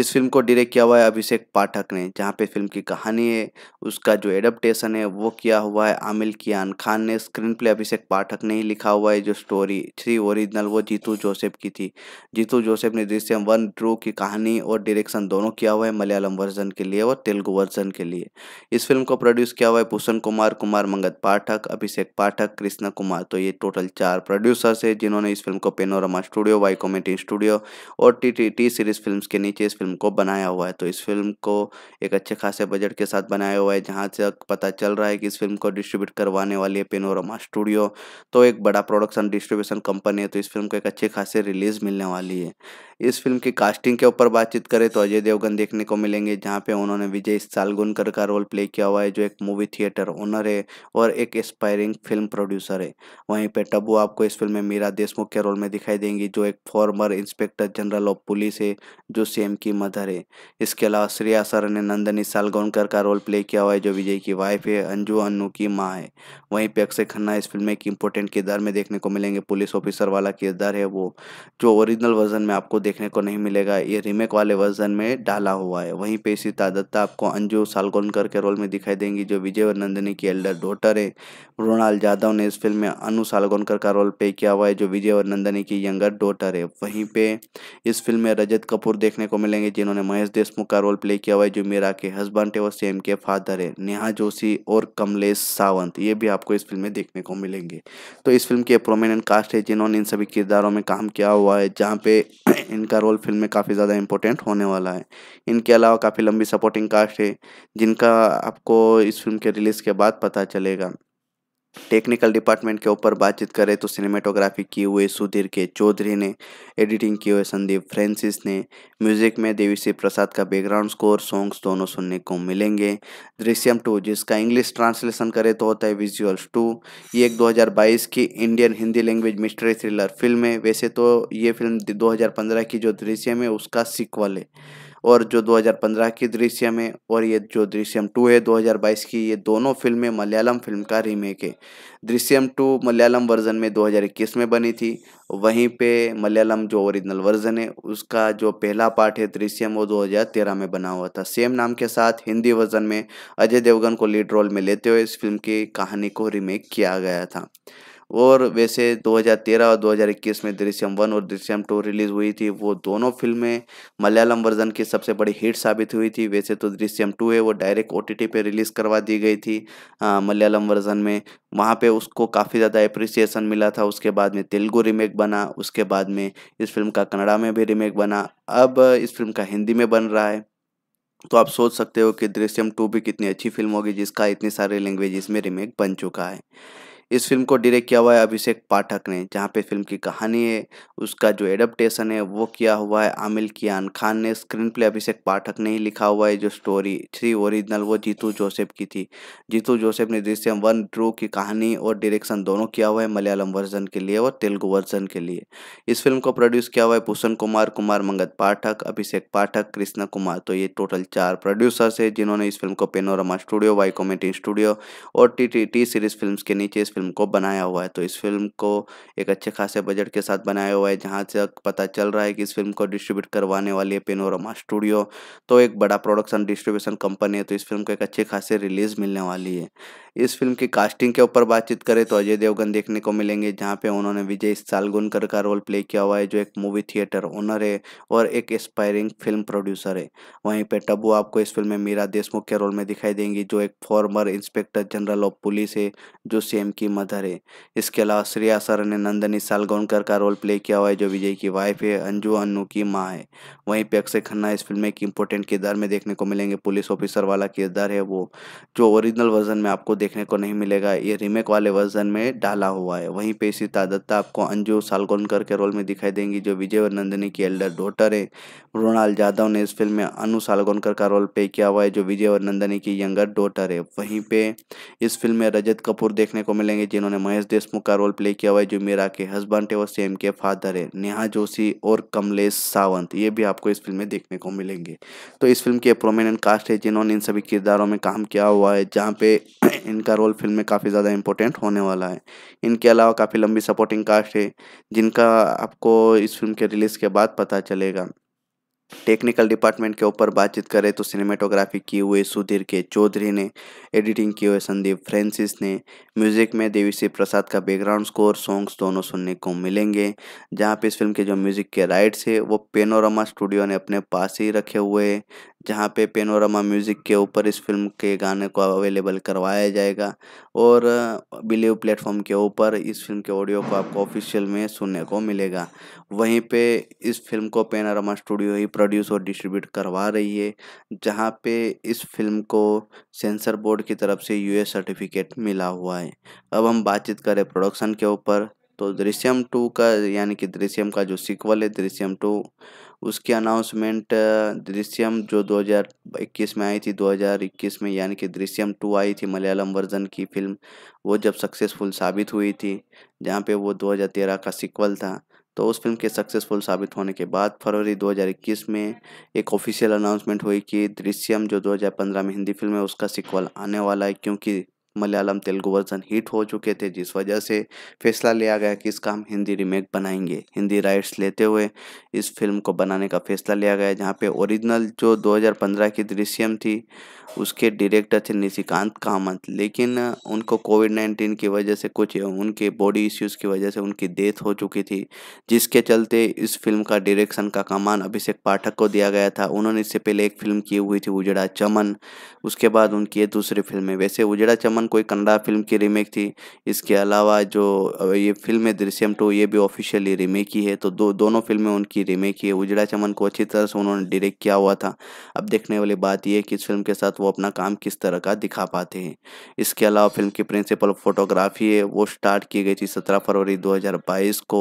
इस फिल्म को डायरेक्ट किया हुआ है अभिषेक पाठक ने जहाँ पे फिल्म की कहानी है उसका जो एडप्टेशन है वो किया हुआ है आमिल कियान खान ने स्क्रीन प्ले अभिषेक पाठक ने ही लिखा हुआ है जो स्टोरी थ्री ओरिजिनल वो जीतू जोसेफ की थी जीतू जोसेफ ने दृश्यम वन ट्रू की कहानी और डायरेक्शन दोनों किया हुआ है मलयालम वर्जन के लिए और तेलुगु वर्जन के लिए इस फिल्म को प्रोड्यूस किया हुआ है भूषण कुमार कुमार मंगत पाठक अभिषेक पाठक कृष्णा कुमार तो ये टोटल चार प्रोड्यूसर्स है जिन्होंने इस फिल्म को Panorama studio Y comedy studio और T T T series film के नीचे इस फिल्म फिल्म को बनाया हुआ है तो इस फिल्म को एक अच्छे खासे बजट के साथ बनाया हुआ है जहाँ तक पता चल रहा है कि इस फिल्म को डिस्ट्रीब्यूट करवाने वाली है पेनोरमा स्टूडियो तो एक बड़ा प्रोडक्शन डिस्ट्रीब्यूशन कंपनी है तो इस फिल्म को एक अच्छे खासे रिलीज मिलने वाली है इस फिल्म की कास्टिंग के ऊपर बातचीत करें तो अजय देवगन देखने को मिलेंगे जहाँ पे उन्होंने विजय सालगुनकर का रोल प्ले किया हुआ है जो एक मूवी थिएटर ओनर है और एक एस्पायरिंग फिल्म प्रोड्यूसर है वहीं पे टबू आपको इस फिल्म में मीरा देशमुख के रोल में दिखाई देंगी जो एक former inspector general of police है जो सेम की की मदर है इसके अलावा श्रेया सर ने नंदनी सालगोनकर का रोल प्ले किया हुआ है जो विजय की वाइफ है अंजू अन्नू की माँ है वहीं पे अक्षय खन्ना इस फिल्म में एक इम्पोर्टेंट किरदार में देखने को मिलेंगे पुलिस ऑफिसर वाला किरदार है वो जो ओरिजिनल वर्जन में आपको देखने को नहीं मिलेगा ये रीमेक वाले वर्जन में डाला हुआ है वहीं पर इसी तादत्ता आपको अंजू सालगोनकर के रोल में दिखाई देंगी जो विजय और नंदनी की एल्डर डॉटर है मृणाल यादव ने इस फिल्म में अनु सालगोनकर का रोल प्ले किया हुआ है जो विजय और नंदनी की यंगर डॉटर है वहीं पे इस फिल्म में रजत कपूर देखने को मिले मिलेंगे जिन्होंने महेश देशमुख का रोल प्ले किया हुआ है जो मीरा के हस्बैंड है और सेम के फादर है नेहा जोशी और कमलेश सावंत ये भी आपको इस फिल्म में देखने को मिलेंगे तो इस फिल्म के प्रोमिनेंट कास्ट है जिन्होंने इन सभी किरदारों में काम किया हुआ है जहाँ पे इनका रोल फिल्म में काफ़ी ज़्यादा इंपॉर्टेंट होने वाला है इनके अलावा काफ़ी लंबी सपोर्टिंग कास्ट है जिनका आपको इस फिल्म के रिलीज़ के बाद पता चलेगा टेक्निकल डिपार्टमेंट के ऊपर बातचीत करें तो सिनेमेटोग्राफी किए हुए सुधीर के चौधरी ने एडिटिंग किए हुए संदीप फ्रेंसिस ने म्यूजिक में देवी श्री प्रसाद का बैकग्राउंड स्कोर सॉन्ग्स दोनों सुनने को मिलेंगे दृश्यम टू जिसका इंग्लिश ट्रांसलेशन करें तो होता है विजुअल्स टू ये एक 2022 की Indian Hindi language mystery thriller film है वैसे तो ये फिल्म दो की जो दृश्यम है उसका सिक्वल है और जो 2015 की दृश्यम है और ये जो दृश्यम टू है 2022 की ये दोनों फिल्में मलयालम फिल्म का रीमेक है दृश्यम टू मलयालम वर्जन में 2021 में बनी थी वहीं पे मलयालम जो ओरिजिनल वर्जन है उसका जो पहला पार्ट है दृश्यम वो 2013 में बना हुआ था सेम नाम के साथ हिंदी वर्जन में अजय देवगन को लीड रोल में लेते हुए इस फिल्म की कहानी को रीमेक किया गया था और वैसे 2013 और 2021 में दृश्यम वन और दृश्यम टू रिलीज हुई थी वो दोनों फिल्में मलयालम वर्जन की सबसे बड़ी हिट साबित हुई थी वैसे तो दृश्यम टू है वो डायरेक्ट ओ टी पे रिलीज़ करवा दी गई थी मलयालम वर्जन में वहाँ पे उसको काफ़ी ज़्यादा अप्रिसिएशन मिला था उसके बाद में तेलुगु रीमेक बना उसके बाद में इस फिल्म का कन्नड़ा में भी रीमेक बना अब इस फिल्म का हिंदी में बन रहा है तो आप सोच सकते हो कि दृश्यम टू भी कितनी अच्छी फिल्म होगी जिसका इतनी सारी लैंग्वेज इसमें रीमेक बन चुका है इस फिल्म को डायरेक्ट किया हुआ है अभिषेक पाठक ने जहाँ पे फिल्म की कहानी है उसका जो एडप्टेशन है वो किया हुआ है आमिल कियान खान ने स्क्रीन प्ले अभिषेक पाठक ने ही लिखा हुआ है जो स्टोरी थ्री ओरिजिनल वो जीतू जोसेफ की थी जीतू जोसेफ ने दृश्यम वन ट्रू की कहानी और डायरेक्शन दोनों किया हुआ है मलयालम वर्जन के लिए और तेलुगु वर्जन के लिए इस फिल्म को प्रोड्यूस किया हुआ है भूषण कुमार कुमार मंगत पाठक अभिषेक पाठक कृष्णा कुमार तो ये टोटल चार प्रोड्यूसर्स है जिन्होंने इस फिल्म को Panorama studio Y committee studio और T T T series film के नीचे इस फिल्म को बनाया हुआ है तो इस फिल्म को एक अच्छे खासे बजट के साथ बनाया हुआ है जहाँ से पता चल रहा है कि इस फिल्म को डिस्ट्रीब्यूट करवाने वाली है पेनोरमा स्टूडियो तो एक बड़ा प्रोडक्शन डिस्ट्रीब्यूशन कंपनी है तो इस फिल्म को एक अच्छे खासे रिलीज़ मिलने वाली है इस फिल्म की कास्टिंग के ऊपर बातचीत करें तो अजय देवगन देखने को मिलेंगे जहाँ पे उन्होंने विजय सालगुनकर का रोल प्ले किया हुआ है जो एक मूवी थिएटर ओनर है और एक एस्पायरिंग फिल्म प्रोड्यूसर है वहीं पे टबू आपको इस फिल्म में मीरा देशमुख के रोल में दिखाई देंगी जो एक former inspector general of police है जो सेम की की मदर है इसके अलावा श्रेया सर ने नंदनी सालगोनकर का रोल प्ले किया हुआ है जो विजय की वाइफ है अंजू अन्नू की माँ है वहीं पे अक्षय खन्ना इस फिल्म में एक इम्पोर्टेंट किरदार में देखने को मिलेंगे पुलिस ऑफिसर वाला किरदार है वो जो ओरिजिनल वर्जन में आपको देखने को नहीं मिलेगा ये रीमेक वाले वर्जन में डाला हुआ है वहीं पे सीता दत्ता आपको अंजू सालगोनकर के रोल में दिखाई देंगी जो विजय और नंदनी की एल्डर डॉटर है मृणाल यादव ने इस फिल्म में अनु सालगोनकर का रोल प्ले किया हुआ है जो विजय और नंदनी की यंगर डॉटर है वहीं पे इस फिल्म में रजत कपूर देखने को मिलेंगे जाएंगे जिन्होंने महेश देशमुख का रोल प्ले किया हुआ है जो मीरा के हस्बैंड है वो सेम के फादर है नेहा जोशी और कमलेश सावंत ये भी आपको इस फिल्म में देखने को मिलेंगे तो इस फिल्म के प्रोमिनेंट कास्ट है जिन्होंने इन सभी किरदारों में काम किया हुआ है जहाँ पे इनका रोल फिल्म में काफ़ी ज़्यादा इंपॉर्टेंट होने वाला है इनके अलावा काफ़ी लंबी सपोर्टिंग कास्ट है जिनका आपको इस फिल्म के रिलीज़ के बाद पता चलेगा टेक्निकल डिपार्टमेंट के ऊपर बातचीत करें तो सिनेमेटोग्राफी किए हुए सुधीर के चौधरी ने एडिटिंग किए हुए संदीप फ्रेंसिस ने म्यूज़िक में देवी श्री प्रसाद का बैकग्राउंड स्कोर सॉन्ग्स दोनों सुनने को मिलेंगे जहाँ पे इस फिल्म के जो म्यूज़िक के राइट्स है वो पेनोरमा स्टूडियो ने अपने पास ही रखे हुए हैं जहाँ पे पेनोरमा म्यूज़िक के ऊपर इस फिल्म के गाने को अवेलेबल करवाया जाएगा और बिलीव प्लेटफॉर्म के ऊपर इस फिल्म के ऑडियो को आपको ऑफिशियल में सुनने को मिलेगा वहीं पे इस फिल्म को पेनोरमा स्टूडियो ही प्रोड्यूस और डिस्ट्रीब्यूट करवा रही है जहाँ पे इस फिल्म को सेंसर बोर्ड की तरफ से यू सर्टिफिकेट मिला हुआ है अब हम बातचीत करें प्रोडक्शन के ऊपर तो दृश्यम टू का यानी कि दृश्यम का जो सिक्वल है दृश्यम टू उसकी अनाउंसमेंट दृश्यम जो 2021 में आई थी 2021 में यानी कि दृश्यम टू आई थी मलयालम वर्जन की फिल्म वो जब सक्सेसफुल साबित हुई थी जहाँ पे वो 2013 का सिक्वल था तो उस फिल्म के सक्सेसफुल साबित होने के बाद फरवरी 2021 में एक ऑफिशियल अनाउंसमेंट हुई कि दृश्यम जो 2015 में हिंदी फिल्म है उसका सिक्वल आने वाला है क्योंकि मलयालम तेलुगु वर्जन हिट हो चुके थे जिस वजह से फैसला लिया गया कि इसका हम हिंदी रीमेक बनाएंगे हिंदी राइट्स लेते हुए इस फिल्म को बनाने का फैसला लिया गया जहाँ पे ओरिजिनल जो 2015 की दृश्यम थी उसके डायरेक्टर थे निशिकांत कामत लेकिन उनको कोविड नाइन्टीन की वजह से कुछ उनके बॉडी इश्यूज़ की वजह से उनकी डेथ हो चुकी थी जिसके चलते इस फिल्म का डायरेक्शन का कमान अभिषेक पाठक को दिया गया था उन्होंने इससे पहले एक फिल्म की हुई थी उजड़ा चमन उसके बाद उनकी दूसरी फिल्में वैसे उजड़ा चमन दौरान कोई कन्नड़ा फिल्म की रीमेक थी इसके अलावा जो ये फिल्म है दृश्यम टू ये भी ऑफिशियली रीमेक ही है तो दो दोनों फिल्में उनकी रीमेक ही है उजड़ा चमन को अच्छी तरह से उन्होंने डायरेक्ट किया हुआ था अब देखने वाली बात यह कि इस फिल्म के साथ वो अपना काम किस तरह का दिखा पाते हैं इसके अलावा फिल्म की प्रिंसिपल फोटोग्राफी है वो स्टार्ट की गई थी सत्रह फरवरी 2022 को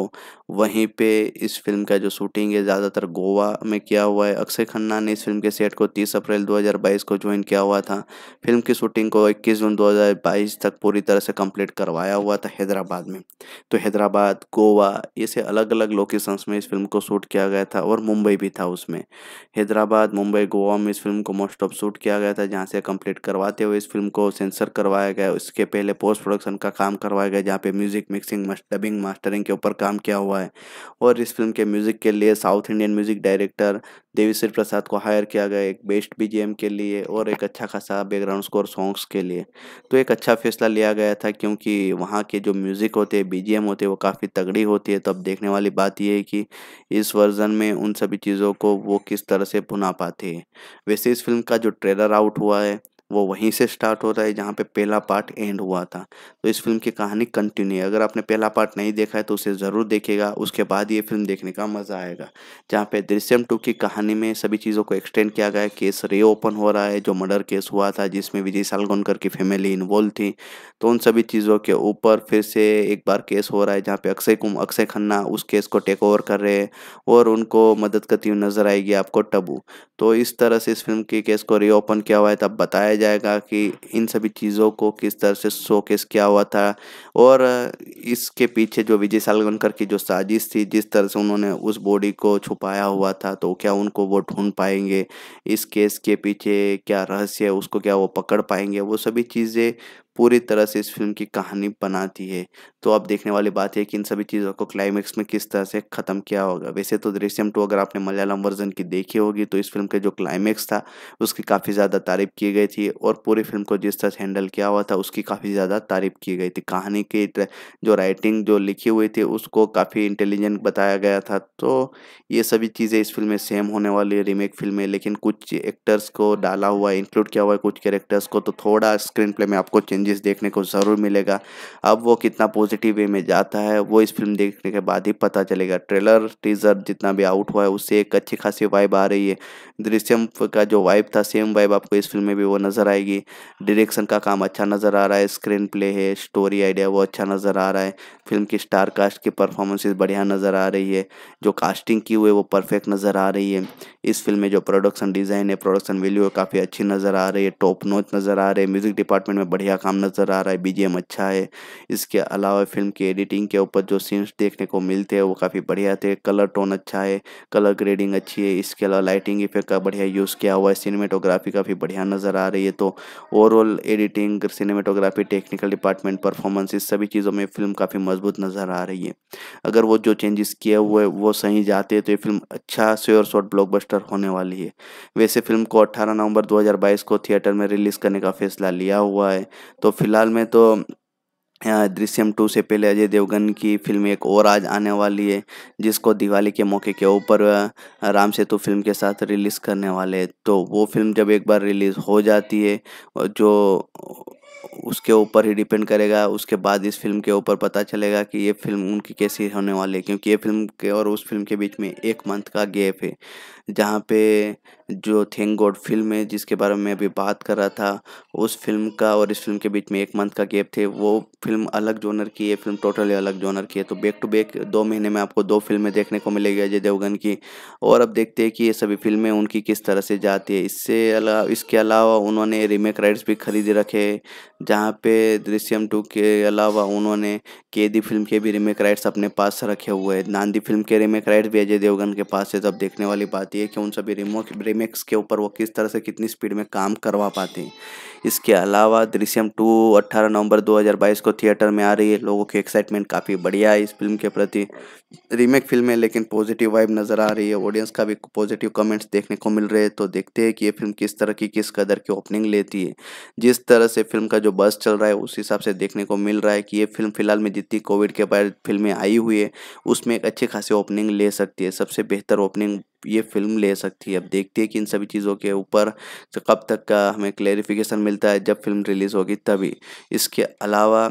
वहीं पर इस फिल्म का जो शूटिंग है ज़्यादातर गोवा में किया हुआ है अक्षय खन्ना ने इस फिल्म के सेट को तीस अप्रैल 2022 को ज्वाइन किया हुआ था फिल्म की शूटिंग को 21 जून 2022 तक पूरी तरह से कंप्लीट करवाया हुआ था हैदराबाद में तो हैदराबाद गोवा ऐसे अलग अलग लोकेशंस में इस फिल्म को शूट किया गया था और मुंबई भी था उसमें हैदराबाद मुंबई गोवा में इस फिल्म को मोस्ट ऑफ शूट किया गया था जहाँ से कंप्लीट करवाते हुए इस फिल्म को सेंसर करवाया गया उसके पहले पोस्ट प्रोडक्शन का काम करवाया गया जहाँ पे म्यूज़िक मिक्सिंग डबिंग मास्टरिंग के ऊपर काम किया हुआ है और इस फिल्म के म्यूज़िक के लिए south Indian music director देवीश्री Prasad को हायर किया गया एक बेस्ट बीजीएम के लिए और एक अच्छा खासा बैकग्राउंड स्कोर सॉन्ग्स के लिए तो एक अच्छा फैसला लिया गया था क्योंकि वहाँ के जो म्यूज़िक होते हैं बी होते हैं वो काफ़ी तगड़ी होती है तो अब देखने वाली बात यह है कि इस वर्जन में उन सभी चीज़ों को वो किस तरह से भुना पाते हैं वैसे इस फिल्म का जो ट्रेलर आउट हुआ है वो वहीं से स्टार्ट हो रहा है जहाँ पे पहला पार्ट एंड हुआ था तो इस फिल्म की कहानी कंटिन्यू है अगर आपने पहला पार्ट नहीं देखा है तो उसे ज़रूर देखेगा उसके बाद ये फिल्म देखने का मज़ा आएगा जहाँ पे दृश्यम टू की कहानी में सभी चीज़ों को एक्सटेंड किया गया है केस रीओपन हो रहा है जो मर्डर केस हुआ था जिसमें विजय सालगोनकर की फैमिली इन्वॉल्व थी तो उन सभी चीज़ों के ऊपर फिर से एक बार केस हो रहा है जहाँ पे अक्षय कुम अक्षय खन्ना उस केस को टेक ओवर कर रहे हैं और उनको मदद करती हुई नज़र आएगी आपको टबू तो इस तरह से इस फिल्म के केस को रीओपन किया हुआ है तब बताया दिखाया जाएगा कि इन सभी चीज़ों को किस तरह से शोकेस किया हुआ था और इसके पीछे जो विजय सालगनकर की जो साजिश थी जिस तरह से उन्होंने उस बॉडी को छुपाया हुआ था तो क्या उनको वो ढूंढ पाएंगे इस केस के पीछे क्या रहस्य है उसको क्या वो पकड़ पाएंगे वो सभी चीज़ें पूरी तरह से इस फिल्म की कहानी बनाती है तो अब देखने वाली बात है कि इन सभी चीज़ों को क्लाइमेक्स में किस तरह से ख़त्म किया होगा वैसे तो दृश्यम टू अगर आपने मलयालम वर्जन की देखी होगी तो इस फिल्म का जो क्लाइमैक्स था उसकी काफ़ी ज़्यादा तारीफ की गई थी और पूरी फिल्म को जिस तरह से हैंडल किया हुआ था उसकी काफ़ी ज़्यादा तारीफ की गई थी कहानी की जो राइटिंग जो लिखी हुई थी उसको काफ़ी इंटेलिजेंट बताया गया था तो ये सभी चीज़ें इस फिल्म में सेम होने वाली है रीमेक फिल्म में लेकिन कुछ एक्टर्स को डाला हुआ है इंक्लूड किया हुआ है कुछ कैरेक्टर्स को तो थोड़ा स्क्रीन प्ले में आपको चेंज चेंजेस देखने को ज़रूर मिलेगा अब वो कितना पॉजिटिव वे में जाता है वो इस फिल्म देखने के बाद ही पता चलेगा ट्रेलर टीज़र जितना भी आउट हुआ है उससे एक अच्छी खासी वाइब आ रही है दृश्यम का जो वाइब था सेम वाइब आपको इस फिल्म में भी वो नज़र आएगी डिरेक्शन का काम अच्छा नज़र आ रहा है स्क्रीन प्ले है स्टोरी आइडिया वो अच्छा नज़र आ रहा है फिल्म की स्टार कास्ट की परफॉर्मेंसेज बढ़िया नज़र आ रही है जो कास्टिंग की हुई है वो परफेक्ट नज़र आ रही है इस फिल्म में जो प्रोडक्शन डिज़ाइन है प्रोडक्शन वैल्यू है काफ़ी अच्छी नज़र आ रही है टॉप नोच नज़र आ रही है म्यूज़िक डिपार्टमेंट में बढ़िया काम काम नज़र आ रहा है बी अच्छा है इसके अलावा फिल्म की एडिटिंग के ऊपर जो सीन्स देखने को मिलते हैं वो काफ़ी बढ़िया थे कलर टोन अच्छा है कलर ग्रेडिंग अच्छी है इसके अलावा लाइटिंग इफेक्ट का बढ़िया यूज़ किया हुआ है सिनेमेटोग्राफी काफ़ी बढ़िया नज़र आ रही है तो overall editing cinematography technical department performance इस सभी चीज़ों में फिल्म काफ़ी मजबूत नज़र आ रही है अगर वो जो चेंजेस किए हुए वो सही जाते हैं तो ये फिल्म अच्छा स्योर शॉट ब्लॉकबस्टर होने वाली है वैसे फिल्म को 18 नवंबर 2022 को थिएटर में रिलीज़ करने का फैसला लिया हुआ है तो फिलहाल में तो दृश्यम टू से पहले अजय देवगन की फिल्म एक और आज आने वाली है जिसको दिवाली के मौके के ऊपर राम सेतु फिल्म के साथ रिलीज़ करने वाले हैं तो वो फिल्म जब एक बार रिलीज़ हो जाती है जो उसके ऊपर ही डिपेंड करेगा उसके बाद इस फिल्म के ऊपर पता चलेगा कि ये फिल्म उनकी कैसी होने वाली है क्योंकि ये फिल्म के और उस फिल्म के बीच में एक मंथ का गैप है जहाँ पे जो थैंक गॉड फिल्म है जिसके बारे में अभी बात कर रहा था उस फिल्म का और इस फिल्म के बीच में एक मंथ का गैप थे वो फिल्म अलग जोनर की है फिल्म टोटली अलग जोनर की है तो बैक टू बैक दो महीने में आपको दो फिल्में देखने को मिलेगी अजय देवगन की और अब देखते हैं कि ये सभी फिल्में उनकी किस तरह से जाती है इससे अला इसके अलावा उन्होंने रीमेक राइट्स भी खरीदे रखे जहाँ पे दृश्यम टू के अलावा उन्होंने केदी फिल्म के भी रीमेक राइट्स अपने पास रखे हुए हैं नांदी फिल्म के रीमेक राइट्स भी अजय देवगन के पास है तब देखने वाली बात जाती है कि उन सभी रिमोक रिमेक्स के ऊपर वो किस तरह से कितनी स्पीड में काम करवा पाते हैं इसके अलावा दृश्यम टू अट्ठारह नवंबर 2022 को थिएटर में आ रही है लोगों की एक्साइटमेंट काफ़ी बढ़िया है इस फिल्म के प्रति रीमेक फिल्म है लेकिन पॉजिटिव वाइब नज़र आ रही है ऑडियंस का भी पॉजिटिव कमेंट्स देखने को मिल रहे हैं तो देखते हैं कि ये फिल्म किस तरह की किस कदर की ओपनिंग लेती है जिस तरह से फिल्म का जो बस चल रहा है उस हिसाब से देखने को मिल रहा है कि ये फिल्म फिलहाल में जितनी कोविड के बाद फिल्में आई हुई है उसमें एक अच्छी खासी ओपनिंग ले सकती है सबसे बेहतर ओपनिंग ये फिल्म ले सकती है अब देखते हैं कि इन सभी चीज़ों के ऊपर कब तक का हमें क्लेरिफिकेशन मिलता है जब फिल्म रिलीज़ होगी तभी इसके अलावा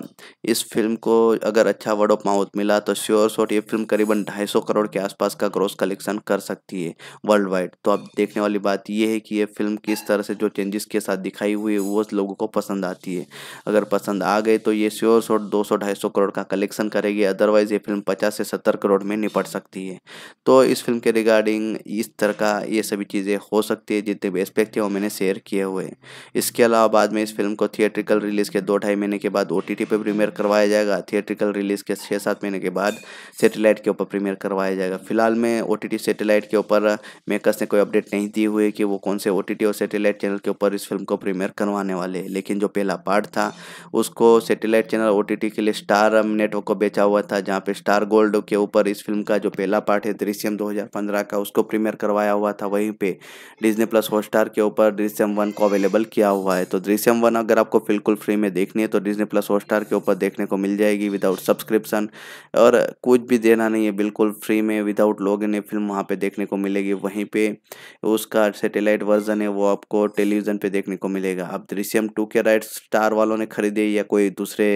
इस फिल्म को अगर अच्छा वर्ड ऑफ माउथ मिला तो श्योर शॉट ये फिल्म करीबन ढाई सौ करोड़ के आसपास का ग्रोस कलेक्शन कर सकती है वर्ल्ड वाइड तो अब देखने वाली बात यह है कि ये फिल्म किस तरह से जो चेंजेस के साथ दिखाई हुई है वो लोगों को पसंद आती है अगर पसंद आ गए तो ये श्योर शॉट दो सौ ढाई सौ करोड़ का कलेक्शन करेगी अदरवाइज़ ये फिल्म पचास से सत्तर करोड़ में निपट सकती है तो इस फिल्म के रिगार्डिंग इस तरह का ये सभी चीज़ें हो सकती है जितने भी एस्पेक्ट थे वो मैंने शेयर किए हुए इसके अलावा बाद में इस फिल्म को थिएट्रिकल रिलीज़ के दो ढाई महीने के बाद ओ टी पर प्रीमियर करवाया जाएगा थिएट्रिकल रिलीज़ के छः सात महीने के बाद सेटेलाइट के ऊपर प्रीमियर करवाया जाएगा फिलहाल में ओ टी सेटेलाइट के ऊपर मेकर्स ने कोई अपडेट नहीं दी हुई कि वो कौन से ओ और सेटेलाइट चैनल के ऊपर इस फिल्म को प्रीमियर करवाने वाले हैं लेकिन जो पहला पार्ट था उसको सेटेलाइट चैनल ओ के लिए स्टार नेटवर्क को बेचा हुआ था जहाँ पे स्टार गोल्ड के ऊपर इस फिल्म का जो पहला पार्ट है दृश्यम 2015 का उसको प्रीमियर करवाया हुआ था वहीं पे डिजनी प्लस हॉटस्टार के ऊपर दृश्यम वन को अवेलेबल किया हुआ है तो दृश्यम वन अगर आपको बिल्कुल फ्री में देखनी है तो डिजनी प्लस हॉटस्टार के ऊपर देखने को मिल जाएगी विदाउट सब्सक्रिप्शन और कुछ भी देना नहीं है बिल्कुल फ्री में विदाउट लोग ये फिल्म वहाँ पर देखने को मिलेगी वहीं पर उसका सेटेलाइट वर्जन है वो आपको टेलीविज़न पर देखने को मिलेगा अब दृश्यम टू के राइट स्टार वालों ने खरीदे या कोई दूसरे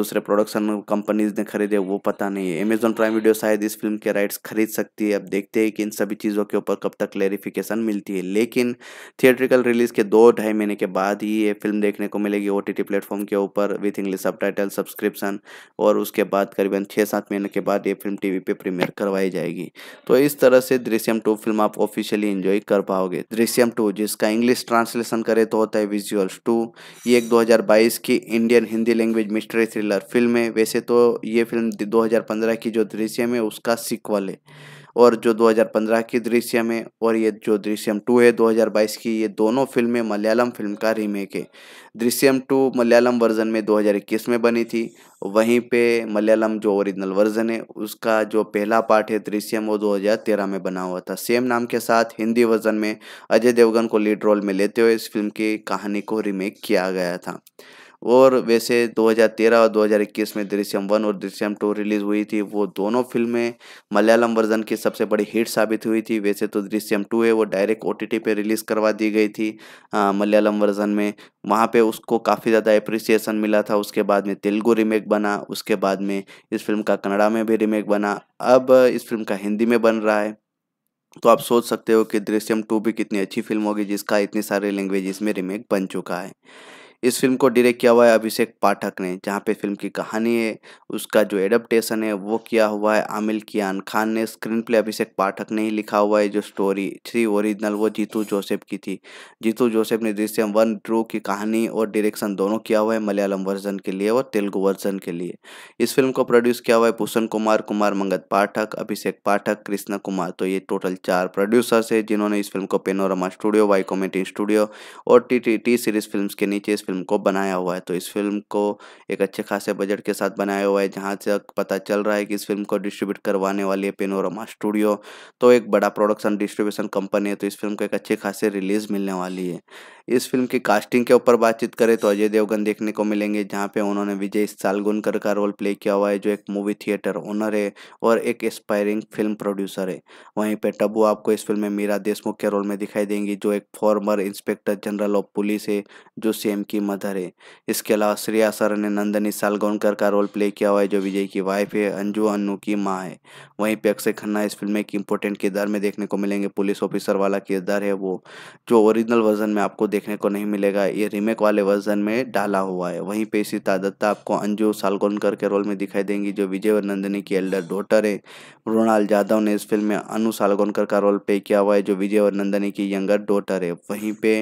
दूसरे प्रोडक्शन कंपनीज ने खरीदे वो पता नहीं है अमेजोन प्राइम वीडियो शायद इस फिल्म के राइट्स खरीद सकती है अब देखते है कि इन सभी चीज़ों के ऊपर कब तक क्लेरिफिकेशन मिलती है लेकिन थिएट्रिकल रिलीज के दो ढाई महीने के बाद ही ये फिल्म देखने को मिलेगी ओ टी प्लेटफॉर्म के ऊपर विथ इंग्लिश सब सब्सक्रिप्शन और उसके बाद करीबन छः सात महीने के बाद ये फिल्म टी वी प्रीमियर करवाई जाएगी तो इस तरह से दृश्यम टू फिल्म आप ऑफिशियली इंजॉय कर पाओगे दृश्यम टू जिसका इंग्लिश ट्रांसलेशन करे तो होता है विजुअल्स टू ये एक 2022 की Indian Hindi language mystery thriller film है वैसे तो ये फिल्म 2015 की जो दृश्यम है उसका सिक्वल है और जो 2015 की दृश्यम है और ये जो दृश्यम टू है 2022 की ये दोनों फिल्में मलयालम फिल्म का रीमेक है दृश्यम टू मलयालम वर्जन में 2021 में बनी थी वहीं पे मलयालम जो ओरिजिनल वर्जन है उसका जो पहला पार्ट है दृश्यम वो 2013 में बना हुआ था सेम नाम के साथ हिंदी वर्जन में अजय देवगन को लीड रोल में लेते हुए इस फिल्म की कहानी को रीमेक किया गया था और वैसे 2013 और 2021 में दृश्यम वन और दृश्यम टू रिलीज हुई थी वो दोनों फिल्में मलयालम वर्जन की सबसे बड़ी हिट साबित हुई थी वैसे तो दृश्यम टू है वो डायरेक्ट ओ टी पे रिलीज़ करवा दी गई थी मलयालम वर्जन में वहाँ पे उसको काफ़ी ज़्यादा अप्रिसिएशन मिला था उसके बाद में तेलुगु रीमेक बना उसके बाद में इस फिल्म का कन्नड़ा में भी रीमेक बना अब इस फिल्म का हिंदी में बन रहा है तो आप सोच सकते हो कि दृश्यम टू भी कितनी अच्छी फिल्म होगी जिसका इतनी सारी लैंग्वेज में रीमेक बन चुका है इस फिल्म को डायरेक्ट किया हुआ है अभिषेक पाठक ने जहाँ पे फिल्म की कहानी है उसका जो एडप्टेशन है वो किया हुआ है आमिल कियान खान ने स्क्रीन प्ले अभिषेक पाठक ने ही लिखा हुआ है जो स्टोरी थ्री ओरिजिनल वो जीतू जोसेफ की थी जीतू जोसेफ ने दृश्यम वन ट्रू की कहानी और डायरेक्शन दोनों किया हुआ है मलयालम वर्जन के लिए और तेलुगु वर्जन के लिए इस फिल्म को प्रोड्यूस किया हुआ है भूषण कुमार कुमार मंगत पाठक अभिषेक पाठक कृष्णा कुमार तो ये टोटल चार प्रोड्यूसर्स है जिन्होंने इस फिल्म को Panorama studio Y committee studio और T T T series film के नीचे इस फिल्म को बनाया हुआ है तो इस फिल्म को एक अच्छे खासे बजट के साथ बनाया हुआ है जहाँ तक पता चल रहा है कि इस फिल्म को डिस्ट्रीब्यूट करवाने वाली है पेनोरमा स्टूडियो तो एक बड़ा प्रोडक्शन डिस्ट्रीब्यूशन कंपनी है तो इस फिल्म को एक अच्छे खासे रिलीज़ मिलने वाली है इस फिल्म की कास्टिंग के ऊपर बातचीत करें तो अजय देवगन देखने को मिलेंगे जहाँ पे उन्होंने विजय सालगुनकर का रोल प्ले किया हुआ है जो एक मूवी थिएटर ओनर है और एक एस्पायरिंग फिल्म प्रोड्यूसर है वहीं पे टबू आपको इस फिल्म में मीरा देशमुख के रोल में दिखाई देंगी जो एक former inspector general of police है जो सेम की की मदर है इसके अलावा श्रेया सर ने नंदनी सालगोनकर का रोल प्ले किया हुआ है जो विजय की वाइफ है अंजू अन्नू की माँ है वहीं पे अक्षय खन्ना इस फिल्म में एक इम्पोर्टेंट किरदार में देखने को मिलेंगे पुलिस ऑफिसर वाला किरदार है वो जो ओरिजिनल वर्जन में आपको देखने को नहीं मिलेगा ये रीमेक वाले वर्जन में डाला हुआ है वहीं पे इसी तादत्ता आपको अंजू सालगोनकर के रोल में दिखाई देंगी जो विजय और नंदनी की एल्डर डॉटर है मृणाल यादव ने इस फिल्म में अनु सालगोनकर का रोल प्ले किया हुआ है जो विजय और नंदनी की यंगर डॉटर है वहीं पे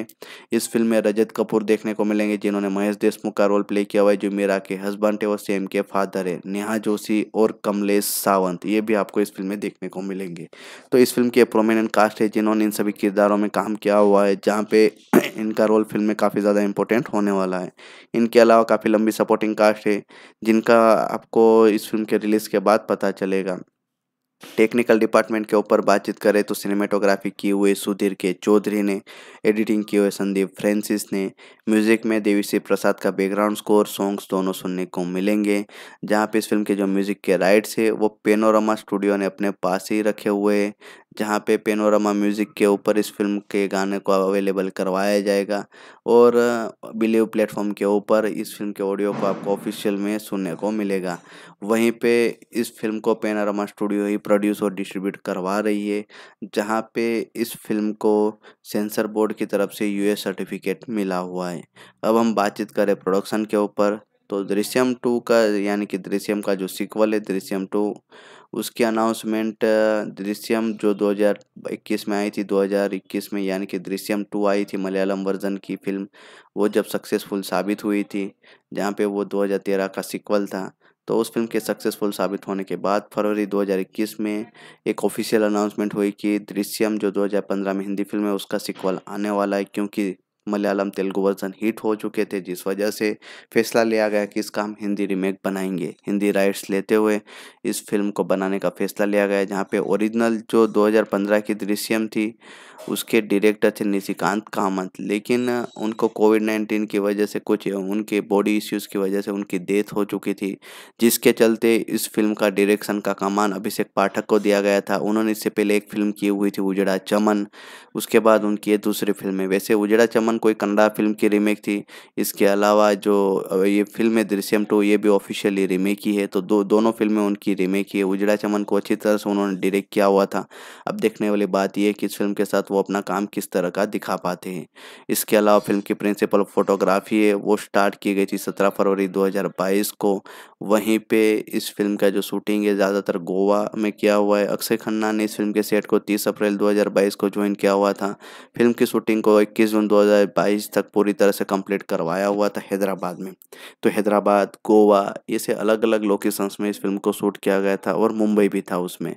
इस फिल्म में रजत कपूर देखने को मिलेंगे मिलेंगे जिन्होंने महेश देशमुख का रोल प्ले किया हुआ है जो मीरा के हस्बैंड है और सेम के फादर है नेहा जोशी और कमलेश सावंत ये भी आपको इस फिल्म में देखने को मिलेंगे तो इस फिल्म के प्रोमिनेंट कास्ट है जिन्होंने इन सभी किरदारों में काम किया हुआ है जहाँ पे इनका रोल फिल्म में काफ़ी ज़्यादा इंपॉर्टेंट होने वाला है इनके अलावा काफ़ी लंबी सपोर्टिंग कास्ट है जिनका आपको इस फिल्म के रिलीज़ के बाद पता चलेगा टेक्निकल डिपार्टमेंट के ऊपर बातचीत करें तो सिनेमेटोग्राफी किए हुए सुधीर के चौधरी ने एडिटिंग किए हुए संदीप फ्रेंसिस ने म्यूज़िक में देवी श्री प्रसाद का बैकग्राउंड स्कोर सॉन्ग्स दोनों सुनने को मिलेंगे जहाँ पे इस फिल्म के जो म्यूज़िक के राइट्स है वो पेनोरमा स्टूडियो ने अपने पास ही रखे हुए हैं जहाँ पे पेनोरमा म्यूज़िक के ऊपर इस फिल्म के गाने को अवेलेबल करवाया जाएगा और बिलीव प्लेटफॉर्म के ऊपर इस फिल्म के ऑडियो को आपको ऑफिशियल में सुनने को मिलेगा वहीं पे इस फिल्म को पेनोरमा स्टूडियो ही प्रोड्यूस और डिस्ट्रीब्यूट करवा रही है जहाँ पे इस फिल्म को सेंसर बोर्ड की तरफ से यू सर्टिफिकेट मिला हुआ है अब हम बातचीत करें प्रोडक्शन के ऊपर तो दृश्यम टू का यानी कि दृश्यम का जो सिक्वल है दृश्यम टू उसकी अनाउंसमेंट दृश्यम जो 2021 में आई थी 2021 में यानी कि दृश्यम टू आई थी मलयालम वर्जन की फिल्म वो जब सक्सेसफुल साबित हुई थी जहाँ पे वो 2013 का सिक्वल था तो उस फिल्म के सक्सेसफुल साबित होने के बाद फरवरी 2021 में एक ऑफिशियल अनाउंसमेंट हुई कि दृश्यम जो 2015 में हिंदी फिल्म है उसका सिक्वल आने वाला है क्योंकि मलयालम तेलुगु वर्जन हिट हो चुके थे जिस वजह से फैसला लिया गया कि इसका हम हिंदी रीमेक बनाएंगे हिंदी राइट्स लेते हुए इस फिल्म को बनाने का फैसला लिया गया जहाँ पे ओरिजिनल जो 2015 की दृश्यम थी उसके डायरेक्टर थे निशिकांत कामत लेकिन उनको कोविड नाइन्टीन की वजह से कुछ उनके बॉडी इश्यूज़ की वजह से उनकी डेथ हो चुकी थी जिसके चलते इस फिल्म का डायरेक्शन का कमान अभिषेक पाठक को दिया गया था उन्होंने इससे पहले एक फिल्म की हुई थी उजड़ा चमन उसके बाद उनकी ये दूसरी फिल्म है वैसे उजड़ा चमन दृश्यम कोई कन्नड़ा फिल्म की रीमेक थी इसके अलावा जो ये फिल्म है दृश्यम टू ये भी ऑफिशियली रीमेक ही है तो दो दोनों फिल्में उनकी रीमेक ही है उजड़ा चमन को अच्छी तरह से उन्होंने डायरेक्ट किया हुआ था अब देखने वाली बात यह है कि इस फिल्म के साथ वो अपना काम किस तरह का दिखा पाते हैं इसके अलावा फिल्म की प्रिंसिपल फोटोग्राफी है वो स्टार्ट की गई थी सत्रह फरवरी 2022 को वहीं पर इस फिल्म का जो शूटिंग है ज़्यादातर गोवा में किया हुआ है अक्षय खन्ना ने इस फिल्म के सेट को तीस अप्रैल 2022 को ज्वाइन किया हुआ था फिल्म की शूटिंग को 21 जून 2022 2022 तक पूरी तरह से कंप्लीट करवाया हुआ था हैदराबाद में तो हैदराबाद गोवा ऐसे अलग अलग लोकेशंस में इस फिल्म को शूट किया गया था और मुंबई भी था उसमें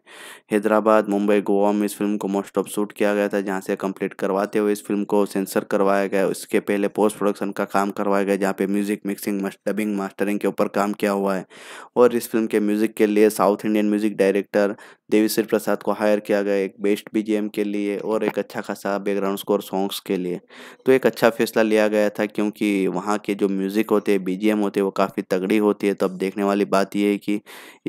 हैदराबाद मुंबई गोवा में इस फिल्म को मोस्ट ऑफ शूट किया गया था जहाँ से कम्प्लीट करवाते हुए इस फिल्म को सेंसर करवाया गया उसके पहले पोस्ट प्रोडक्शन का काम करवाया गया जहाँ पे म्यूज़िक मिक्सिंग डबिंग मास्टरिंग के ऊपर काम किया हुआ है और इस फिल्म के म्यूज़िक के लिए south Indian music director Sri Prasad को हायर किया गया एक बेस्ट बी के लिए और एक अच्छा खासा बैकग्राउंड स्कोर सॉन्ग्स के लिए तो एक अच्छा फैसला लिया गया था क्योंकि वहाँ के जो म्यूज़िक होते हैं बी होते हैं वो काफ़ी तगड़ी होती है तो अब देखने वाली बात यह है कि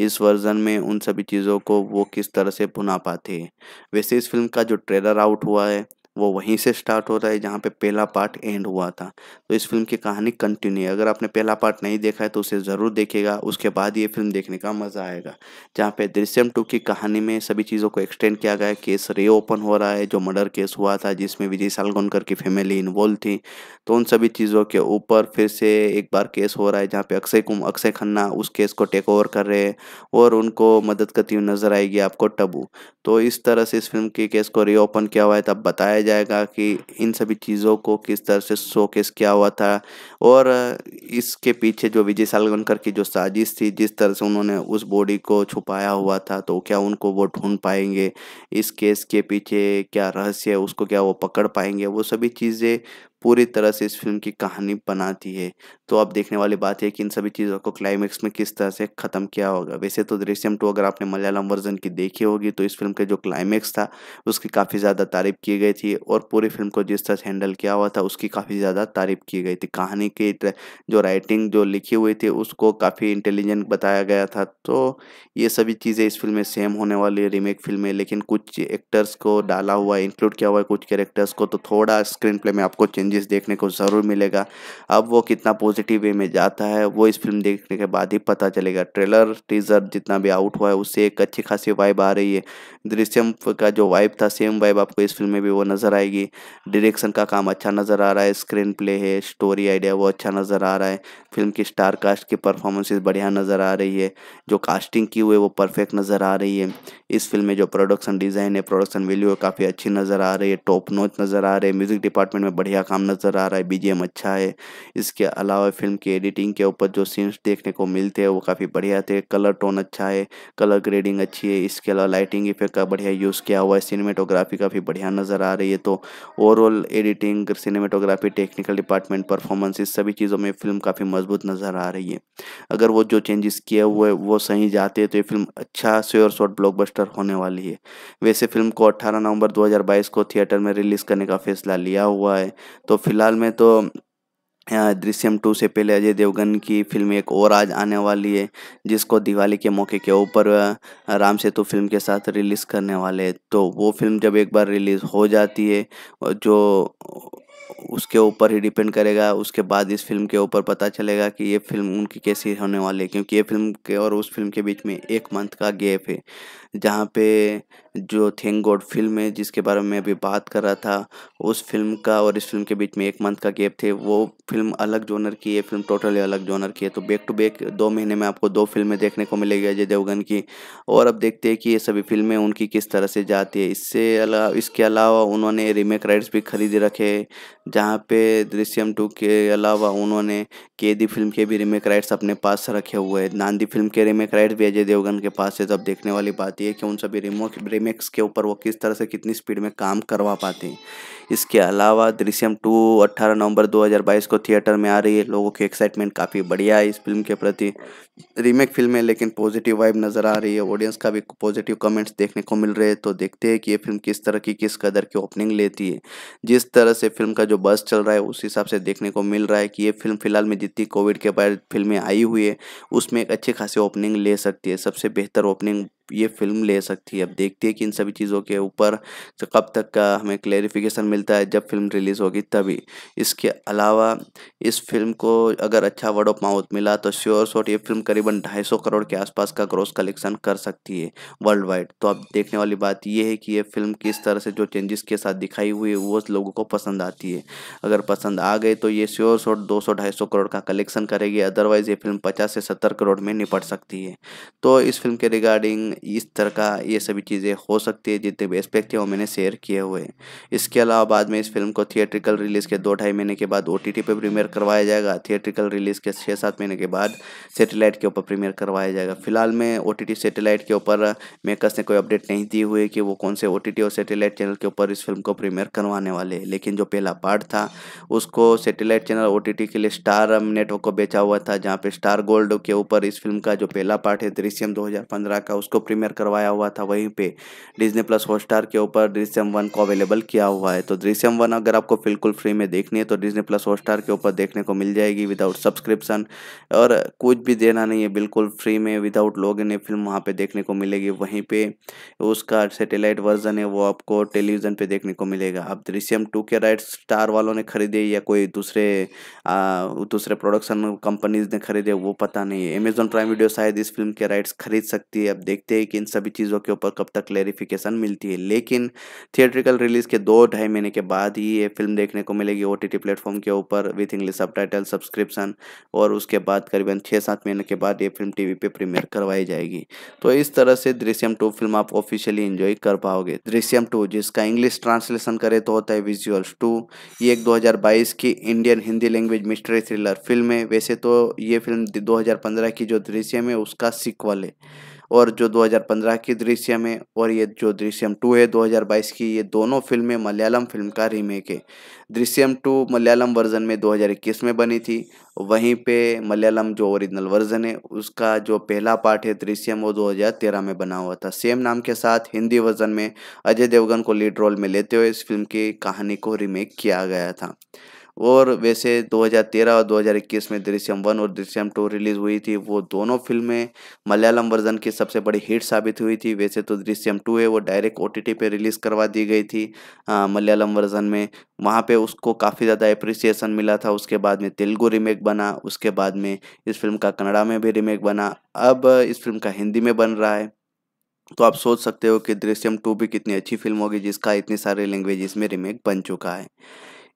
इस वर्जन में उन सभी चीज़ों को वो किस तरह से भुना पाते हैं वैसे इस फिल्म का जो ट्रेलर आउट हुआ है वो वहीं से स्टार्ट होता है जहाँ पे पहला पार्ट एंड हुआ था तो इस फिल्म की कहानी कंटिन्यू है अगर आपने पहला पार्ट नहीं देखा है तो उसे ज़रूर देखेगा उसके बाद ये फिल्म देखने का मज़ा आएगा जहाँ पे दृश्यम टू की कहानी में सभी चीज़ों को एक्सटेंड किया गया केस रे ओपन हो रहा है जो मर्डर केस हुआ था जिसमें विजय सालगोनकर की फैमिली इन्वॉल्व थी तो उन सभी चीज़ों के ऊपर फिर से एक बार केस हो रहा है जहाँ पे अक्षय कुम अक्षय खन्ना उस केस को टेक ओवर कर रहे हैं और उनको मदद करती हुई नज़र आएगी आपको टबू तो इस तरह से इस फिल्म के केस को रीओपन किया हुआ है तब बताया जाएगा कि इन सभी चीज़ों को किस तरह से शोकेस किया हुआ था और इसके पीछे जो विजय सालगनकर की जो साजिश थी जिस तरह से उन्होंने उस बॉडी को छुपाया हुआ था तो क्या उनको वो ढूंढ पाएंगे इस केस के पीछे क्या रहस्य है उसको क्या वो पकड़ पाएंगे वो सभी चीज़ें पूरी तरह से इस फिल्म की कहानी बनाती है तो अब देखने वाली बात है कि इन सभी चीज़ों को क्लाइमैक्स में किस तरह से ख़त्म किया होगा वैसे तो दृश्यम टू अगर आपने मलयालम वर्जन की देखी होगी तो इस फिल्म का जो क्लाइमेक्स था उसकी काफ़ी ज़्यादा तारीफ की गई थी और पूरी फिल्म को जिस तरह से हैंडल किया हुआ था उसकी काफ़ी ज़्यादा तारीफ की गई थी कहानी की जो राइटिंग जो लिखी हुई थी उसको काफ़ी इंटेलिजेंट बताया गया था तो ये सभी चीज़ें इस फिल्म में सेम होने वाली रीमेक फिल्म में लेकिन कुछ एक्टर्स को डाला हुआ इंक्लूड किया हुआ है कुछ कैरेक्टर्स को तो थोड़ा स्क्रीन प्ले में आपको चेंज चेंजेस देखने को ज़रूर मिलेगा अब वो कितना पॉजिटिव वे में जाता है वो इस फिल्म देखने के बाद ही पता चलेगा ट्रेलर टीज़र जितना भी आउट हुआ है उससे एक अच्छी खासी वाइब आ रही है दृश्यम का जो वाइब था सेम वाइब आपको इस फिल्म में भी वो नज़र आएगी डायरेक्शन का काम अच्छा नज़र आ रहा है स्क्रीन प्ले है स्टोरी आइडिया वो अच्छा नज़र आ रहा है फिल्म की स्टार कास्ट की परफॉर्मेंसेज बढ़िया नज़र आ रही है जो कास्टिंग की हुई है वो परफेक्ट नज़र आ रही है इस फिल्म में जो प्रोडक्शन डिज़ाइन है प्रोडक्शन वैल्यू है काफ़ी अच्छी नज़र आ रही है टॉप नोच नज़र आ रहे हैं म्यूज़िक डिपार्टमेंट में बढ़िया काम काम नज़र आ रहा है बी अच्छा है इसके अलावा फिल्म की एडिटिंग के ऊपर जो सीन्स देखने को मिलते हैं वो काफ़ी बढ़िया थे कलर टोन अच्छा है कलर ग्रेडिंग अच्छी है इसके अलावा लाइटिंग इफेक्ट का बढ़िया यूज़ किया हुआ है सिनेमेटोग्राफी काफ़ी बढ़िया नज़र आ रही है तो overall editing cinematography technical department performance इस सभी चीज़ों में फिल्म काफ़ी मजबूत नज़र आ रही है अगर वो जो चेंजेस किए हुए वो सही जाते हैं तो ये फिल्म अच्छा स्योर शॉट ब्लॉकबस्टर होने वाली है वैसे फिल्म को 18 नवंबर 2022 को थिएटर में रिलीज़ करने का फैसला लिया हुआ है तो फिलहाल में तो दृश्यम टू से पहले अजय देवगन की फिल्म एक और आज आने वाली है जिसको दिवाली के मौके के ऊपर राम सेतु फिल्म के साथ रिलीज़ करने वाले हैं तो वो फिल्म जब एक बार रिलीज़ हो जाती है जो उसके ऊपर ही डिपेंड करेगा उसके बाद इस फिल्म के ऊपर पता चलेगा कि ये फिल्म उनकी कैसी होने वाली है क्योंकि ये फिल्म के और उस फिल्म के बीच में एक मंथ का गैप है जहाँ पे जो थैंक गॉड फिल्म है जिसके बारे में अभी बात कर रहा था उस फिल्म का और इस फिल्म के बीच में एक मंथ का गैप थे वो फिल्म अलग जोनर की है फिल्म टोटली अलग जोनर की है तो बैक टू बैक दो महीने में आपको दो फिल्में देखने को मिलेगी अजय देवगन की और अब देखते हैं कि ये सभी फिल्में उनकी किस तरह से जाती है इससे अलावा इसके अलावा उन्होंने रीमेक राइट्स भी खरीदे रखे जहाँ पे दृश्यम टू के अलावा उन्होंने केदी फिल्म के भी रीमेक राइट्स अपने पास रखे हुए हैं नांदी फिल्म के रीमेक राइट्स भी अजय देवगन के पास है तो अब देखने वाली बात जाती है कि उन सभी रिमोक रिमेक्स के ऊपर वो किस तरह से कितनी स्पीड में काम करवा पाते हैं इसके अलावा दृश्यम टू अट्ठारह नवंबर 2022 को थिएटर में आ रही है लोगों की एक्साइटमेंट काफ़ी बढ़िया है इस फिल्म के प्रति रीमेक फिल्म है लेकिन पॉजिटिव वाइब नज़र आ रही है ऑडियंस का भी पॉजिटिव कमेंट्स देखने को मिल रहे हैं तो देखते हैं कि ये फिल्म किस तरह की किस कदर की ओपनिंग लेती है जिस तरह से फिल्म का जो बस चल रहा है उस हिसाब से देखने को मिल रहा है कि ये फिल्म फिलहाल में जितनी कोविड के बाद फिल्में आई हुई है उसमें एक अच्छी खासी ओपनिंग ले सकती है सबसे बेहतर ओपनिंग ये फिल्म ले सकती है अब देखते हैं कि इन सभी चीज़ों के ऊपर कब तक का हमें क्लेरिफिकेशन मिलता है जब फिल्म रिलीज़ होगी तभी इसके अलावा इस फिल्म को अगर अच्छा वर्ड ऑफ माउथ मिला तो श्योर शॉट ये फिल्म करीबन ढाई सौ करोड़ के आसपास का ग्रोस कलेक्शन कर सकती है वर्ल्ड वाइड तो अब देखने वाली बात यह है कि ये फिल्म किस तरह से जो चेंजेस के साथ दिखाई हुई है वो लोगों को पसंद आती है अगर पसंद आ गए तो ये श्योर शॉट दो सौ ढाई सौ करोड़ का कलेक्शन करेगी अदरवाइज़ ये फिल्म पचास से सत्तर करोड़ में निपट सकती है तो इस फिल्म के रिगार्डिंग इस तरह का ये सभी चीज़ें हो सकती है जितने भी एस्पेक्ट है वो मैंने शेयर किए हुए इसके अलावा बाद में इस फिल्म को थिएट्रिकल रिलीज़ के दो ढाई महीने के बाद ओ टी पर प्रीमियर करवाया जाएगा थिएट्रिकल रिलीज़ के छः सात महीने के बाद सेटेलाइट के ऊपर प्रीमियर करवाया जाएगा फिलहाल में ओ टी सेटेलाइट के ऊपर मेकर्स ने कोई अपडेट नहीं दी हुई कि वो कौन से ओ और सेटेलाइट चैनल के ऊपर इस फिल्म को प्रीमियर करवाने वाले लेकिन जो पहला पार्ट था उसको सेटेलाइट चैनल ओ के लिए स्टार नेटवर्क को बेचा हुआ था जहाँ पे स्टार गोल्ड के ऊपर इस फिल्म का जो पहला पार्ट है दृश्यम 2015 का उसको प्रीमियर करवाया हुआ था वहीं पे डिजनी प्लस हॉटस्टार के ऊपर दृश्यम वन को अवेलेबल किया हुआ है तो दृश्यम वन अगर आपको बिल्कुल फ्री में देखनी है तो डिजनी प्लस हॉटस्टार के ऊपर देखने को मिल जाएगी विदाउट सब्सक्रिप्शन और कुछ भी देना नहीं है बिल्कुल फ्री में विदाउट लॉग इन फिल्म वहाँ पर देखने को मिलेगी वहीं पर उसका सेटेलाइट वर्जन है वो आपको टेलीविज़न पर देखने को मिलेगा अब दृश्यम टू के राइट स्टार वालों ने खरीदे या कोई दूसरे दूसरे प्रोडक्शन कंपनीज ने खरीदे वो पता नहीं है अमेजोन प्राइम वीडियो शायद इस फिल्म के राइट्स खरीद सकती है अब देखते ब्रेक इन सभी चीज़ों के ऊपर कब तक क्लेरिफिकेशन मिलती है लेकिन थिएट्रिकल रिलीज के दो ढाई महीने के बाद ही ये फिल्म देखने को मिलेगी ओ टी प्लेटफॉर्म के ऊपर विथ इंग्लिश सब सब्सक्रिप्शन और उसके बाद करीबन छः सात महीने के बाद ये फिल्म टीवी पे प्रीमियर करवाई जाएगी तो इस तरह से दृश्यम टू फिल्म आप ऑफिशियली इन्जॉय कर पाओगे दृश्यम टू जिसका इंग्लिश ट्रांसलेशन करें तो होता है विजुअल्स टू ये एक 2022 की Indian Hindi language mystery thriller film है वैसे तो ये फिल्म 2015 की जो दृश्यम है उसका सिक्वल है और जो 2015 की दृश्यम है और ये जो दृश्यम टू है 2022 की ये दोनों फिल्में मलयालम फिल्म का रीमेक है दृश्यम टू मलयालम वर्जन में 2021 में बनी थी वहीं पे मलयालम जो ओरिजिनल वर्जन है उसका जो पहला पार्ट है दृश्यम वो 2013 में बना हुआ था सेम नाम के साथ हिंदी वर्जन में अजय देवगन को लीड रोल में लेते हुए इस फिल्म की कहानी को रीमेक किया गया था और वैसे 2013 और 2021 में दृश्यम वन और दृश्यम टू रिलीज हुई थी वो दोनों फिल्में मलयालम वर्जन की सबसे बड़ी हिट साबित हुई थी वैसे तो दृश्यम टू है वो डायरेक्ट ओ टी पे रिलीज़ करवा दी गई थी मलयालम वर्जन में वहाँ पे उसको काफ़ी ज़्यादा अप्रिसिएशन मिला था उसके बाद में तेलुगु रीमेक बना उसके बाद में इस फिल्म का कन्नड़ा में भी रीमेक बना अब इस फिल्म का हिंदी में बन रहा है तो आप सोच सकते हो कि दृश्यम टू भी कितनी अच्छी फिल्म होगी जिसका इतनी सारे लैंग्वेज में रीमेक बन चुका है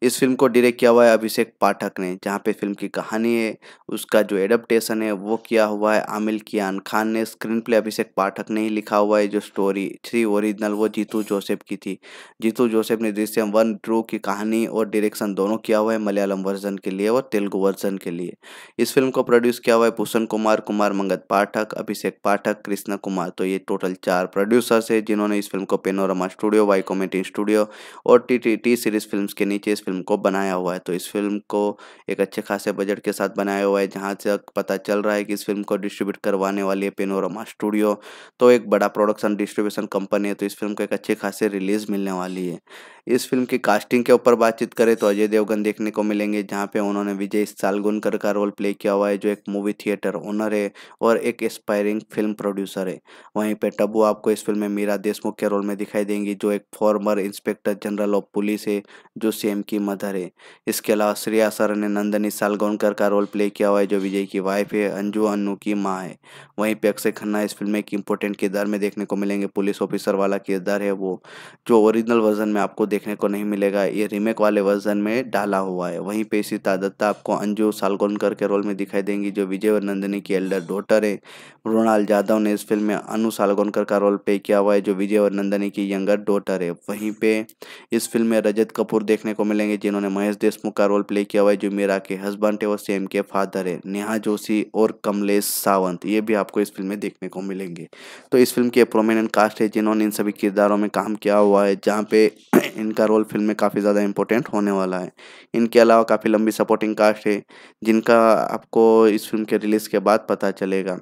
इस फिल्म को डायरेक्ट किया हुआ है अभिषेक पाठक ने जहाँ पे फिल्म की कहानी है उसका जो एडप्टेशन है वो किया हुआ है आमिल कियान खान ने स्क्रीन प्ले अभिषेक पाठक ने ही लिखा हुआ है जो स्टोरी थ्री ओरिजिनल वो जीतू जोसेफ की थी जीतू जोसेफ ने दृश्यम वन ड्रू की कहानी और डायरेक्शन दोनों किया हुआ है मलयालम वर्जन के लिए और तेलुगु वर्जन के लिए इस फिल्म को प्रोड्यूस किया हुआ है भूषण कुमार कुमार मंगत पाठक अभिषेक पाठक कृष्णा कुमार तो ये टोटल चार प्रोड्यूसर्स है जिन्होंने इस फिल्म को Panorama studio Y comedy studio और T T T series film के नीचे इस फिल्म फिल्म को बनाया हुआ है तो इस फिल्म को एक अच्छे खासे बजट के साथ बनाया हुआ है जहाँ तक पता चल रहा है कि इस फिल्म को डिस्ट्रीब्यूट करवाने वाली है पेनोरमा स्टूडियो तो एक बड़ा प्रोडक्शन डिस्ट्रीब्यूशन कंपनी है तो इस फिल्म को एक अच्छे खासे रिलीज मिलने वाली है इस फिल्म की कास्टिंग के ऊपर बातचीत करें तो अजय देवगन देखने को मिलेंगे जहाँ पे उन्होंने विजय सालगुनकर का रोल प्ले किया हुआ है जो एक मूवी थिएटर ओनर है और एक एस्पायरिंग फिल्म प्रोड्यूसर है वहीं पे टबू आपको इस फिल्म में मीरा देशमुख के रोल में दिखाई देंगी जो एक former inspector general of police है जो सेम की मदर है इसके अलावा श्रेया सर ने नंदनी सालगोनकर का रोल प्ले किया हुआ है जो विजय की वाइफ है अंजू अन्नू की माँ है वहीं पे अक्षय खन्ना इस फिल्म में एक इम्पोर्टेंट किरदार में देखने को मिलेंगे पुलिस ऑफिसर वाला किरदार है वो जो ओरिजिनल वर्जन में आपको देखने को नहीं मिलेगा ये रीमेक वाले वर्जन में डाला हुआ है वहीं पे इसी तादत्ता आपको अंजू सालगोनकर के रोल में दिखाई देंगी जो विजय और नंदनी की एल्डर डॉटर है मृणाल यादव ने इस फिल्म में अनु सालगोनकर का रोल प्ले किया हुआ है जो विजय और नंदनी की यंगर डॉटर है वहीं पे इस फिल्म में रजत कपूर देखने को मिलेंगे मिलेंगे जिन्होंने महेश देशमुख का रोल प्ले किया हुआ है जो मीरा के हस्बैंड है और सेम के फादर है नेहा जोशी और कमलेश सावंत ये भी आपको इस फिल्म में देखने को मिलेंगे तो इस फिल्म के प्रोमिनेंट कास्ट है जिन्होंने इन सभी किरदारों में काम किया हुआ है जहाँ पे इनका रोल फिल्म में काफ़ी ज़्यादा इंपॉर्टेंट होने वाला है इनके अलावा काफ़ी लंबी सपोर्टिंग कास्ट है जिनका आपको इस फिल्म के रिलीज़ के बाद पता चलेगा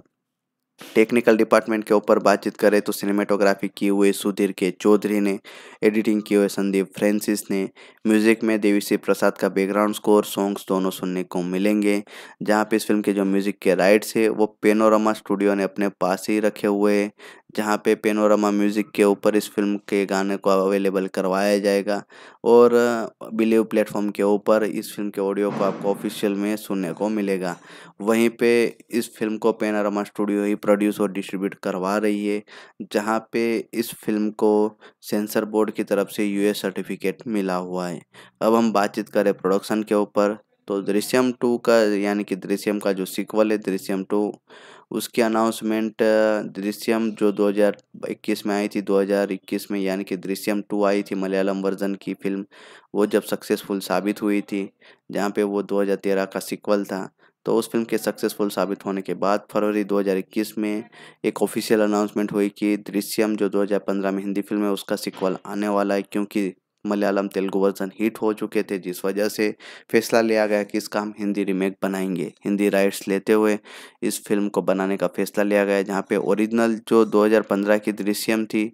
टेक्निकल डिपार्टमेंट के ऊपर बातचीत करें तो सिनेमेटोग्राफी किए हुए सुधीर के चौधरी ने एडिटिंग किए हुए संदीप फ्रेंसिस ने म्यूज़िक में देवी श्री प्रसाद का बैकग्राउंड स्कोर सॉन्ग्स दोनों सुनने को मिलेंगे जहाँ पे इस फिल्म के जो म्यूज़िक के राइट्स है वो पेनोरमा स्टूडियो ने अपने पास ही रखे हुए हैं जहाँ पे पेनोरमा म्यूज़िक के ऊपर इस फिल्म के गाने को अवेलेबल करवाया जाएगा और बिलीव प्लेटफॉर्म के ऊपर इस फिल्म के ऑडियो को आपको ऑफिशियल में सुनने को मिलेगा वहीं पे इस फिल्म को पेनोरमा स्टूडियो ही प्रोड्यूस और डिस्ट्रीब्यूट करवा रही है जहाँ पे इस फिल्म को सेंसर बोर्ड की तरफ से यूएस सर्टिफिकेट मिला हुआ है अब हम बातचीत करें प्रोडक्शन के ऊपर तो दृश्यम टू का यानी कि दृश्यम का जो सिक्वल है दृश्यम टू उसकी अनाउंसमेंट दृश्यम जो 2021 में आई थी 2021 में यानी कि दृश्यम टू आई थी मलयालम वर्जन की फिल्म वो जब सक्सेसफुल साबित हुई थी जहाँ पे वो 2013 का सिक्वल था तो उस फिल्म के सक्सेसफुल साबित होने के बाद फरवरी 2021 में एक ऑफिशियल अनाउंसमेंट हुई कि दृश्यम जो 2015 में हिंदी फिल्म है उसका सिक्वल आने वाला है क्योंकि मलयालम तेलुगु वर्जन हिट हो चुके थे जिस वजह से फैसला लिया गया कि इसका हम हिंदी रीमेक बनाएंगे हिंदी राइट्स लेते हुए इस फिल्म को बनाने का फैसला लिया गया जहाँ पे ओरिजिनल जो 2015 की दृश्यम थी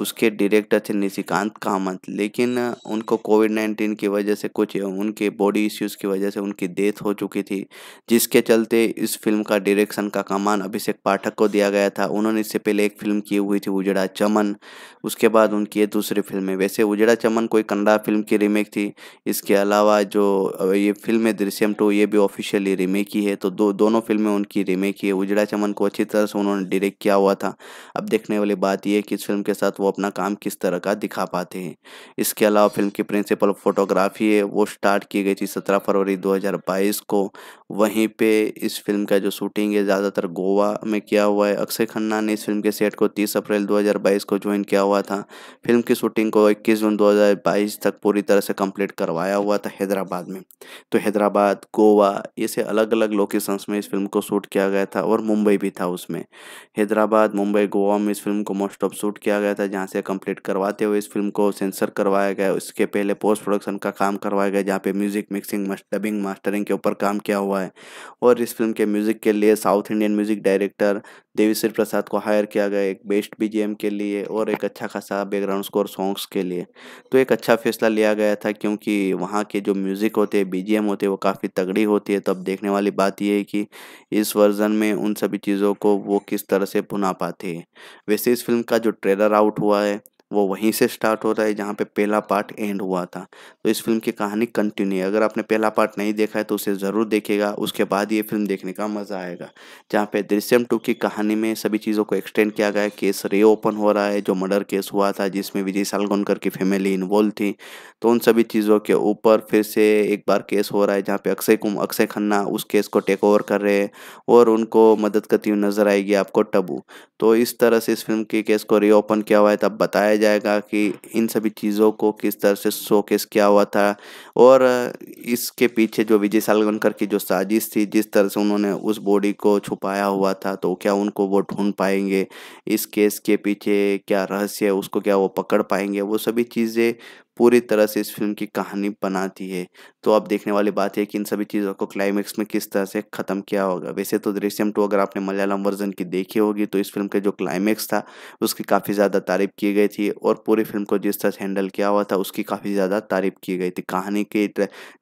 उसके डायरेक्टर थे निशिकांत कामत लेकिन उनको कोविड नाइन्टीन की वजह से कुछ उनके बॉडी इश्यूज़ की वजह से उनकी डेथ हो चुकी थी जिसके चलते इस फिल्म का डायरेक्शन का कमान अभिषेक पाठक को दिया गया था उन्होंने इससे पहले एक फिल्म की हुई थी उजड़ा चमन उसके बाद उनकी दूसरी फिल्में वैसे उजड़ा चमन दुश्मन कोई कन्नड़ा फिल्म की रीमेक थी इसके अलावा जो ये फिल्म है दृश्यम टू ये भी ऑफिशियली रीमेक ही है तो दो दोनों फिल्में उनकी रीमेक ही है उजड़ा चमन को अच्छी तरह से उन्होंने डायरेक्ट किया हुआ था अब देखने वाली बात यह है कि इस फिल्म के साथ वो अपना काम किस तरह का दिखा पाते हैं इसके अलावा फिल्म की प्रिंसिपल फोटोग्राफी है वो स्टार्ट की गई थी सत्रह फरवरी 2022 को वहीं पर इस फिल्म का जो शूटिंग है ज़्यादातर गोवा में किया हुआ है अक्षय खन्ना ने इस फिल्म के सेट को तीस अप्रैल 2022 को ज्वाइन किया हुआ था फिल्म की शूटिंग को इक्कीस जून 2000 2022 तक पूरी तरह से कंप्लीट करवाया हुआ था हैदराबाद में तो हैदराबाद गोवा ऐसे अलग अलग लोकेशंस में इस फिल्म को शूट किया गया था और मुंबई भी था उसमें हैदराबाद मुंबई गोवा में इस फिल्म को मोस्ट ऑफ शूट किया गया था जहाँ से कम्प्लीट करवाते हुए इस फिल्म को सेंसर करवाया गया उसके पहले पोस्ट प्रोडक्शन का काम करवाया गया जहाँ पे म्यूज़िक मिक्सिंग डबिंग मास्टरिंग के ऊपर काम किया हुआ है और इस फिल्म के म्यूज़िक के लिए south Indian music director Devi Sri Prasad को हायर किया गया एक बेस्ट बी के लिए और एक अच्छा खासा बैकग्राउंड स्कोर सॉन्ग्स के लिए तो एक अच्छा फैसला लिया गया था क्योंकि वहाँ के जो म्यूज़िक होते हैं बी होते हैं वो काफ़ी तगड़ी होती है तो अब देखने वाली बात यह है कि इस वर्ज़न में उन सभी चीज़ों को वो किस तरह से भुना पाते हैं वैसे इस फिल्म का जो ट्रेलर आउट हुआ है वो वहीं से स्टार्ट होता है जहाँ पे पहला पार्ट एंड हुआ था तो इस फिल्म की कहानी कंटिन्यू है अगर आपने पहला पार्ट नहीं देखा है तो उसे ज़रूर देखेगा उसके बाद ये फिल्म देखने का मज़ा आएगा जहाँ पे दृश्यम टू की कहानी में सभी चीज़ों को एक्सटेंड किया गया केस रीओपन हो रहा है जो मर्डर केस हुआ था जिसमें विजय सालगोनकर की फैमिली इन्वॉल्व थी तो उन सभी चीज़ों के ऊपर फिर से एक बार केस हो रहा है जहाँ पे अक्षय कुम अक्षय खन्ना उस केस को टेक ओवर कर रहे हैं और उनको मदद करती हुई नज़र आएगी आपको टबू तो इस तरह से इस फिल्म के केस को रीओपन किया हुआ है तब बताया जाएगा कि इन सभी चीज़ों को किस तरह से शोकेस किया हुआ था और इसके पीछे जो विजय सालगनकर की जो साजिश थी जिस तरह से उन्होंने उस बॉडी को छुपाया हुआ था तो क्या उनको वो ढूंढ पाएंगे इस केस के पीछे क्या रहस्य है उसको क्या वो पकड़ पाएंगे वो सभी चीज़ें पूरी तरह से इस फिल्म की कहानी बनाती है तो अब देखने वाली बात है कि इन सभी चीज़ों को क्लाइमैक्स में किस तरह से ख़त्म किया होगा वैसे तो दृश्यम टू अगर आपने मलयालम वर्जन की देखी होगी तो इस फिल्म के जो क्लाइमैक्स था उसकी काफ़ी ज़्यादा तारीफ की गई थी और पूरी फिल्म को जिस तरह से हैंडल किया हुआ था उसकी काफ़ी ज़्यादा तारीफ की गई थी कहानी की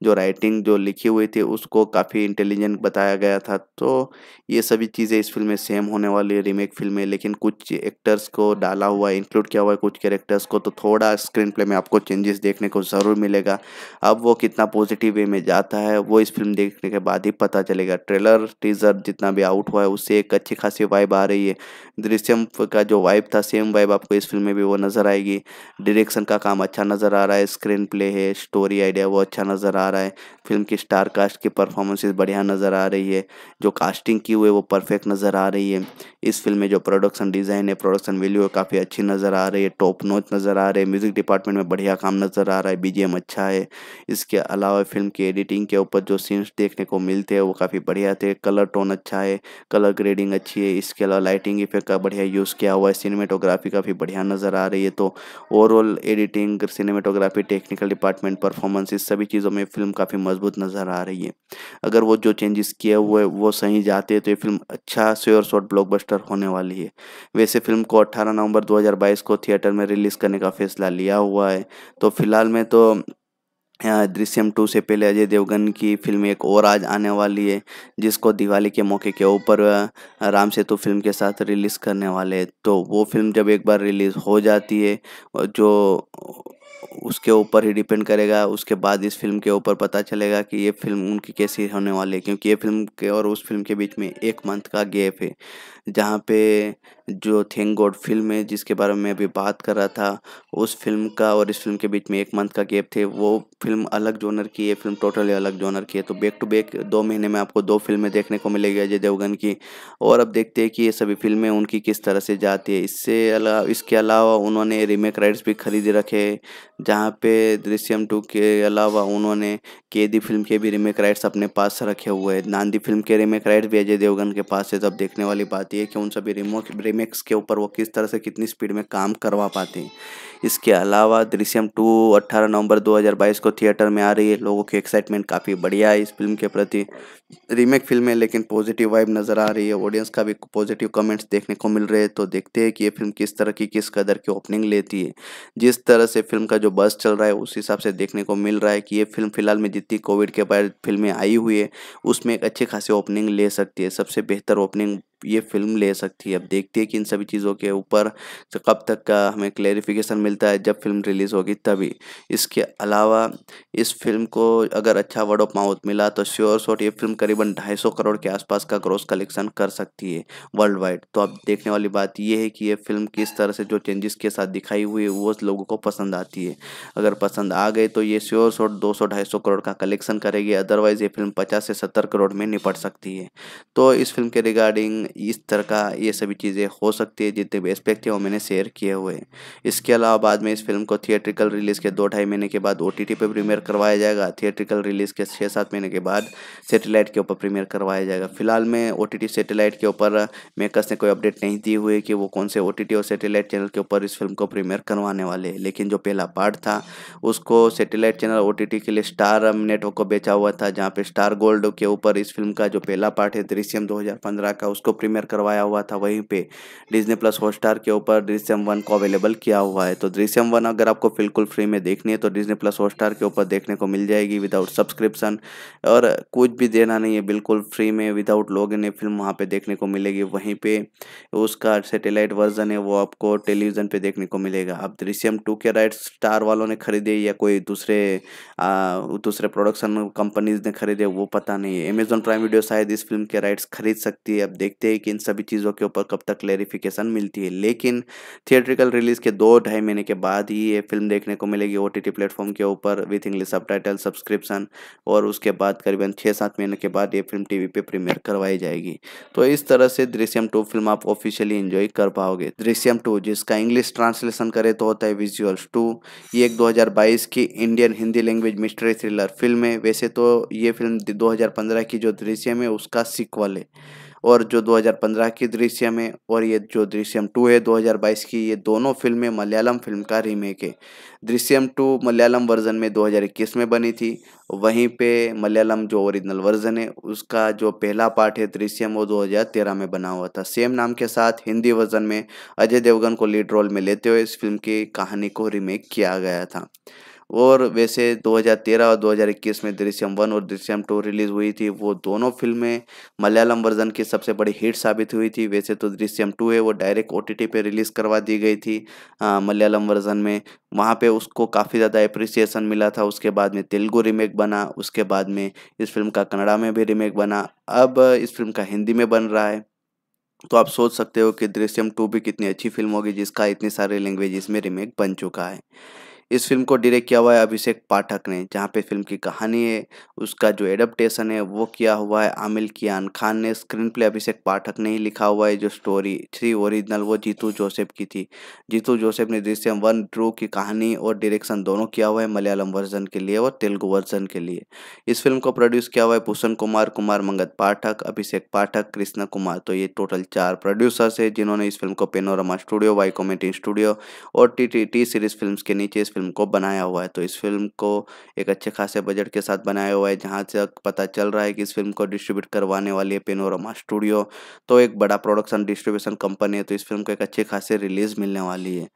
जो राइटिंग जो लिखी हुई थी उसको काफ़ी इंटेलिजेंट बताया गया था तो ये सभी चीज़ें इस फिल्म में सेम होने वाली है रीमेक फिल्म में लेकिन कुछ एक्टर्स को डाला हुआ इंक्लूड किया हुआ है कुछ कैरेक्टर्स को तो थोड़ा स्क्रीन प्ले में आपको चेंज चेंजेस देखने को ज़रूर मिलेगा अब वो कितना पॉजिटिव वे में जाता है वो इस फिल्म देखने के बाद ही पता चलेगा ट्रेलर टीज़र जितना भी आउट हुआ है उससे एक अच्छी खासी वाइब आ रही है दृश्यम का जो वाइब था सेम वाइब आपको इस फिल्म में भी वो नज़र आएगी डायरेक्शन का काम अच्छा नज़र आ रहा है स्क्रीन प्ले है स्टोरी आइडिया वो अच्छा नज़र आ रहा है फिल्म की स्टार कास्ट की परफॉर्मेंसेज बढ़िया नज़र आ रही है जो कास्टिंग की हुई वो परफेक्ट नज़र आ रही है इस फिल्म में जो प्रोडक्शन डिज़ाइन है प्रोडक्शन वैल्यू है काफ़ी अच्छी नज़र आ रही है टॉप नोच नज़र आ रही है म्यूज़िक डिपार्टमेंट में बढ़िया काम काम नज़र आ रहा है बी अच्छा है इसके अलावा फिल्म की एडिटिंग के ऊपर जो सीन्स देखने को मिलते हैं वो काफ़ी बढ़िया थे कलर टोन अच्छा है कलर ग्रेडिंग अच्छी है इसके अलावा लाइटिंग इफेक्ट का बढ़िया यूज़ किया हुआ है सिनेमेटोग्राफी काफ़ी बढ़िया नज़र आ रही है तो overall editing cinematography technical department performance इस सभी चीज़ों में फिल्म काफ़ी मजबूत नज़र आ रही है अगर वो जो चेंजेस किए हुए वो सही जाते हैं तो ये फिल्म अच्छा और शॉट ब्लॉकबस्टर होने वाली है वैसे फिल्म को 18 नवंबर 2022 को थिएटर में रिलीज़ करने का फैसला लिया हुआ है तो फिलहाल में तो दृश्यम टू से पहले अजय देवगन की फिल्म एक और आज आने वाली है जिसको दिवाली के मौके के ऊपर राम सेतु फिल्म के साथ रिलीज़ करने वाले तो वो फिल्म जब एक बार रिलीज़ हो जाती है जो उसके ऊपर ही डिपेंड करेगा उसके बाद इस फिल्म के ऊपर पता चलेगा कि ये फिल्म उनकी कैसी होने वाली है क्योंकि ये फिल्म के और उस फिल्म के बीच में एक मंथ का गैप है जहाँ पे जो थैंक गॉड फिल्म है जिसके बारे में अभी बात कर रहा था उस फिल्म का और इस फिल्म के बीच में एक मंथ का गैप थे वो फिल्म अलग जोनर की है फिल्म टोटली अलग जोनर की है तो बैक टू बैक दो महीने में आपको दो फिल्में देखने को मिलेगी अजय देवगन की और अब देखते हैं कि ये सभी फिल्में उनकी किस तरह से जाती है इससे अला इसके अलावा उन्होंने रीमेक राइट्स भी खरीद रखे जहाँ पे दृश्यम टू के अलावा उन्होंने केदी फिल्म के भी रीमेक राइट्स अपने पास रखे हुए हैं नांदी फिल्म के रीमेक राइट्स भी अजय देवगन के पास है तो अब देखने वाली बात जाती है कि उन सभी रिमोक रिमेक्स के ऊपर वो किस तरह से कितनी स्पीड में काम करवा पाते हैं इसके अलावा दृश्यम टू 18 नवंबर 2022 को थिएटर में आ रही है लोगों की एक्साइटमेंट काफ़ी बढ़िया है इस फिल्म के प्रति रीमेक फिल्म है लेकिन पॉजिटिव वाइब नज़र आ रही है ऑडियंस का भी पॉजिटिव कमेंट्स देखने को मिल रहे हैं तो देखते हैं कि ये फिल्म किस तरह की किस कदर की ओपनिंग लेती है जिस तरह से फिल्म का जो बस चल रहा है उस हिसाब से देखने को मिल रहा है कि ये फिल्म फिलहाल में जितनी कोविड के बाद फिल्में आई हुई है उसमें एक अच्छी खासी ओपनिंग ले सकती है सबसे बेहतर ओपनिंग ये फिल्म ले सकती है अब देखते हैं कि इन सभी चीज़ों के ऊपर कब तक का हमें क्लेरिफिकेशन मिलता है जब फिल्म रिलीज़ होगी तभी इसके अलावा इस फिल्म को अगर अच्छा वर्ड ऑफ माउथ मिला तो श्योर शॉट ये फिल्म करीबन ढाई सौ करोड़ के आसपास का ग्रोस कलेक्शन कर सकती है वर्ल्ड वाइड तो अब देखने वाली बात यह है कि ये फिल्म किस तरह से जो चेंजेस के साथ दिखाई हुई है वो लोगों को पसंद आती है अगर पसंद आ गए तो ये श्योर शॉट दो सौ ढाई सौ करोड़ का कलेक्शन करेगी अदरवाइज़ ये फिल्म पचास से सत्तर करोड़ में निपट सकती है तो इस फिल्म के रिगार्डिंग इस तरह का ये सभी चीज़ें हो सकती है जितने भी एस्पेक्ट है वो मैंने शेयर किए हुए हैं इसके अलावा बाद में इस फिल्म को थिएट्रिकल रिलीज़ के दो ढाई महीने के बाद ओ टी पर प्रीमियर करवाया जाएगा थिएट्रिकल रिलीज़ के छः सात महीने के बाद सेटेलाइट के ऊपर प्रीमियर करवाया जाएगा फिलहाल में ओ टी टी सेटेलाइट के ऊपर मेकर्स ने कोई अपडेट नहीं दी हुई कि वो कौन से ओ टी टी और सेटेलाइट चैनल के ऊपर इस फिल्म को प्रीमियर करवाने वाले हैं लेकिन जो पहला पार्ट था उसको satellite channel O T T के लिए स्टार नेटवर्क को बेचा हुआ था जहाँ पे स्टार गोल्ड के ऊपर इस फिल्म का जो पहला पार्ट है दृश्यम दो हज़ार पंद्रह का उसको प्रीमियर करवाया हुआ था वहीं पे डिजनी प्लस हॉटस्टार के ऊपर दृश्यम वन को अवेलेबल किया हुआ है तो दृश्यम वन अगर आपको बिल्कुल फ्री में देखनी है तो डिजनी प्लस हॉटस्टार के ऊपर देखने को मिल जाएगी विदाउट सब्सक्रिप्शन और कुछ भी देना नहीं है बिल्कुल फ्री में विदाउट लॉग इन फिल्म वहाँ पर देखने को मिलेगी वहीं पर उसका सेटेलाइट वर्जन है वो आपको टेलीविज़न पर देखने को मिलेगा अब दृश्यम टू के राइट्स स्टार वालों ने खरीदे या कोई दूसरे दूसरे प्रोडक्शन कंपनीज ने खरीदे वो पता नहीं है अमेजोन प्राइम वीडियो शायद इस फिल्म के राइट्स खरीद सकती है अब देखते है कि इन सभी चीज़ों के ऊपर कब तक क्लेरिफिकेशन मिलती है लेकिन थिएट्रिकल रिलीज़ के दो ढाई महीने के बाद ही ये फिल्म देखने को मिलेगी ओ टी प्लेटफॉर्म के ऊपर विथ इंग्लिश सब सब्सक्रिप्शन और उसके बाद करीबन छः सात महीने के बाद ये फिल्म टीवी पे प्रीमियर करवाई जाएगी तो इस तरह से दृश्यम टू फिल्म आप ऑफिशियली इन्जॉय कर पाओगे दृश्यम टू जिसका इंग्लिश ट्रांसलेशन करें तो होता है विजुअल्स टू ये एक दो की Indian Hindi language mystery thriller film है वैसे तो ये फिल्म 2015 की जो दृश्यम है उसका सिक्वल है और जो 2015 की दृश्यम है और ये जो दृश्यम टू है 2022 की ये दोनों फिल्में मलयालम फिल्म का रीमेक है दृश्यम टू मलयालम वर्जन में 2021 में बनी थी वहीं पे मलयालम जो ओरिजिनल वर्जन है उसका जो पहला पार्ट है दृश्यम वो 2013 में बना हुआ था सेम नाम के साथ हिंदी वर्जन में अजय देवगन को लीड रोल में लेते हुए इस फिल्म की कहानी को रीमेक किया गया था और वैसे 2013 और 2021 में दृश्यम वन और दृश्यम टू रिलीज हुई थी वो दोनों फिल्में मलयालम वर्जन की सबसे बड़ी हिट साबित हुई थी वैसे तो दृश्यम टू है वो डायरेक्ट ओ टी पे रिलीज़ करवा दी गई थी मलयालम वर्जन में वहाँ पे उसको काफ़ी ज़्यादा अप्रिसिएशन मिला था उसके बाद में तेलुगु रीमेक बना उसके बाद में इस फिल्म का कन्नड़ा में भी रीमेक बना अब इस फिल्म का हिंदी में बन रहा है तो आप सोच सकते हो कि दृश्यम टू भी कितनी अच्छी फिल्म होगी जिसका इतनी सारे लैंग्वेजेस में रीमेक बन चुका है इस फिल्म को डायरेक्ट किया हुआ है अभिषेक पाठक ने जहाँ पे फिल्म की कहानी है उसका जो एडप्टेशन है वो किया हुआ है आमिल कियान खान ने स्क्रीन प्ले अभिषेक पाठक ने ही लिखा हुआ है जो स्टोरी थ्री ओरिजिनल वो जीतू जोसेफ की थी जीतू जोसेफ ने दृश्यम वन ड्रू की कहानी और डायरेक्शन दोनों किया हुआ है मलयालम वर्जन के लिए और तेलुगु वर्जन के लिए इस फिल्म को प्रोड्यूस किया हुआ है भूषण कुमार कुमार मंगत पाठक अभिषेक पाठक कृष्णा कुमार तो ये टोटल चार प्रोड्यूसर्स है जिन्होंने इस फिल्म को पेनोरमा स्टूडियो वाई स्टूडियो और T T T series film के नीचे इस फिल्म को बनाया हुआ है तो इस फिल्म को एक अच्छे खासे बजट के साथ बनाया हुआ है जहाँ तक पता चल रहा है कि इस फिल्म को डिस्ट्रीब्यूट करवाने वाली है पेनोरमा स्टूडियो तो एक बड़ा प्रोडक्शन डिस्ट्रीब्यूशन कंपनी है तो इस फिल्म को एक अच्छे खासे रिलीज मिलने वाली है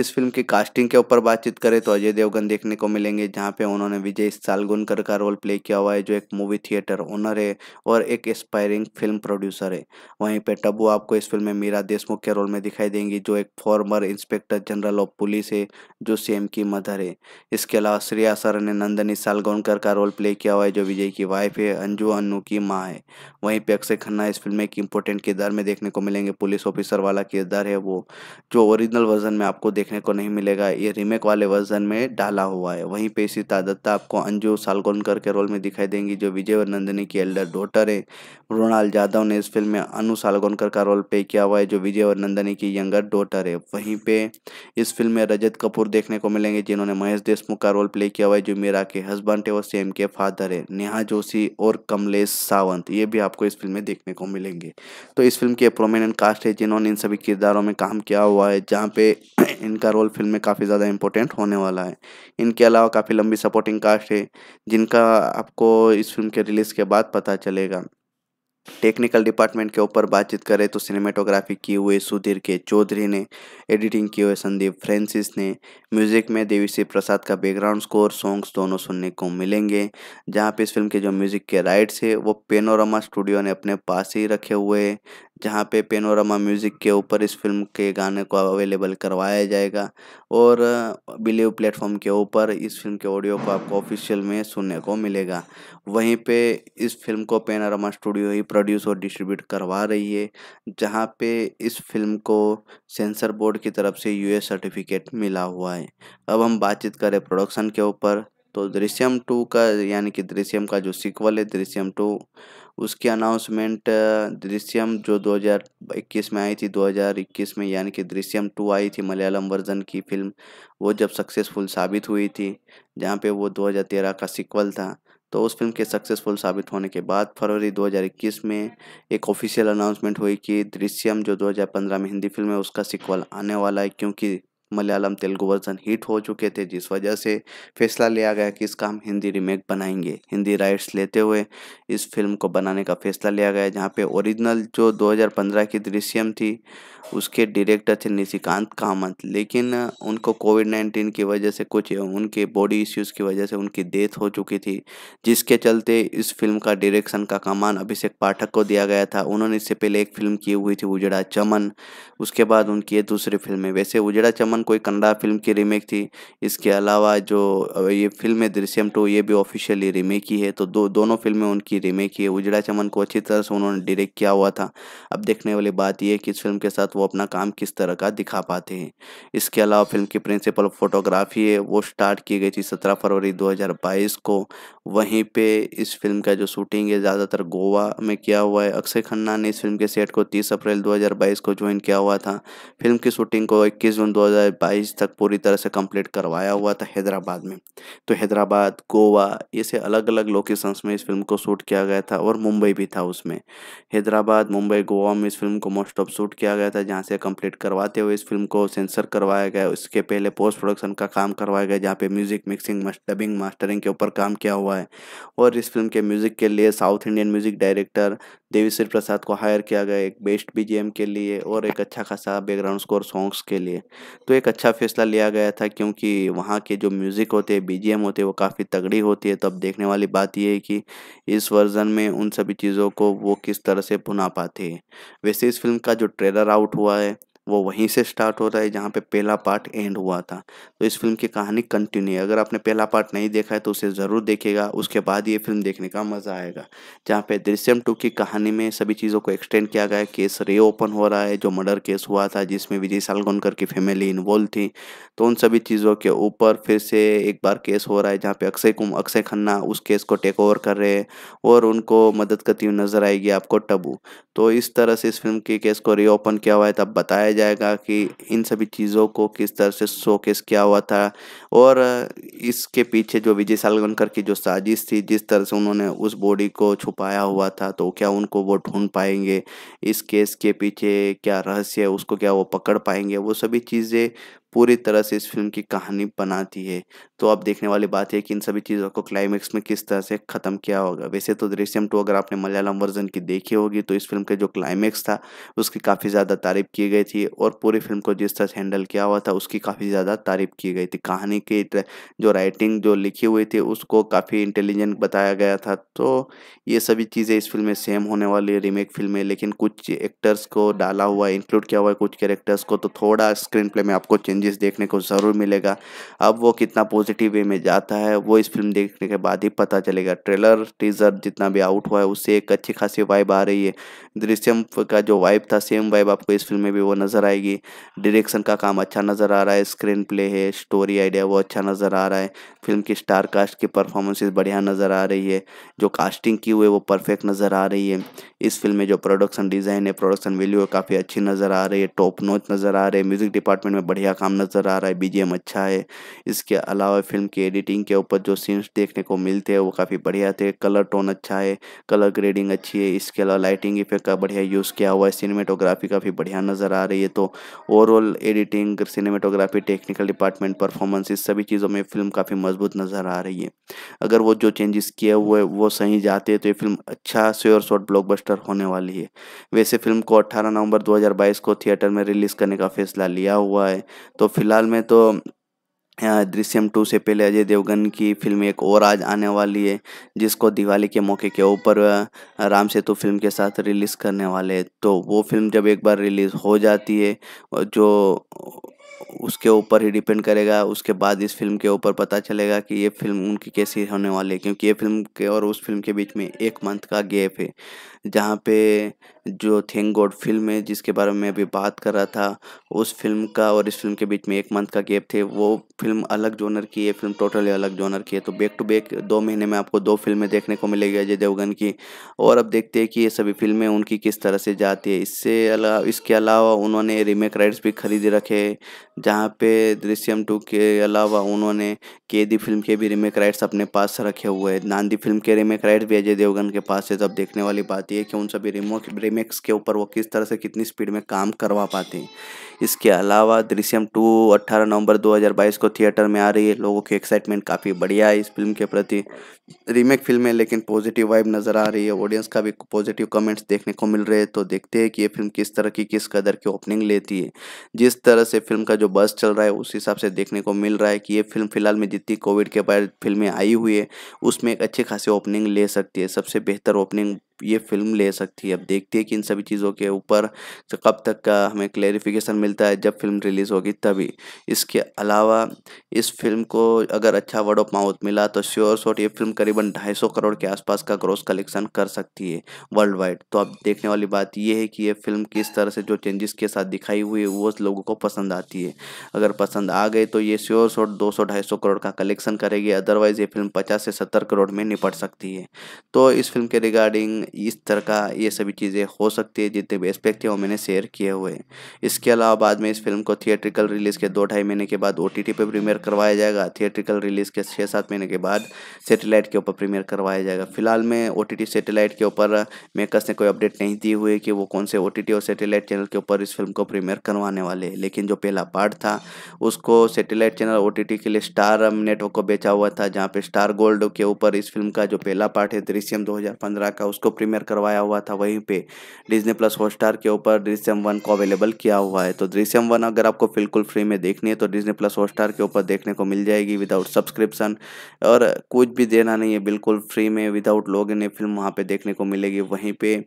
इस फिल्म की कास्टिंग के ऊपर बातचीत करें तो अजय देवगन देखने को मिलेंगे जहाँ पे उन्होंने विजय सालगुनकर का रोल प्ले किया हुआ है जो एक मूवी थिएटर ओनर है और एक एस्पायरिंग फिल्म प्रोड्यूसर है वहीं पे टबू आपको इस फिल्म में मीरा देशमुख के रोल में दिखाई देंगी जो एक former inspector general of police है जो सीएम की की मदर है इसके अलावा श्रेया सर ने नंदनी सालगोनकर का रोल प्ले किया हुआ है जो विजय की वाइफ है अंजू अन्नू की माँ है वहीं पे अक्षय खन्ना इस फिल्म में एक इंपॉर्टेंट किरदार में देखने को मिलेंगे पुलिस ऑफिसर वाला किरदार है वो जो ओरिजिनल वर्जन में आपको देखने को नहीं मिलेगा ये रीमेक वाले वर्जन में डाला हुआ है वहीं पे इसी तादत्ता आपको अंजू सालगोनकर के रोल में दिखाई देंगी जो विजय और नंदनी की एल्डर डॉटर है मृणाल यादव ने इस फिल्म में अनु सालगोनकर का रोल प्ले किया हुआ है जो विजय और नंदनी की यंगर डॉटर है वहीं पे इस फिल्म में रजत कपूर देखने को मिलेंगे करेंगे जिन्होंने महेश देशमुख का रोल प्ले किया हुआ है जो मीरा के हस्बैंड है और सेम के फादर है नेहा जोशी और कमलेश सावंत ये भी आपको इस फिल्म में देखने को मिलेंगे तो इस फिल्म के प्रोमिनेंट कास्ट है जिन्होंने इन सभी किरदारों में काम किया हुआ है जहाँ पे इनका रोल फिल्म में काफ़ी ज़्यादा इंपॉर्टेंट होने वाला है इनके अलावा काफ़ी लंबी सपोर्टिंग कास्ट है जिनका आपको इस फिल्म के रिलीज़ के बाद पता चलेगा टेक्निकल डिपार्टमेंट के ऊपर बातचीत करें तो सिनेमेटोग्राफी किए हुए सुधीर के चौधरी ने एडिटिंग किए हुए संदीप फ्रेंसिस ने म्यूज़िक में देवी श्री प्रसाद का बैकग्राउंड स्कोर सॉन्ग्स दोनों सुनने को मिलेंगे जहाँ पे इस फिल्म के जो म्यूज़िक के राइट्स है वो पेनोरमा स्टूडियो ने अपने पास ही रखे हुए जहाँ पे पेनोरमा म्यूज़िक के ऊपर इस फिल्म के गाने को अवेलेबल करवाया जाएगा और बिलीव प्लेटफॉर्म के ऊपर इस फिल्म के ऑडियो को आपको ऑफिशियल में सुनने को मिलेगा वहीं पे इस फिल्म को पेनोरमा स्टूडियो ही प्रोड्यूस और डिस्ट्रीब्यूट करवा रही है जहाँ पे इस फिल्म को सेंसर बोर्ड की तरफ से यूए सर्टिफिकेट मिला हुआ है अब हम बातचीत करें प्रोडक्शन के ऊपर तो दृश्यम टू का यानी कि दृश्यम का जो सिक्वल है दृश्यम टू उसकी अनाउंसमेंट दृश्यम जो 2021 में आई थी 2021 में यानी कि दृश्यम टू आई थी मलयालम वर्जन की फिल्म वो जब सक्सेसफुल साबित हुई थी जहाँ पे वो 2013 का सिक्वल था तो उस फिल्म के सक्सेसफुल साबित होने के बाद फरवरी 2021 में एक ऑफिशियल अनाउंसमेंट हुई कि दृश्यम जो 2015 में हिंदी फिल्म है उसका सिक्वल आने वाला है क्योंकि मलयालम तेलुगु वर्जन हिट हो चुके थे जिस वजह से फैसला लिया गया कि इसका हम हिंदी रीमेक बनाएंगे हिंदी राइट्स लेते हुए इस फिल्म को बनाने का फैसला लिया गया जहाँ पे ओरिजिनल जो 2015 की दृश्यम थी उसके डायरेक्टर थे निशिकांत कामत लेकिन उनको कोविड नाइन्टीन की वजह से कुछ उनके बॉडी इश्यूज़ की वजह से उनकी डेथ हो चुकी थी जिसके चलते इस फिल्म का डायरेक्शन का कमान अभिषेक पाठक को दिया गया था उन्होंने इससे पहले एक फिल्म की हुई थी उजड़ा चमन उसके बाद उनकी दूसरी है वैसे उजड़ा चमन दमन कोई कन्नड़ा फिल्म की रीमेक थी इसके अलावा जो ये फिल्म है दृश्यम टू ये भी ऑफिशियली रीमेक ही है तो दो दोनों फिल्में उनकी रीमेक ही है उजड़ा चमन को अच्छी तरह से उन्होंने डायरेक्ट किया हुआ था अब देखने वाली बात यह है कि इस फिल्म के साथ वो अपना काम किस तरह का दिखा पाते हैं इसके अलावा फिल्म की प्रिंसिपल फोटोग्राफी है वो स्टार्ट की गई थी सत्रह फरवरी दो को वहीं पर इस फिल्म का जो शूटिंग है ज़्यादातर गोवा में किया हुआ है अक्षय खन्ना ने इस फिल्म के सेट को तीस अप्रैल दो को ज्वाइन किया हुआ था फिल्म की शूटिंग को इक्कीस जून दो 2022 तक पूरी तरह से कंप्लीट करवाया हुआ था हैदराबाद में तो हैदराबाद गोवा ऐसे अलग अलग लोकेशंस में इस फिल्म को शूट किया गया था और मुंबई भी था उसमें हैदराबाद मुंबई गोवा में इस फिल्म को मोस्ट ऑफ शूट किया गया था जहाँ से कम्प्लीट करवाते हुए इस फिल्म को सेंसर करवाया गया उसके पहले पोस्ट प्रोडक्शन का काम करवाया गया जहाँ पे म्यूजिक मिक्सिंग डबिंग मास्टरिंग के ऊपर काम किया हुआ है और इस फिल्म के म्यूजिक के लिए south Indian music director Devi Sri Prasad को हायर किया गया एक बेस्ट बीजीएम के लिए और एक अच्छा खासा बैकग्राउंड स्कोर सॉन्ग्स के लिए तो एक अच्छा फैसला लिया गया था क्योंकि वहाँ के जो म्यूज़िक होते हैं बी होते हैं वो काफ़ी तगड़ी होती है तो अब देखने वाली बात यह है कि इस वर्जन में उन सभी चीज़ों को वो किस तरह से भुना पाते हैं वैसे इस फिल्म का जो ट्रेलर आउट हुआ है वो वहीं से स्टार्ट होता है जहाँ पे पहला पार्ट एंड हुआ था तो इस फिल्म की कहानी कंटिन्यू है अगर आपने पहला पार्ट नहीं देखा है तो उसे ज़रूर देखेगा उसके बाद ये फिल्म देखने का मज़ा आएगा जहाँ पे दृश्यम टू की कहानी में सभी चीज़ों को एक्सटेंड किया गया है केस रे ओपन हो रहा है जो मर्डर केस हुआ था जिसमें विजय सालगोनकर की फैमिली इन्वॉल्व थी तो उन सभी चीज़ों के ऊपर फिर से एक बार केस हो रहा है जहाँ पे अक्षय कुम अक्षय खन्ना उस केस को टेक ओवर कर रहे हैं और उनको मदद करती हुई नज़र आएगी आपको टबू तो इस तरह से इस फिल्म के केस को रीओपन किया हुआ है तब बताया जाएगा कि इन सभी चीज़ों को किस तरह से शोकेस किया हुआ था और इसके पीछे जो विजय सालगनकर की जो साजिश थी जिस तरह से उन्होंने उस बॉडी को छुपाया हुआ था तो क्या उनको वो ढूंढ पाएंगे इस केस के पीछे क्या रहस्य है उसको क्या वो पकड़ पाएंगे वो सभी चीज़ें पूरी तरह से इस फिल्म की कहानी बनाती है तो अब देखने वाली बात है कि इन सभी चीज़ों को क्लाइमैक्स में किस तरह से ख़त्म किया होगा वैसे तो दृश्यम टू अगर आपने मलयालम वर्जन की देखी होगी तो इस फिल्म का जो क्लाइमैक्स था उसकी काफ़ी ज़्यादा तारीफ की गई थी और पूरी फिल्म को जिस तरह से हैंडल किया हुआ था उसकी काफ़ी ज़्यादा तारीफ की गई थी कहानी की जो राइटिंग जो लिखी हुई थी उसको काफ़ी इंटेलिजेंट बताया गया था तो ये सभी चीज़ें इस फिल्म में सेम होने वाली है रीमेक फिल्म में लेकिन कुछ एक्टर्स को डाला हुआ इंक्लूड किया हुआ है कुछ कैरेक्टर्स को तो थोड़ा स्क्रीन प्ले में आपको चेंज चेंजेस देखने को ज़रूर मिलेगा अब वो कितना पॉजिटिव वे में जाता है वो इस फिल्म देखने के बाद ही पता चलेगा ट्रेलर टीज़र जितना भी आउट हुआ है उससे एक अच्छी खासी वाइब आ रही है दृश्यम का जो वाइब था सेम वाइब आपको इस फिल्म में भी वो नज़र आएगी डायरेक्शन का काम अच्छा नज़र आ रहा है स्क्रीन प्ले है स्टोरी आइडिया वो अच्छा नज़र आ रहा है फिल्म की स्टार कास्ट की परफॉर्मेंसेज बढ़िया नज़र आ रही है जो कास्टिंग की हुई है वो परफेक्ट नज़र आ रही है इस फिल्म में जो प्रोडक्शन डिज़ाइन है प्रोडक्शन वैल्यू है काफ़ी अच्छी नज़र आ रही है टॉप नोच नज़र आ रहे हैं म्यूज़िक डिपार्टमेंट में बढ़िया काम नज़र आ रहा है बीजेम अच्छा है इसके अलावा फिल्म की एडिटिंग के ऊपर जो सीन्स देखने को मिलते हैं वो काफ़ी बढ़िया थे कलर टोन अच्छा है कलर ग्रेडिंग अच्छी है इसके अलावा लाइटिंग इफेक्ट का बढ़िया यूज़ किया हुआ है सिनेमेटोग्राफी काफ़ी बढ़िया नज़र आ रही है तो overall editing cinematography technical department performance इस सभी चीज़ों में फिल्म काफ़ी मजबूत नज़र आ रही है अगर वो जो चेंजेस किए हुए वो सही जाते हैं तो ये फिल्म अच्छा श्योर शॉर्ट ब्लॉक ब्लॉकबस्टर होने वाली है वैसे फिल्म को 18 नवंबर 2022 को थिएटर में रिलीज़ करने का फैसला लिया हुआ है तो फिलहाल में तो दृश्यम टू से पहले अजय देवगन की फिल्म एक और आज आने वाली है जिसको दिवाली के मौके के ऊपर राम सेतु फिल्म के साथ रिलीज़ करने वाले तो वो फिल्म जब एक बार रिलीज़ हो जाती है जो उसके ऊपर ही डिपेंड करेगा उसके बाद इस फिल्म के ऊपर पता चलेगा कि ये फिल्म उनकी कैसी होने वाली है क्योंकि ये फिल्म के और उस फिल्म के बीच में एक मंथ का गैप है जहाँ पे जो थिंग गॉड फिल्म है जिसके बारे में अभी बात कर रहा था उस फिल्म का और इस फिल्म के बीच में एक मंथ का गैप थे वो फिल्म अलग जोनर की है फिल्म टोटली अलग जोनर की है तो बैक टू बैक दो महीने में आपको दो फिल्में देखने को मिलेगी अजय देवगन की और अब देखते हैं कि ये सभी फिल्में उनकी किस तरह से जाती है इससे अला इसके अलावा उन्होंने रीमेक राइट्स भी खरीद रखे जहाँ पे दृश्यम टू के अलावा उन्होंने केदी फिल्म के भी रीमेक राइट्स अपने पास रखे हुए हैं नांदी फिल्म के रीमेक राइट्स भी अजय देवगन के पास है तब तो देखने वाली बात है पाती है कि उन सभी रिमोक रिमेक्स के ऊपर वो किस तरह से कितनी स्पीड में काम करवा पाते हैं इसके अलावा दृश्यम टू 18 नवंबर 2022 को थिएटर में आ रही है लोगों की एक्साइटमेंट काफ़ी बढ़िया है इस फिल्म के प्रति रीमेक फिल्म है लेकिन पॉजिटिव वाइब नज़र आ रही है ऑडियंस का भी पॉजिटिव कमेंट्स देखने को मिल रहे हैं तो देखते हैं कि ये फिल्म किस तरह की किस कदर की ओपनिंग लेती है जिस तरह से फिल्म का जो बस चल रहा है उस हिसाब से देखने को मिल रहा है कि ये फिल्म फिलहाल में जितनी कोविड के बाद फिल्में आई हुई है उसमें एक अच्छी खासी ओपनिंग ले सकती है सबसे बेहतर ओपनिंग ये फिल्म ले सकती है अब देखते हैं कि इन सभी चीज़ों के ऊपर कब तक का हमें क्लेरिफिकेशन मिलता है जब फिल्म रिलीज़ होगी तभी इसके अलावा इस फिल्म को अगर अच्छा वर्ड ऑफ माउथ मिला तो श्योर शॉट ये फिल्म करीबन ढाई सौ करोड़ के आसपास का ग्रोस कलेक्शन कर सकती है वर्ल्ड वाइड तो अब देखने वाली बात यह है कि ये फिल्म किस तरह से जो चेंजेस के साथ दिखाई हुई है वो लोगों को पसंद आती है अगर पसंद आ गई तो ये श्योर शॉट दो सौ ढाई सौ करोड़ का कलेक्शन करेगी अदरवाइज़ ये फिल्म पचास से सत्तर करोड़ में निपट सकती है तो इस फिल्म के रिगार्डिंग इस तरह का ये सभी चीज़ें हो सकती है जितने भी एस्पेक्ट थे वो मैंने शेयर किए हुए हैं इसके अलावा बाद में इस फिल्म को थिएट्रिकल रिलीज़ के दो ढाई महीने के बाद ओ टी पर प्रीमियर करवाया जाएगा थिएट्रिकल रिलीज़ के छः सात महीने के बाद सेटेलाइट के ऊपर प्रीमियर करवाया जाएगा फिलहाल में ओ टी सेटेलाइट के ऊपर मेकर्स ने कोई अपडेट नहीं दी हुई कि वो कौन से ओ और सेटेलाइट चैनल के ऊपर इस फिल्म को प्रीमियर करवाने वाले हैं लेकिन जो पहला पार्ट था उसको सेटेलाइट चैनल ओ के लिए स्टार नेटवर्क को बेचा हुआ था जहाँ पे स्टार गोल्ड के ऊपर इस फिल्म का जो पहला पार्ट है दृश्यम 2015 का उसको प्रीमियर करवाया हुआ था वहीं पे डिज्नी प्लस हॉटस्टार के ऊपर दृश्यम वन को अवेलेबल किया हुआ है तो दृश्यम वन अगर आपको बिल्कुल फ्री में देखनी है तो डिज्नी प्लस हॉटस्टार के ऊपर देखने को मिल जाएगी विदाउट सब्सक्रिप्शन और कुछ भी देना नहीं है बिल्कुल फ्री में विदाउट लॉग इन फिल्म वहाँ पर देखने को मिलेगी वहीं पर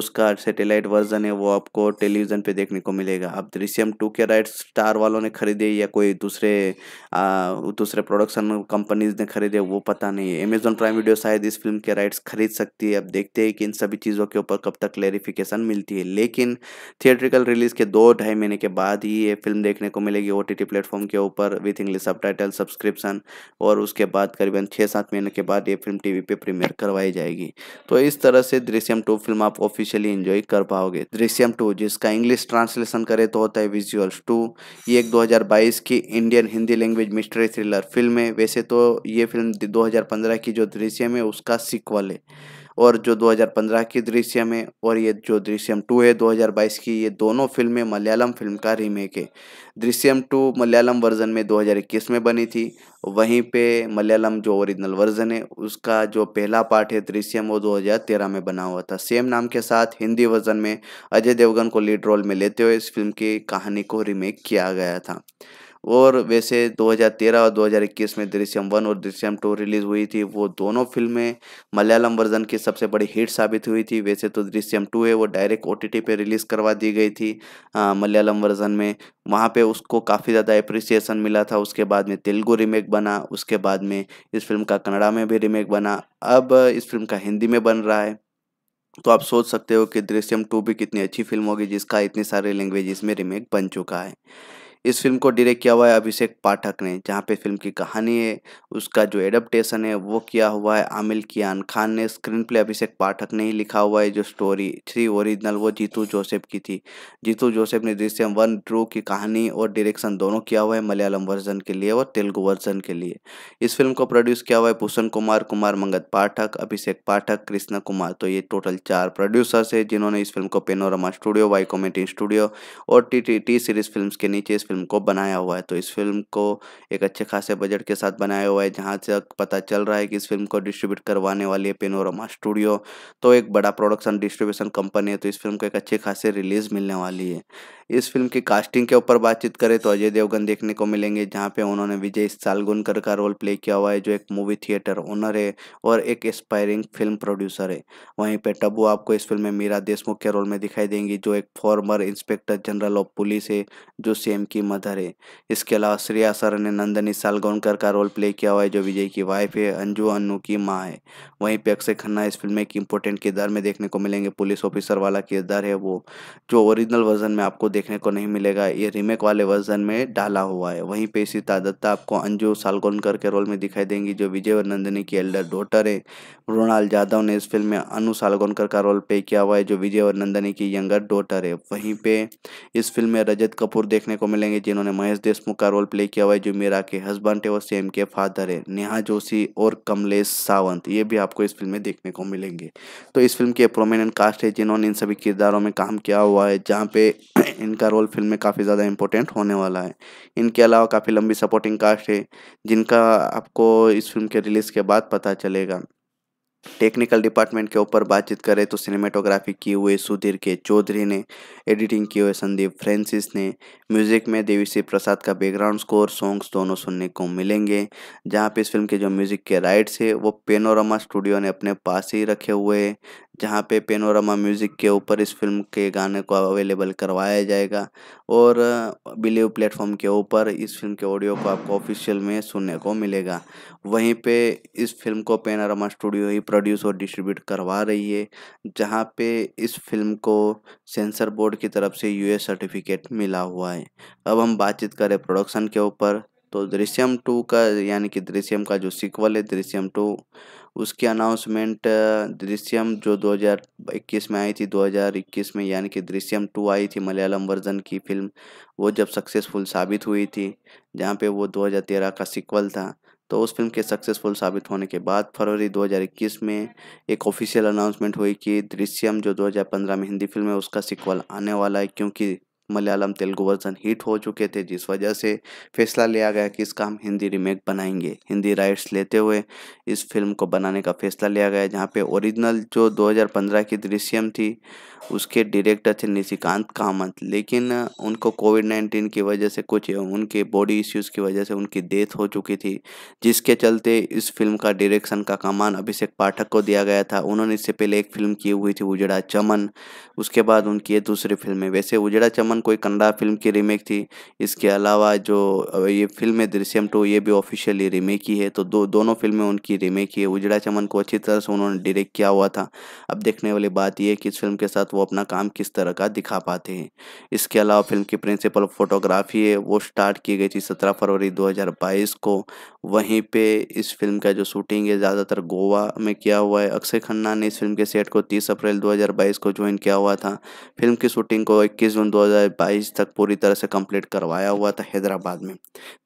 उसका सेटेलाइट वर्जन है वो आपको टेलीविज़न पर देखने को मिलेगा अब दृश्यम टू के राइट स्टार वालों ने खरीदे या कोई दूसरे दूसरे प्रोडक्शन कंपनीज ने खरीदे वो पता नहीं है अमेजोन प्राइम वीडियो शायद इस फिल्म के राइट्स खरीद सकती है अब देखते देखते हैं कि इन सभी चीज़ों के ऊपर कब तक क्लेरिफिकेशन मिलती है लेकिन थिएट्रिकल रिलीज़ के दो ढाई महीने के बाद ही ये फिल्म देखने को मिलेगी ओ टी प्लेटफॉर्म के ऊपर विथ इंग्लिश सब सब्सक्रिप्शन और उसके बाद करीबन छः सात महीने के बाद ये फिल्म टी पे प्रीमियर करवाई जाएगी तो इस तरह से दृश्यम टू फिल्म आप ऑफिशियली इंजॉय कर पाओगे दृश्यम टू जिसका इंग्लिश ट्रांसलेशन करे तो होता है विजुअल्स टू ये एक 2022 की Indian Hindi language mystery thriller film है वैसे तो ये फिल्म 2015 की जो दृश्यम है उसका सिक्वल है और जो 2015 की दृश्यम है और ये जो दृश्यम टू है 2022 की ये दोनों फिल्में मलयालम फिल्म का रीमेक है दृश्यम टू मलयालम वर्जन में 2021 में बनी थी वहीं पे मलयालम जो ओरिजिनल वर्जन है उसका जो पहला पार्ट है दृश्यम वो 2013 में बना हुआ था सेम नाम के साथ हिंदी वर्जन में अजय देवगन को लीड रोल में लेते हुए इस फिल्म की कहानी को रीमेक किया गया था और वैसे 2013 और 2021 में दृश्यम वन और दृश्यम टू रिलीज हुई थी वो दोनों फिल्में मलयालम वर्जन की सबसे बड़ी हिट साबित हुई थी वैसे तो दृश्यम टू है वो डायरेक्ट ओ टी पे रिलीज़ करवा दी गई थी मलयालम वर्जन में वहाँ पे उसको काफ़ी ज़्यादा अप्रिसिएशन मिला था उसके बाद में तेलुगु रीमेक बना उसके बाद में इस फिल्म का कन्नड़ा में भी रीमेक बना अब इस फिल्म का हिंदी में बन रहा है तो आप सोच सकते हो कि दृश्यम टू भी कितनी अच्छी फिल्म होगी जिसका इतनी सारे लैंग्वेज में रीमेक बन चुका है इस फिल्म को डायरेक्ट किया हुआ है अभिषेक पाठक ने जहाँ पे फिल्म की कहानी है उसका जो एडप्टेशन है वो किया हुआ है आमिल कियान खान ने स्क्रीन प्ले अभिषेक पाठक ने ही लिखा हुआ है जो स्टोरी थ्री ओरिजिनल वो जीतू जोसेफ की थी जीतू जोसेफ ने दृश्यम वन ट्रू की कहानी और डायरेक्शन दोनों किया हुआ है मलयालम वर्जन के लिए और तेलुगु वर्जन के लिए इस फिल्म को प्रोड्यूस किया हुआ है भूषण कुमार कुमार मंगत पाठक अभिषेक पाठक कृष्णा कुमार तो ये टोटल चार प्रोड्यूसर्स है जिन्होंने इस फिल्म को पेनोरमा स्टूडियो वाई स्टूडियो और T T T series film के नीचे इस फिल्म को बनाया हुआ है तो इस फिल्म को एक अच्छे खासे बजट के साथ बनाया हुआ है जहाँ से पता चल रहा है कि इस फिल्म को डिस्ट्रीब्यूट करवाने वाली है पेनोरमा स्टूडियो तो एक बड़ा प्रोडक्शन डिस्ट्रीब्यूशन कंपनी है तो इस फिल्म को एक अच्छे खासे रिलीज मिलने वाली है इस फिल्म की कास्टिंग के ऊपर बातचीत करें तो अजय देवगन देखने को मिलेंगे जहाँ पे उन्होंने विजय सालगुनकर का रोल प्ले किया हुआ है जो एक मूवी थिएटर ओनर है और एक एस्पायरिंग फिल्म प्रोड्यूसर है वहीं पे टबू आपको इस फिल्म में मीरा देशमुख के रोल में दिखाई देंगी जो एक former inspector general of police है जो सेम की की मदर है इसके अलावा श्रेया सर ने नंदनी सालगोनकर का रोल प्ले किया हुआ है जो विजय की वाइफ है अंजू अन्नू की माँ है वहीं पे अक्षय खन्ना इस फिल्म में एक इंपॉर्टेंट किरदार में देखने को मिलेंगे पुलिस ऑफिसर वाला किरदार है वो जो ओरिजिनल वर्जन में आपको देखने को नहीं मिलेगा ये रीमेक वाले वर्जन में डाला हुआ है वहीं पे इसी तादत्ता आपको अंजू सालगोनकर के रोल में दिखाई देंगी जो विजय और नंदनी की एल्डर डॉटर है मृणाल यादव ने इस फिल्म में अनु सालगोनकर का रोल प्ले किया हुआ है जो विजय और नंदनी की यंगर डॉटर है वहीं पे इस फिल्म में रजत कपूर देखने को मिलेंगे जाएंगे जिन्होंने महेश देशमुख का रोल प्ले किया हुआ है जो मीरा के हस्बैंड है और सेम के फादर है नेहा जोशी और कमलेश सावंत ये भी आपको इस फिल्म में देखने को मिलेंगे तो इस फिल्म के प्रोमिनेंट कास्ट है जिन्होंने इन सभी किरदारों में काम किया हुआ है जहाँ पे इनका रोल फिल्म में काफ़ी ज़्यादा इंपॉर्टेंट होने वाला है इनके अलावा काफ़ी लंबी सपोर्टिंग कास्ट है जिनका आपको इस फिल्म के रिलीज़ के बाद पता चलेगा टेक्निकल डिपार्टमेंट के ऊपर बातचीत करें तो सिनेमेटोग्राफी किए हुए सुधीर के चौधरी ने एडिटिंग किए हुए संदीप फ्रेंसिस ने म्यूज़िक में देवी श्री प्रसाद का बैकग्राउंड स्कोर सॉन्ग्स दोनों सुनने को मिलेंगे जहाँ पे इस फिल्म के जो म्यूज़िक के राइट्स है वो पेनोरमा स्टूडियो ने अपने पास ही रखे हुए हैं जहाँ पे पेनोरमा म्यूज़िक के ऊपर इस फिल्म के गाने को अवेलेबल करवाया जाएगा और बिलीव प्लेटफॉर्म के ऊपर इस फिल्म के ऑडियो को आपको ऑफिशियल में सुनने को मिलेगा वहीं पे इस फिल्म को पेनोरमा स्टूडियो ही प्रोड्यूस और डिस्ट्रीब्यूट करवा रही है जहाँ पे इस फिल्म को सेंसर बोर्ड की तरफ से यूएस सर्टिफिकेट मिला हुआ है हैं अब हम बातचीत करें प्रोडक्शन के ऊपर तो दृश्यम टू का यानी कि दृश्यम का जो सीक्वल है दृश्यम टू उसकी अनाउंसमेंट दृश्यम जो 2021 में आई थी 2021 में यानी कि दृश्यम टू आई थी मलयालम वर्जन की फिल्म वो जब सक्सेसफुल साबित हुई थी जहाँ पे वो 2013 का सीक्वल था तो उस फिल्म के सक्सेसफुल साबित होने के बाद फरवरी 2021 में एक ऑफिशियल अनाउंसमेंट हुई कि दृश्यम जो 2015 में हिंदी फिल्म है उसका सिक्वल आने वाला है क्योंकि मलयालम तेलुगु वर्जन हिट हो चुके थे जिस वजह से फैसला लिया गया कि इसका हम हिंदी रीमेक बनाएंगे हिंदी राइट्स लेते हुए इस फिल्म को बनाने का फैसला लिया गया जहाँ पे ओरिजिनल जो 2015 की दृश्यम थी उसके डायरेक्टर थे निशिकांत कामत लेकिन उनको कोविड नाइन्टीन की वजह से कुछ उनके बॉडी इश्यूज़ की वजह से उनकी डेथ हो चुकी थी जिसके चलते इस फिल्म का डायरेक्शन का कमान अभिषेक पाठक को दिया गया था उन्होंने इससे पहले एक फिल्म की हुई थी उजड़ा चमन उसके बाद उनकी ये दूसरी फिल्में वैसे उजड़ा चमन कोई कन्नड़ा फिल्म की रीमेक थी इसके अलावा जो ये फिल्म है दृश्यम टू ये भी ऑफिशियली रीमेक ही है तो दो दोनों फिल्में उनकी रीमेक ही है उजड़ा चमन को अच्छी तरह से उन्होंने डायरेक्ट किया हुआ था अब देखने वाली बात यह है कि इस फिल्म के साथ वो अपना काम किस तरह का दिखा पाते हैं इसके अलावा फिल्म की प्रिंसिपल फोटोग्राफी है वो स्टार्ट की गई थी सत्रह फरवरी बाईस को वहीं पर इस फिल्म का जो शूटिंग है ज़्यादातर गोवा में किया हुआ है अक्षय खन्ना ने इस फिल्म के सेट को तीस अप्रैल बाईस को ज्वाइन किया हुआ था फिल्म की शूटिंग को इक्कीस जून दो 2022 तक पूरी तरह से कंप्लीट करवाया हुआ था हैदराबाद में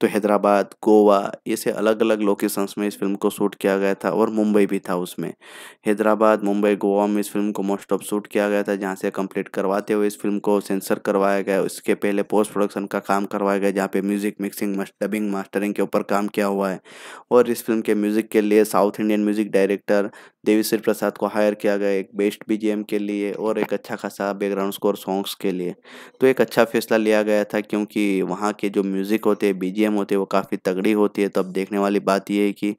तो हैदराबाद गोवा ऐसे अलग अलग लोकेशंस में इस फिल्म को शूट किया गया था और मुंबई भी था उसमें हैदराबाद मुंबई गोवा में इस फिल्म को मोस्ट ऑफ शूट किया गया था जहाँ से कंप्लीट करवाते हुए इस फिल्म को सेंसर करवाया गया उसके पहले पोस्ट प्रोडक्शन का काम करवाया गया जहाँ पे म्यूज़िक मिक्सिंग डबिंग मास्टरिंग के ऊपर काम किया हुआ है और इस फिल्म के म्यूज़िक के लिए south Indian music director Devi Sri Prasad को हायर किया गया एक बेस्ट बीजीएम के लिए और एक अच्छा खासा बैकग्राउंड स्कोर सॉन्ग्स के लिए तो एक अच्छा फैसला लिया गया था क्योंकि वहाँ के जो म्यूज़िक होते हैं बीजीएम होते हैं वो काफ़ी तगड़ी होती है तो अब देखने वाली बात यह है कि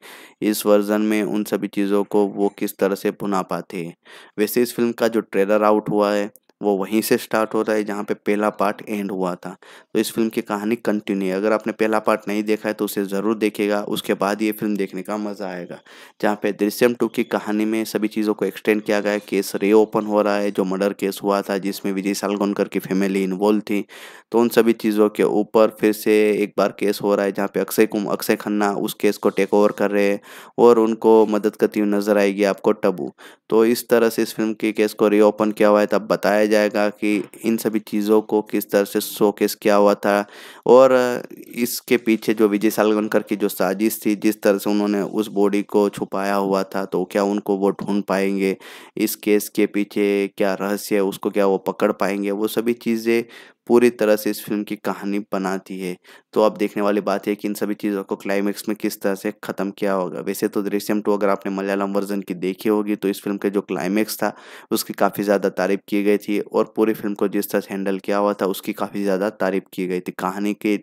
इस वर्जन में उन सभी चीज़ों को वो किस तरह से भुना पाते हैं वैसे इस फिल्म का जो ट्रेलर आउट हुआ है वो वहीं से स्टार्ट हो रहा है जहाँ पे पहला पार्ट एंड हुआ था तो इस फिल्म की कहानी कंटिन्यू है अगर आपने पहला पार्ट नहीं देखा है तो उसे ज़रूर देखेगा उसके बाद ये फिल्म देखने का मज़ा आएगा जहाँ पे दृश्यम टू की कहानी में सभी चीज़ों को एक्सटेंड किया गया है केस रीओपन हो रहा है जो मर्डर केस हुआ था जिसमें विजय सालगोनकर की फैमिली इन्वॉल्व थी तो उन सभी चीज़ों के ऊपर फिर से एक बार केस हो रहा है जहाँ पे अक्षय कुम अक्षय खन्ना उस केस को टेक ओवर कर रहे हैं और उनको मदद करती हुई नज़र आएगी आपको टबू तो इस तरह से इस फिल्म के केस को रीओपन किया हुआ है तब बताया जाएगा कि इन सभी चीज़ों को किस तरह से शोकेस किया हुआ था और इसके पीछे जो विजय सालगनकर की जो साजिश थी जिस तरह से उन्होंने उस बॉडी को छुपाया हुआ था तो क्या उनको वो ढूंढ पाएंगे इस केस के पीछे क्या रहस्य है उसको क्या वो पकड़ पाएंगे वो सभी चीज़ें पूरी तरह से इस फिल्म की कहानी बनाती है तो अब देखने वाली बात है कि इन सभी चीज़ों को क्लाइमैक्स में किस तरह से ख़त्म किया होगा वैसे तो दृश्यम टू अगर आपने मलयालम वर्जन की देखी होगी तो इस फिल्म का जो क्लाइमैक्स था उसकी काफ़ी ज़्यादा तारीफ की गई थी और पूरी फिल्म को जिस तरह से हैंडल किया हुआ था उसकी काफ़ी ज़्यादा तारीफ की गई थी कहानी की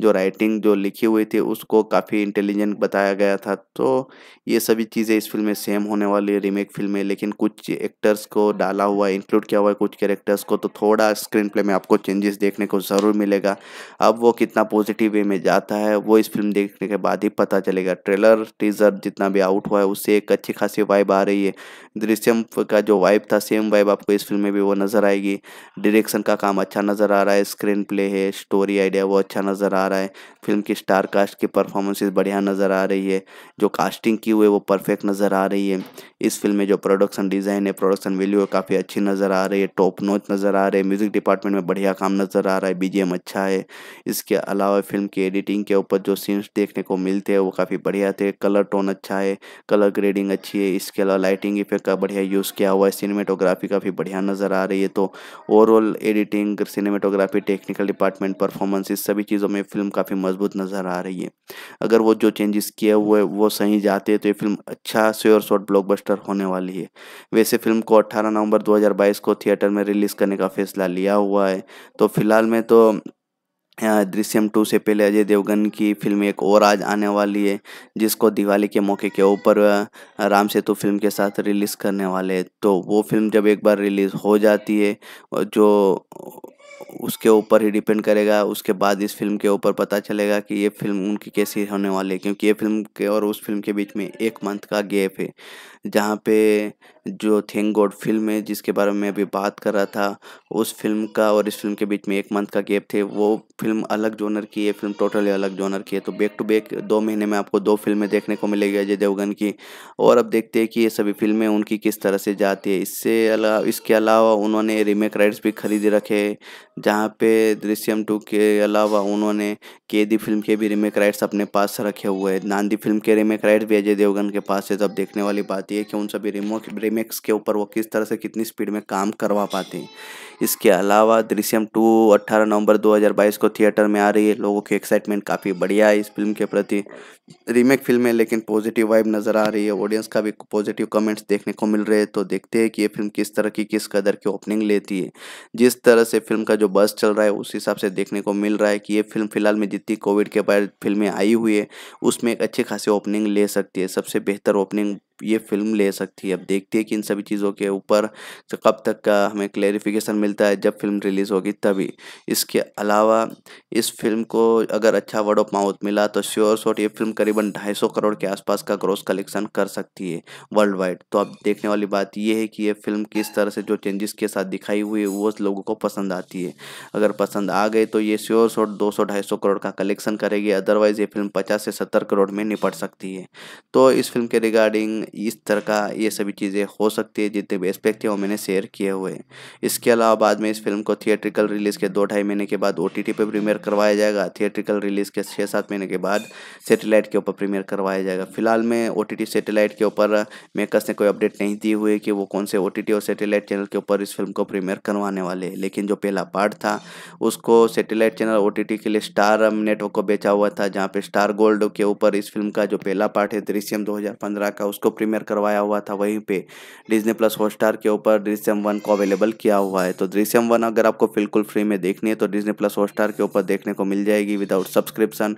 जो राइटिंग जो लिखी हुई थी उसको काफ़ी इंटेलिजेंट बताया गया था तो ये सभी चीज़ें इस फिल्म में सेम होने वाली है रीमेक फिल्म में लेकिन कुछ एक्टर्स को डाला हुआ इंक्लूड किया हुआ है कुछ कैरेक्टर्स को तो थोड़ा स्क्रीन प्ले में आपको चेंज चेंजेस देखने को ज़रूर मिलेगा अब वो कितना पॉजिटिव वे में जाता है वो इस फिल्म देखने के बाद ही पता चलेगा ट्रेलर टीज़र जितना भी आउट हुआ है उससे एक अच्छी खासी वाइब आ रही है दृश्यम का जो वाइब था सेम वाइब आपको इस फिल्म में भी वो नज़र आएगी डिरेक्शन का काम अच्छा नज़र आ रहा है स्क्रीन प्ले है स्टोरी आइडिया वो अच्छा नज़र आ रहा है फिल्म की स्टार कास्ट की परफॉर्मेंसेज बढ़िया नज़र आ रही है जो कास्टिंग की हुई है वो परफेक्ट नज़र आ रही है इस फिल्म में जो प्रोडक्शन डिज़ाइन है प्रोडक्शन वैल्यू है काफ़ी अच्छी नज़र आ रही है टॉप नोच नज़र आ रही है म्यूज़िक डिपार्टमेंट में बढ़िया काम नज़र आ रहा है बीजीएम अच्छा है इसके अलावा फिल्म की एडिटिंग के ऊपर जो सीन्स देखने को मिलते हैं वो काफ़ी बढ़िया थे कलर टोन अच्छा है कलर ग्रेडिंग अच्छी है इसके अलावा लाइटिंग इफेक्ट का बढ़िया यूज़ किया हुआ है सिनेमेटोग्राफी काफ़ी बढ़िया नज़र आ रही है तो overall editing cinematography technical department performance इस सभी चीज़ों में फिल्म काफ़ी मजबूत नज़र आ रही है अगर वो जो चेंजेस किए हुए वो सही जाते हैं तो ये फिल्म अच्छा स्योर शॉट ब्लॉकबस्टर होने वाली है वैसे फिल्म को 18 नवंबर 2022 को थिएटर में रिलीज़ करने का फैसला लिया हुआ है तो तो फिलहाल में तो दृश्यम टू से पहले अजय देवगन की फिल्म एक और आज आने वाली है जिसको दिवाली के मौके के ऊपर राम सेतु फिल्म के साथ रिलीज़ करने वाले हैं तो वो फिल्म जब एक बार रिलीज़ हो जाती है जो उसके ऊपर ही डिपेंड करेगा उसके बाद इस फिल्म के ऊपर पता चलेगा कि ये फिल्म उनकी कैसी होने वाली है क्योंकि ये फिल्म के और उस फिल्म के बीच में एक मंथ का गैप है जहाँ पे जो थिंग गॉड फिल्म है जिसके बारे में अभी बात कर रहा था उस फिल्म का और इस फिल्म के बीच में एक मंथ का गैप थे वो फिल्म अलग जोनर की है फिल्म टोटली अलग जोनर की है तो बैक टू बैक दो महीने में आपको दो फिल्में देखने को मिलेगी अजय देवगन की और अब देखते हैं कि ये सभी फिल्में उनकी किस तरह से जाती है इससे अलावा इसके अलावा उन्होंने रीमेक राइट्स भी खरीदे रखे जहाँ पे दृश्यम टू के अलावा उन्होंने केदी फिल्म के भी रीमेक राइट्स अपने पास रखे हुए हैं नांदी फिल्म के रीमेक राइट्स भी अजय देवगन के पास है तो अब देखने वाली बात जाती है कि उन सभी रिमोट रिमेक्स के ऊपर वो किस तरह से कितनी स्पीड में काम करवा पाते हैं इसके अलावा दृश्यम टू 18 नवंबर 2022 को थिएटर में आ रही है लोगों की एक्साइटमेंट काफ़ी बढ़िया है इस फिल्म के प्रति रीमेक फिल्म है लेकिन पॉजिटिव वाइब नज़र आ रही है ऑडियंस का भी पॉजिटिव कमेंट्स देखने को मिल रहे हैं तो देखते हैं कि ये फिल्म किस तरह की किस कदर की ओपनिंग लेती है जिस तरह से फिल्म का जो बस चल रहा है उस हिसाब से देखने को मिल रहा है कि ये फिल्म फिलहाल में जितनी कोविड के बाद फिल्में आई हुई है उसमें एक अच्छी खासी ओपनिंग ले सकती है सबसे बेहतर ओपनिंग ये फिल्म ले सकती है अब देखते हैं कि इन सभी चीज़ों के ऊपर कब तक का हमें क्लेरिफिकेशन मिलता है जब फिल्म रिलीज़ होगी तभी इसके अलावा इस फिल्म को अगर अच्छा वर्ड ऑफ माउथ मिला तो श्योर शॉट ये फिल्म करीबन ढाई सौ करोड़ के आसपास का ग्रोस कलेक्शन कर सकती है वर्ल्ड वाइड तो अब देखने वाली बात यह है कि ये फिल्म किस तरह से जो चेंजेस के साथ दिखाई हुई है वो लोगों को पसंद आती है अगर पसंद आ गई तो ये श्योर शॉट दो सौ ढाई सौ करोड़ का कलेक्शन करेगी अदरवाइज़ ये फिल्म पचास से सत्तर करोड़ में निपट सकती है तो इस फिल्म के रिगार्डिंग इस तरह का ये सभी चीज़ें हो सकती है जितने भी एस्पेक्ट थे वो मैंने शेयर किए हुए इसके अलावा बाद में इस फिल्म को थिएट्रिकल रिलीज़ के दो ढाई महीने के बाद ओ टी टी प्रीमियर करवाया जाएगा थिएट्रिकल रिलीज़ के छः सात महीने के बाद सेटेलाइट के ऊपर प्रीमियर करवाया जाएगा फिलहाल में ओ टी सेटेलाइट के ऊपर मेकर्स ने कोई अपडेट नहीं दी हुई कि वो कौन से ओ और सेटेलाइट चैनल के ऊपर इस फिल्म को प्रीमियर करवाने वाले हैं लेकिन जो पहला पार्ट था उसको सेटेलाइट चैनल ओ के लिए स्टार नेटवर्क um, को बेचा हुआ था जहाँ पे स्टार गोल्ड के ऊपर इस फिल्म का जो पहला पार्ट है दृश्यम 2015 का उसको प्रीमियर करवाया हुआ था वहीं पे डिजनी प्लस हॉटस्टार के ऊपर दृश्यम वन को अवेलेबल किया हुआ है तो दृश्यम वन अगर आपको बिल्कुल फ्री में देखनी है तो डिजनी प्लस हॉटस्टार के ऊपर देखने को मिल जाएगी विदाउट सब्सक्रिप्शन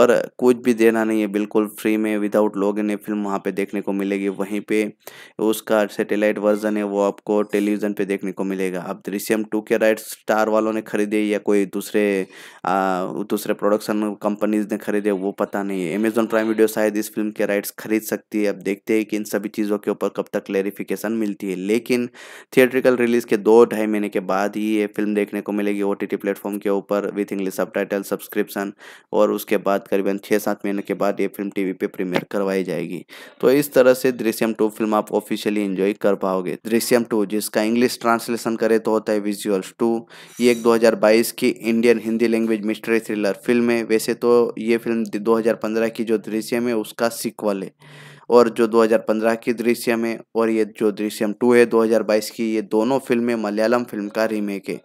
और कुछ भी देना नहीं है बिल्कुल फ्री में विदाउट लोग ये फिल्म वहाँ पर देखने को मिलेगी वहीं पर उसका सेटेलाइट वर्जन है वो आपको टेलीविज़न पर देखने को मिलेगा आप दृश्यम टू के राइट स्टार वालों ने खरीदे या कोई दूसरे दूसरे प्रोडक्शन कंपनीज ने खरीदे वो पता नहीं है अमेजोन प्राइम वीडियो शायद इस फिल्म के राइट्स खरीद सकती है अब देखते देखते हैं कि इन सभी चीज़ों के ऊपर कब तक क्लेरिफिकेशन मिलती है लेकिन थिएट्रिकल रिलीज़ के दो ढाई महीने के बाद ही ये फिल्म देखने को मिलेगी ओ टी प्लेटफॉर्म के ऊपर विथ इंग्लिश सब सब्सक्रिप्शन और उसके बाद करीबन छः सात महीने के बाद ये फिल्म टी वी प्रीमियर करवाई जाएगी तो इस तरह से दृश्यम टू फिल्म आप ऑफिशियली इंजॉय कर पाओगे दृश्यम टू जिसका इंग्लिश ट्रांसलेशन करें तो होता है विजुअल्स टू ये एक 2022 की Indian Hindi language mystery thriller film है वैसे तो ये फिल्म 2015 की जो दृश्यम है उसका सिक्वल है और जो 2015 की दृश्यम है और ये जो दृश्यम टू है 2022 की ये दोनों फिल्में मलयालम फिल्म का रीमेक है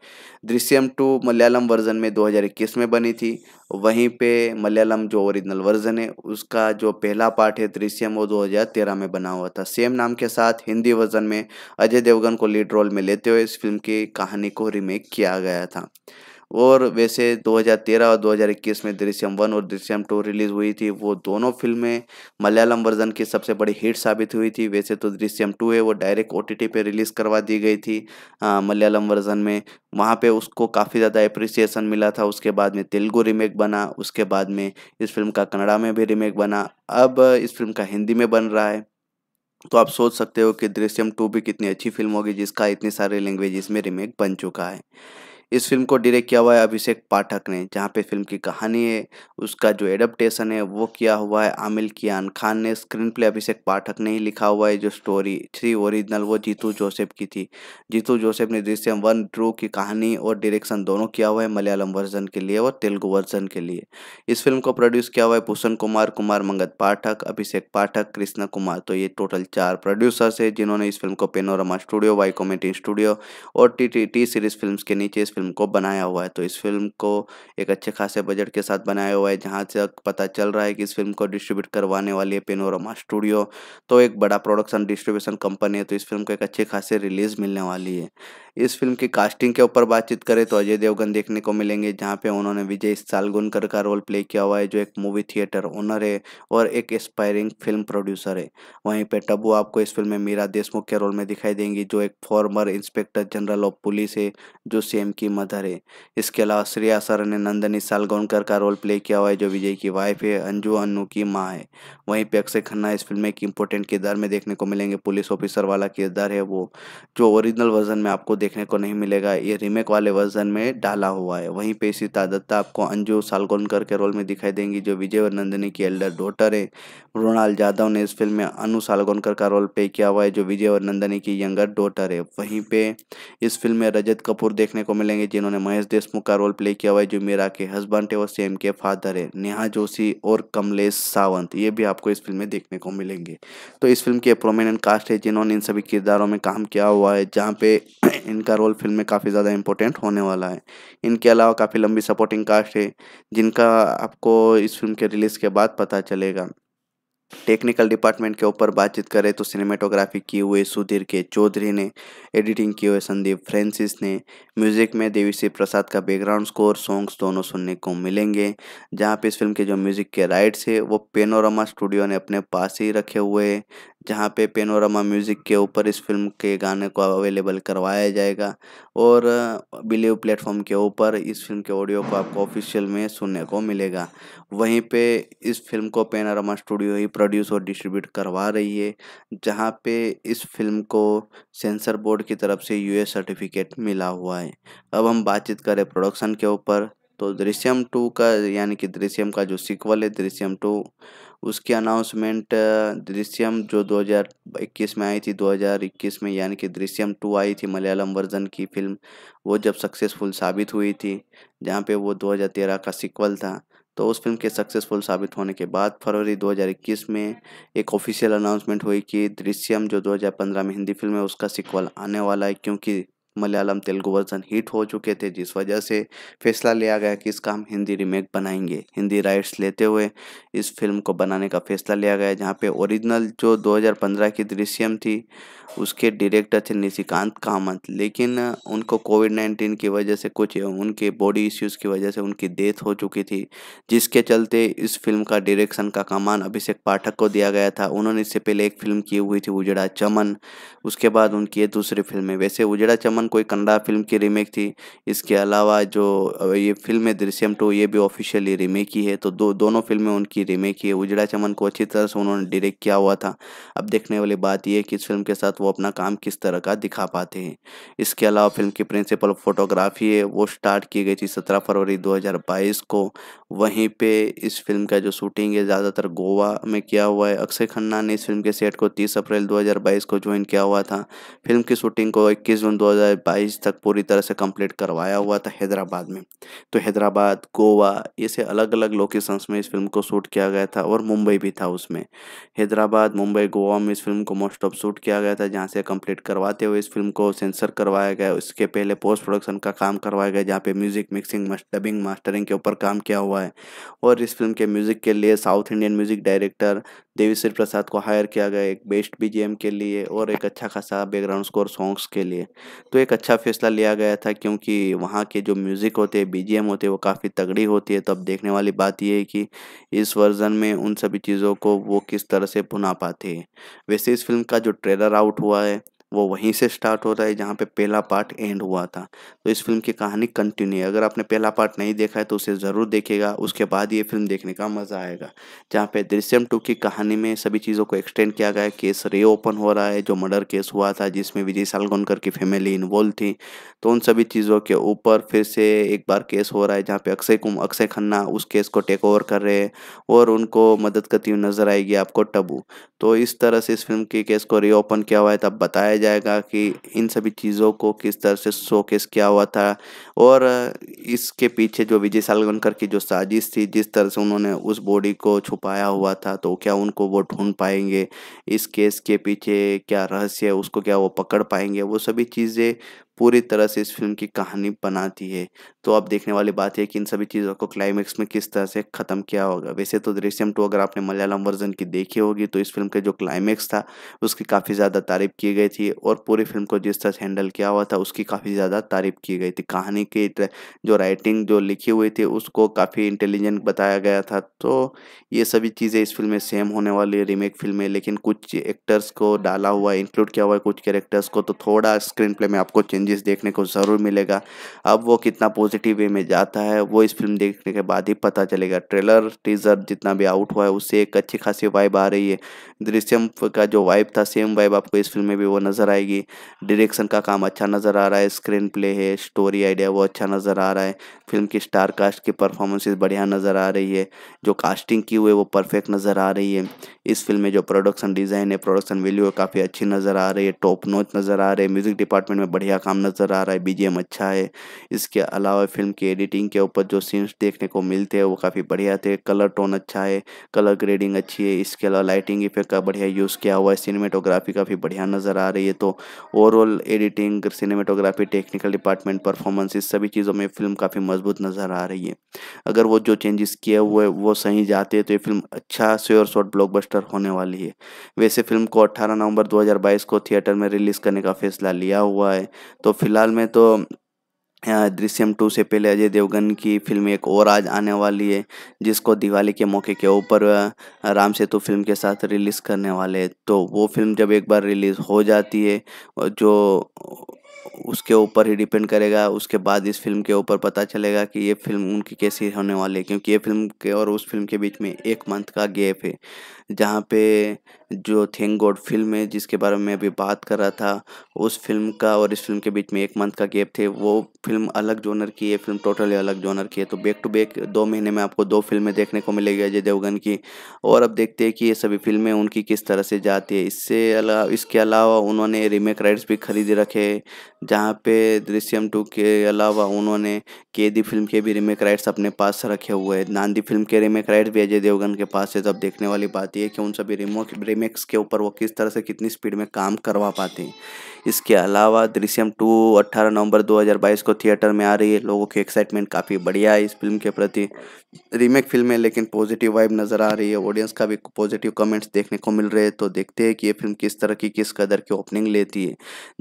दृश्यम टू मलयालम वर्जन में 2021 में बनी थी वहीं पे मलयालम जो ओरिजिनल वर्जन है उसका जो पहला पार्ट है दृश्यम वो 2013 में बना हुआ था सेम नाम के साथ हिंदी वर्जन में अजय देवगन को लीड रोल में लेते हुए इस फिल्म की कहानी को रीमेक किया गया था और वैसे 2013 और 2021 में दृश्यम वन और दृश्यम टू रिलीज हुई थी वो दोनों फिल्में मलयालम वर्जन की सबसे बड़ी हिट साबित हुई थी वैसे तो दृश्यम टू है वो डायरेक्ट ओ टी पे रिलीज़ करवा दी गई थी मलयालम वर्जन में वहाँ पे उसको काफ़ी ज़्यादा अप्रिसिएशन मिला था उसके बाद में तेलुगु रीमेक बना उसके बाद में इस फिल्म का कन्नड़ा में भी रीमेक बना अब इस फिल्म का हिंदी में बन रहा है तो आप सोच सकते हो कि दृश्यम टू भी कितनी अच्छी फिल्म होगी जिसका इतनी सारी लैंग्वेज इसमें रीमेक बन चुका है इस फिल्म को डायरेक्ट किया हुआ है अभिषेक पाठक ने जहाँ पे फिल्म की कहानी है उसका जो एडप्टेशन है वो किया हुआ है आमिल कियान खान ने स्क्रीन प्ले अभिषेक पाठक ने ही लिखा हुआ है जो स्टोरी थ्री ओरिजिनल वो जीतू जोसेफ की थी जीतू जोसेफ ने दृश्य वन ट्रू की कहानी और डायरेक्शन दोनों किया हुआ है मलयालम वर्जन के लिए और तेलुगु वर्जन के लिए इस फिल्म को प्रोड्यूस किया हुआ है भूषण कुमार कुमार मंगत पाठक अभिषेक पाठक कृष्णा कुमार तो ये टोटल चार प्रोड्यूसर्स है जिन्होंने इस फिल्म को Panorama studio Y committee studio और T T, T series film के नीचे इस फिल्म को बनाया हुआ है तो इस फिल्म को एक अच्छे खासे बजट के साथ बनाया हुआ है जहाँ से पता चल रहा है कि इस फिल्म को डिस्ट्रीब्यूट करवाने वाली है पेनोरमा स्टूडियो तो एक बड़ा प्रोडक्शन डिस्ट्रीब्यूशन कंपनी है तो इस फिल्म को एक अच्छे खासे रिलीज मिलने वाली है इस फिल्म की कास्टिंग के ऊपर बातचीत करें तो अजय देवगन देखने को मिलेंगे जहाँ पे उन्होंने विजय सालगुनकर का रोल प्ले किया हुआ है जो एक मूवी थिएटर ओनर है और एक एस्पायरिंग फिल्म प्रोड्यूसर है वहीं पे टबू आपको इस फिल्म में मीरा देशमुख के रोल में दिखाई देंगी जो एक former inspector general of police है जो सी की की मदर है इसके अलावा श्रेया सर ने नंदनी सालगोनकर का रोल प्ले किया हुआ है जो विजय की वाइफ है अंजू अन्नू की माँ है वहीं पे अक्षय खन्ना इस फिल्म में एक इम्पोर्टेंट किरदार में देखने को मिलेंगे पुलिस ऑफिसर वाला किरदार है वो जो ओरिजिनल वर्जन में आपको देखने को नहीं मिलेगा ये रीमेक वाले वर्जन में डाला हुआ है वहीं पे इसी दत्ता आपको अंजू सालगोनकर के रोल में दिखाई देंगी जो विजय और नंदनी की एल्डर डॉटर है मृणाल यादव ने इस फिल्म में अनु सालगोनकर का रोल प्ले किया हुआ है जो विजय और नंदनी की यंगर डॉटर है वहीं पे इस फिल्म में रजत कपूर देखने को मिलेंगे जाएंगे जिन्होंने महेश देशमुख का रोल प्ले किया हुआ है जो मीरा के हस्बैंड है वो सेम के फादर है नेहा जोशी और कमलेश सावंत ये भी आपको इस फिल्म में देखने को मिलेंगे तो इस फिल्म के प्रोमिनेंट कास्ट है जिन्होंने इन सभी किरदारों में काम किया हुआ है जहाँ पे इनका रोल फिल्म में काफ़ी ज़्यादा इंपॉर्टेंट होने वाला है इनके अलावा काफ़ी लंबी सपोर्टिंग कास्ट है जिनका आपको इस फिल्म के रिलीज़ के बाद पता चलेगा टेक्निकल डिपार्टमेंट के ऊपर बातचीत करें तो सिनेमेटोग्राफी किए हुए सुधीर के चौधरी ने एडिटिंग किए हुए संदीप फ्रेंसिस ने म्यूज़िक में देवी श्री प्रसाद का बैकग्राउंड स्कोर सॉन्ग्स दोनों सुनने को मिलेंगे जहाँ पे इस फिल्म के जो म्यूज़िक के राइट्स है वो पेनोरामा स्टूडियो ने अपने पास ही रखे हुए हैं जहाँ पे पेनोरमा म्यूज़िक के ऊपर इस फिल्म के गाने को अवेलेबल करवाया जाएगा और बिलीव प्लेटफॉर्म के ऊपर इस फिल्म के ऑडियो को आपको ऑफिशियल में सुनने को मिलेगा वहीं पे इस फिल्म को पेनोरमा स्टूडियो ही प्रोड्यूस और डिस्ट्रीब्यूट करवा रही है जहाँ पे इस फिल्म को सेंसर बोर्ड की तरफ से यू सर्टिफिकेट मिला हुआ है अब हम बातचीत करें प्रोडक्शन के ऊपर तो दृश्यम टू का यानी कि दृश्यम का जो सिक्वल है दृश्यम टू उसकी अनाउंसमेंट दृश्यम जो 2021 में आई थी 2021 में यानी कि दृश्यम टू आई थी मलयालम वर्जन की फिल्म वो जब सक्सेसफुल साबित हुई थी जहाँ पे वो 2013 का सिक्वल था तो उस फिल्म के सक्सेसफुल साबित होने के बाद फरवरी 2021 में एक ऑफिशियल अनाउंसमेंट हुई कि दृश्यम जो 2015 में हिंदी फिल्म है उसका सिक्वल आने वाला है क्योंकि मलयालम तेलुगु वर्जन हिट हो चुके थे जिस वजह से फैसला लिया गया कि इसका हम हिंदी रीमेक बनाएंगे हिंदी राइट्स लेते हुए इस फिल्म को बनाने का फैसला लिया गया जहाँ पे ओरिजिनल जो 2015 की दृश्यम थी उसके डायरेक्टर थे निशिकांत कामत लेकिन उनको कोविड नाइन्टीन की वजह से कुछ उनके बॉडी इश्यूज़ की वजह से उनकी डेथ हो चुकी थी जिसके चलते इस फिल्म का डायरेक्शन का कमान अभिषेक पाठक को दिया गया था उन्होंने इससे पहले एक फिल्म की हुई थी उजड़ा चमन उसके बाद उनकी ये दूसरी फिल्में वैसे उजड़ा चमन दौरान कोई कन्नड़ा फिल्म की रीमेक थी इसके अलावा जो ये फिल्म है दृश्यम टू ये भी ऑफिशियली रीमेक ही है तो दो दोनों फिल्में उनकी रीमेक ही है उजड़ा चमन को अच्छी तरह से उन्होंने डायरेक्ट किया हुआ था अब देखने वाली बात यह है कि इस फिल्म के साथ वो अपना काम किस तरह का दिखा पाते हैं इसके अलावा फिल्म की प्रिंसिपल फोटोग्राफी है वो स्टार्ट की गई थी सत्रह फरवरी दो को वहीं पर इस फिल्म का जो शूटिंग है ज़्यादातर गोवा में किया हुआ है अक्षय खन्ना ने इस फिल्म के सेट को तीस अप्रैल 2022 को ज्वाइन किया हुआ था फिल्म की शूटिंग को 21 जून 2022 तक पूरी तरह से कंप्लीट करवाया हुआ था हैदराबाद में तो हैदराबाद गोवा ऐसे अलग अलग लोकेशंस में इस फिल्म को शूट किया गया था और मुंबई भी था उसमें हैदराबाद मुंबई गोवा में इस फिल्म को मोस्ट ऑफ शूट किया गया था जहाँ से कम्प्लीट करवाते हुए इस फिल्म को सेंसर करवाया गया उसके पहले पोस्ट प्रोडक्शन का काम करवाया गया जहाँ पे म्यूज़िक मिक्सिंग डबिंग मास्टरिंग के ऊपर काम किया हुआ है और इस फिल्म के म्यूज़िक के लिए south Indian music director Devi Sri Prasad को हायर किया गया एक बेस्ट बीजीएम के लिए और एक अच्छा खासा बैकग्राउंड स्कोर सॉन्ग्स के लिए तो एक अच्छा फैसला लिया गया था क्योंकि वहाँ के जो म्यूज़िक होते हैं बीजीएम होते हैं वो काफ़ी तगड़ी होती है तो अब देखने वाली बात यह है कि इस वर्जन में उन सभी चीज़ों को वो किस तरह से भुना पाते हैं वैसे इस फिल्म का जो ट्रेलर आउट हुआ है वो वहीं से स्टार्ट हो रहा है जहाँ पे पहला पार्ट एंड हुआ था तो इस फिल्म की कहानी कंटिन्यू है अगर आपने पहला पार्ट नहीं देखा है तो उसे ज़रूर देखेगा उसके बाद ये फिल्म देखने का मज़ा आएगा जहाँ पे दृश्यम टू की कहानी में सभी चीज़ों को एक्सटेंड किया गया केस रीओपन हो रहा है जो मर्डर केस हुआ था जिसमें विजय सालगोनकर की फैमिली इन्वॉल्व थी तो उन सभी चीज़ों के ऊपर फिर से एक बार केस हो रहा है जहाँ पे अक्षय कुम अक्षय खन्ना उस केस को टेक ओवर कर रहे हैं और उनको मदद करती हुई नज़र आएगी आपको टबू तो इस तरह से इस फिल्म के केस को रीओपन किया हुआ है तब बताया जाएगा कि इन सभी चीज़ों को किस तरह से शो केस किया हुआ था और इसके पीछे जो विजय सालगनकर की जो साजिश थी जिस तरह से उन्होंने उस बॉडी को छुपाया हुआ था तो क्या उनको वो ढूंढ पाएंगे इस केस के पीछे क्या रहस्य है उसको क्या वो पकड़ पाएंगे वो सभी चीज़ें पूरी तरह से इस फिल्म की कहानी बनाती है तो अब देखने वाली बात है कि इन सभी चीज़ों को क्लाइमैक्स में किस तरह से ख़त्म किया होगा वैसे तो दृश्यम टू अगर आपने मलयालम वर्जन की देखी होगी तो इस फिल्म का जो क्लाइमैक्स था उसकी काफ़ी ज़्यादा तारीफ की गई थी और पूरी फिल्म को जिस तरह से हैंडल किया हुआ था उसकी काफ़ी ज़्यादा तारीफ की गई थी कहानी की जो राइटिंग जो लिखी हुई थी उसको काफ़ी इंटेलिजेंट बताया गया था तो ये सभी चीज़ें इस फिल्म में सेम होने वाली रीमेक फिल्म में लेकिन कुछ एक्टर्स को डाला हुआ इंक्लूड किया हुआ है कुछ कैरेक्टर्स को तो थोड़ा स्क्रीन प्ले में आपको चेंज चेंजेस देखने को ज़रूर मिलेगा अब वो कितना पॉजिटिव वे में जाता है वो इस फिल्म देखने के बाद ही पता चलेगा ट्रेलर टीज़र जितना भी आउट हुआ है उससे एक अच्छी खासी वाइब आ रही है दृश्यम का जो वाइब था सेम वाइब आपको इस फिल्म में भी वो नज़र आएगी डायरेक्शन का काम अच्छा नज़र आ रहा है स्क्रीन प्ले है स्टोरी आइडिया वो अच्छा नज़र आ रहा है फिल्म की स्टार कास्ट की परफॉर्मेंसेज बढ़िया नज़र आ रही है जो कास्टिंग की हुई है वो परफेक्ट नज़र आ रही है इस फिल्म में जो प्रोडक्शन डिज़ाइन है प्रोडक्शन वैल्यू है काफ़ी अच्छी नज़र आ रही है टॉप नोच नज़र आ रही है म्यूज़िक डिपार्टमेंट में बढ़िया काम काम नज़र आ रहा है बी अच्छा है इसके अलावा फिल्म की एडिटिंग के ऊपर जो सीन्स देखने को मिलते हैं वो काफ़ी बढ़िया थे कलर टोन अच्छा है कलर ग्रेडिंग अच्छी है इसके अलावा लाइटिंग इफेक्ट का बढ़िया यूज़ किया हुआ है सिनेमेटोग्राफी काफ़ी बढ़िया नज़र आ रही है तो overall editing cinematography technical department performance इस सभी चीज़ों में फिल्म काफ़ी मजबूत नज़र आ रही है अगर वो जो चेंजेस किए हुए वो सही जाते हैं तो ये फिल्म अच्छा स्योर शॉट ब्लॉकबस्टर होने वाली है वैसे फिल्म को 18 नवंबर 2022 को थिएटर में रिलीज़ करने का फैसला लिया हुआ है तो तो फिलहाल में तो दृश्यम टू से पहले अजय देवगन की फिल्म एक और आज आने वाली है जिसको दिवाली के मौके के ऊपर राम सेतु फिल्म के साथ रिलीज़ करने वाले हैं तो वो फिल्म जब एक बार रिलीज़ हो जाती है जो उसके ऊपर ही डिपेंड करेगा उसके बाद इस फिल्म के ऊपर पता चलेगा कि ये फिल्म उनकी कैसी होने वाली है क्योंकि ये फिल्म के और उस फिल्म के बीच में एक मंथ का गैप है जहाँ पे जो थैंक गॉड फिल्म है जिसके बारे में अभी बात कर रहा था उस फिल्म का और इस फिल्म के बीच में एक मंथ का गैप थे वो फिल्म अलग जोनर की है फिल्म टोटली अलग जोनर की है तो बैक टू बैक दो महीने में आपको दो फिल्में देखने को मिलेगी अजय देवगन की और अब देखते हैं कि ये सभी फिल्में उनकी किस तरह से जाती है इससे अलावा इसके अलावा उन्होंने रीमेक राइट्स भी खरीद रखे जहाँ पे दृश्यम टू के अलावा उन्होंने केदी फिल्म के भी रीमेक राइट्स अपने पास रखे हुए हैं नांदी फिल्म के रीमेक राइट्स भी अजय देवगन के पास है तो अब देखने वाली बात जाती है कि उन सभी रिमोक रिमेक्स के ऊपर वो किस तरह से कितनी स्पीड में काम करवा पाते हैं इसके अलावा दृश्यम टू अट्ठारह नवंबर 2022 को थिएटर में आ रही है लोगों की एक्साइटमेंट काफ़ी बढ़िया है इस फिल्म के प्रति रीमेक फिल्म है लेकिन पॉजिटिव वाइब नज़र आ रही है ऑडियंस का भी पॉजिटिव कमेंट्स देखने को मिल रहे हैं तो देखते हैं कि ये फिल्म किस तरह की किस कदर की ओपनिंग लेती है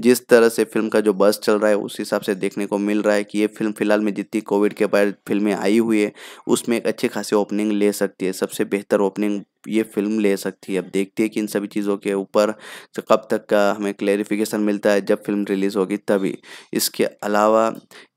जिस तरह से फिल्म का जो बस चल रहा है उस हिसाब से देखने को मिल रहा है कि ये फिल्म फिलहाल में जितनी कोविड के बाद फिल्में आई हुई है उसमें एक अच्छी खासी ओपनिंग ले सकती है सबसे बेहतर ओपनिंग ये फिल्म ले सकती है अब देखते हैं कि इन सभी चीज़ों के ऊपर कब तक का हमें क्लेरिफिकेशन मिलता है जब फिल्म रिलीज़ होगी तभी इसके अलावा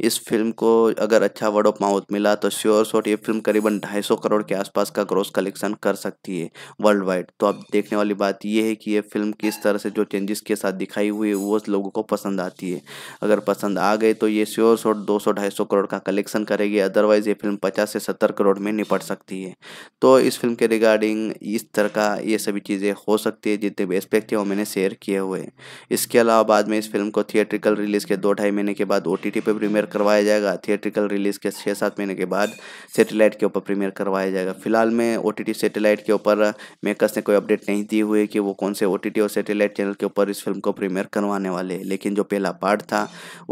इस फिल्म को अगर अच्छा वर्ड ऑफ माउथ मिला तो श्योर शॉट ये फिल्म करीबन ढाई सौ करोड़ के आसपास का ग्रोस कलेक्शन कर सकती है वर्ल्ड वाइड तो अब देखने वाली बात यह है कि ये फिल्म किस तरह से जो चेंजेस के साथ दिखाई हुई है वो लोगों को पसंद आती है अगर पसंद आ गए तो ये श्योर शॉट दो सौ ढाई सौ करोड़ का कलेक्शन करेगी अदरवाइज़ ये फिल्म पचास से सत्तर करोड़ में निपट सकती है तो इस फिल्म के रिगार्डिंग इस तरह का ये सभी चीज़ें हो सकती है जितने भी एस्पेक्ट हैं वो मैंने शेयर किए हुए हैं इसके अलावा बाद में इस फिल्म को थिएट्रिकल रिलीज़ के दो ढाई महीने के बाद ओ टी पर प्रीमियर करवाया जाएगा थिएट्रिकल रिलीज़ के छः सात महीने के बाद सेटेलाइट के ऊपर प्रीमियर करवाया जाएगा फिलहाल में ओ टी सेटेलाइट के ऊपर मेकर्स ने कोई अपडेट नहीं दी हुई कि वो कौन से ओ और सेटेलाइट चैनल के ऊपर इस फिल्म को प्रीमियर करवाने वाले हैं लेकिन जो पहला पार्ट था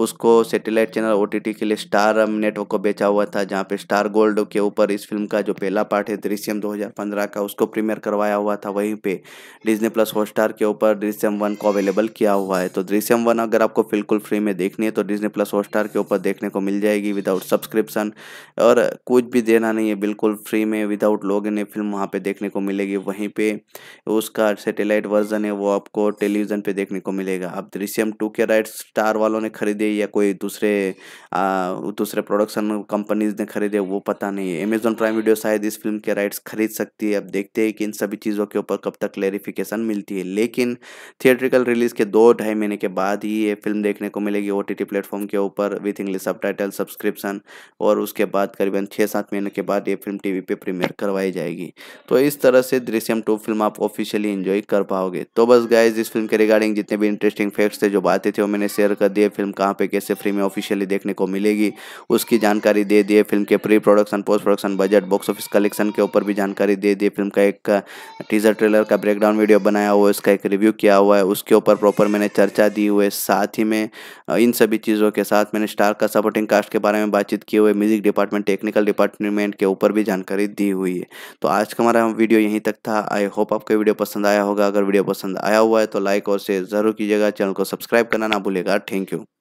उसको सेटेलाइट चैनल ओ के लिए स्टार नेटवर्क को बेचा हुआ था जहाँ पे स्टार गोल्ड के ऊपर इस फिल्म का जो पहला पार्ट है दृश्यम 2015 का उसको प्रीमियर करवाया हुआ था वहीं पे डिजनी प्लस हॉटस्टार के ऊपर दृश्यम वन को अवेलेबल किया हुआ है तो दृश्यम वन अगर आपको बिल्कुल फ्री में देखनी है तो डिजनी प्लस हॉटस्टार के ऊपर देखने को मिल जाएगी विदाउट सब्सक्रिप्शन और कुछ भी देना नहीं है बिल्कुल फ्री में विदाउट लोग ये फिल्म वहाँ पर देखने को मिलेगी वहीं पर उसका सेटेलाइट वर्जन है वो आपको टेलीविज़न पर देखने को मिलेगा अब दृश्यम टू के राइट स्टार वालों ने खरीदे या कोई दूसरे दूसरे प्रोडक्शन कंपनीज ने खरीदे वो पता नहीं है अमेजोन प्राइम वीडियो शायद इस फिल्म के राइट्स खरीद सकती है अब देखते तक इन सभी चीज़ों के ऊपर कब तक क्लेरिफिकेशन मिलती है लेकिन थिएट्रिकल रिलीज़ के दो ढाई महीने के बाद ही ये फिल्म देखने को मिलेगी ओ टी प्लेटफॉर्म के ऊपर विथ इंग्लिश सब सब्सक्रिप्शन और उसके बाद करीबन छः सात महीने के बाद ये फिल्म टी वी प्रीमियर करवाई जाएगी तो इस तरह से दृश्यम टू फिल्म आप ऑफिशियली इन्जॉय कर पाओगे तो बस गाइज इस फिल्म के रिगार्डिंग जितने भी इंटरेस्टिंग फैक्ट्स थे जो बातें थे वो मैंने शेयर कर दिए फिल्म कहाँ पे कैसे फ्री में ऑफिशियली देखने को मिलेगी उसकी जानकारी दे दिए फिल्म के pre production post production budget box office collection के ऊपर भी जानकारी दे दिए फिल्म का एक टीज़र ट्रेलर का ब्रेकडाउन वीडियो बनाया हुआ है उसका एक रिव्यू किया हुआ है उसके ऊपर प्रॉपर मैंने चर्चा दी हुई है साथ ही में इन सभी चीज़ों के साथ मैंने स्टार का सपोर्टिंग कास्ट के बारे में बातचीत की हुई है म्यूज़िक डिपार्टमेंट टेक्निकल डिपार्टमेंट के ऊपर भी जानकारी दी हुई है तो आज का हमारा वीडियो यहीं तक था आई होप आपको वीडियो पसंद आया होगा अगर वीडियो पसंद आया हुआ है तो लाइक और शेयर ज़रूर कीजिएगा चैनल को सब्सक्राइब करना ना भूलेगा थैंक यू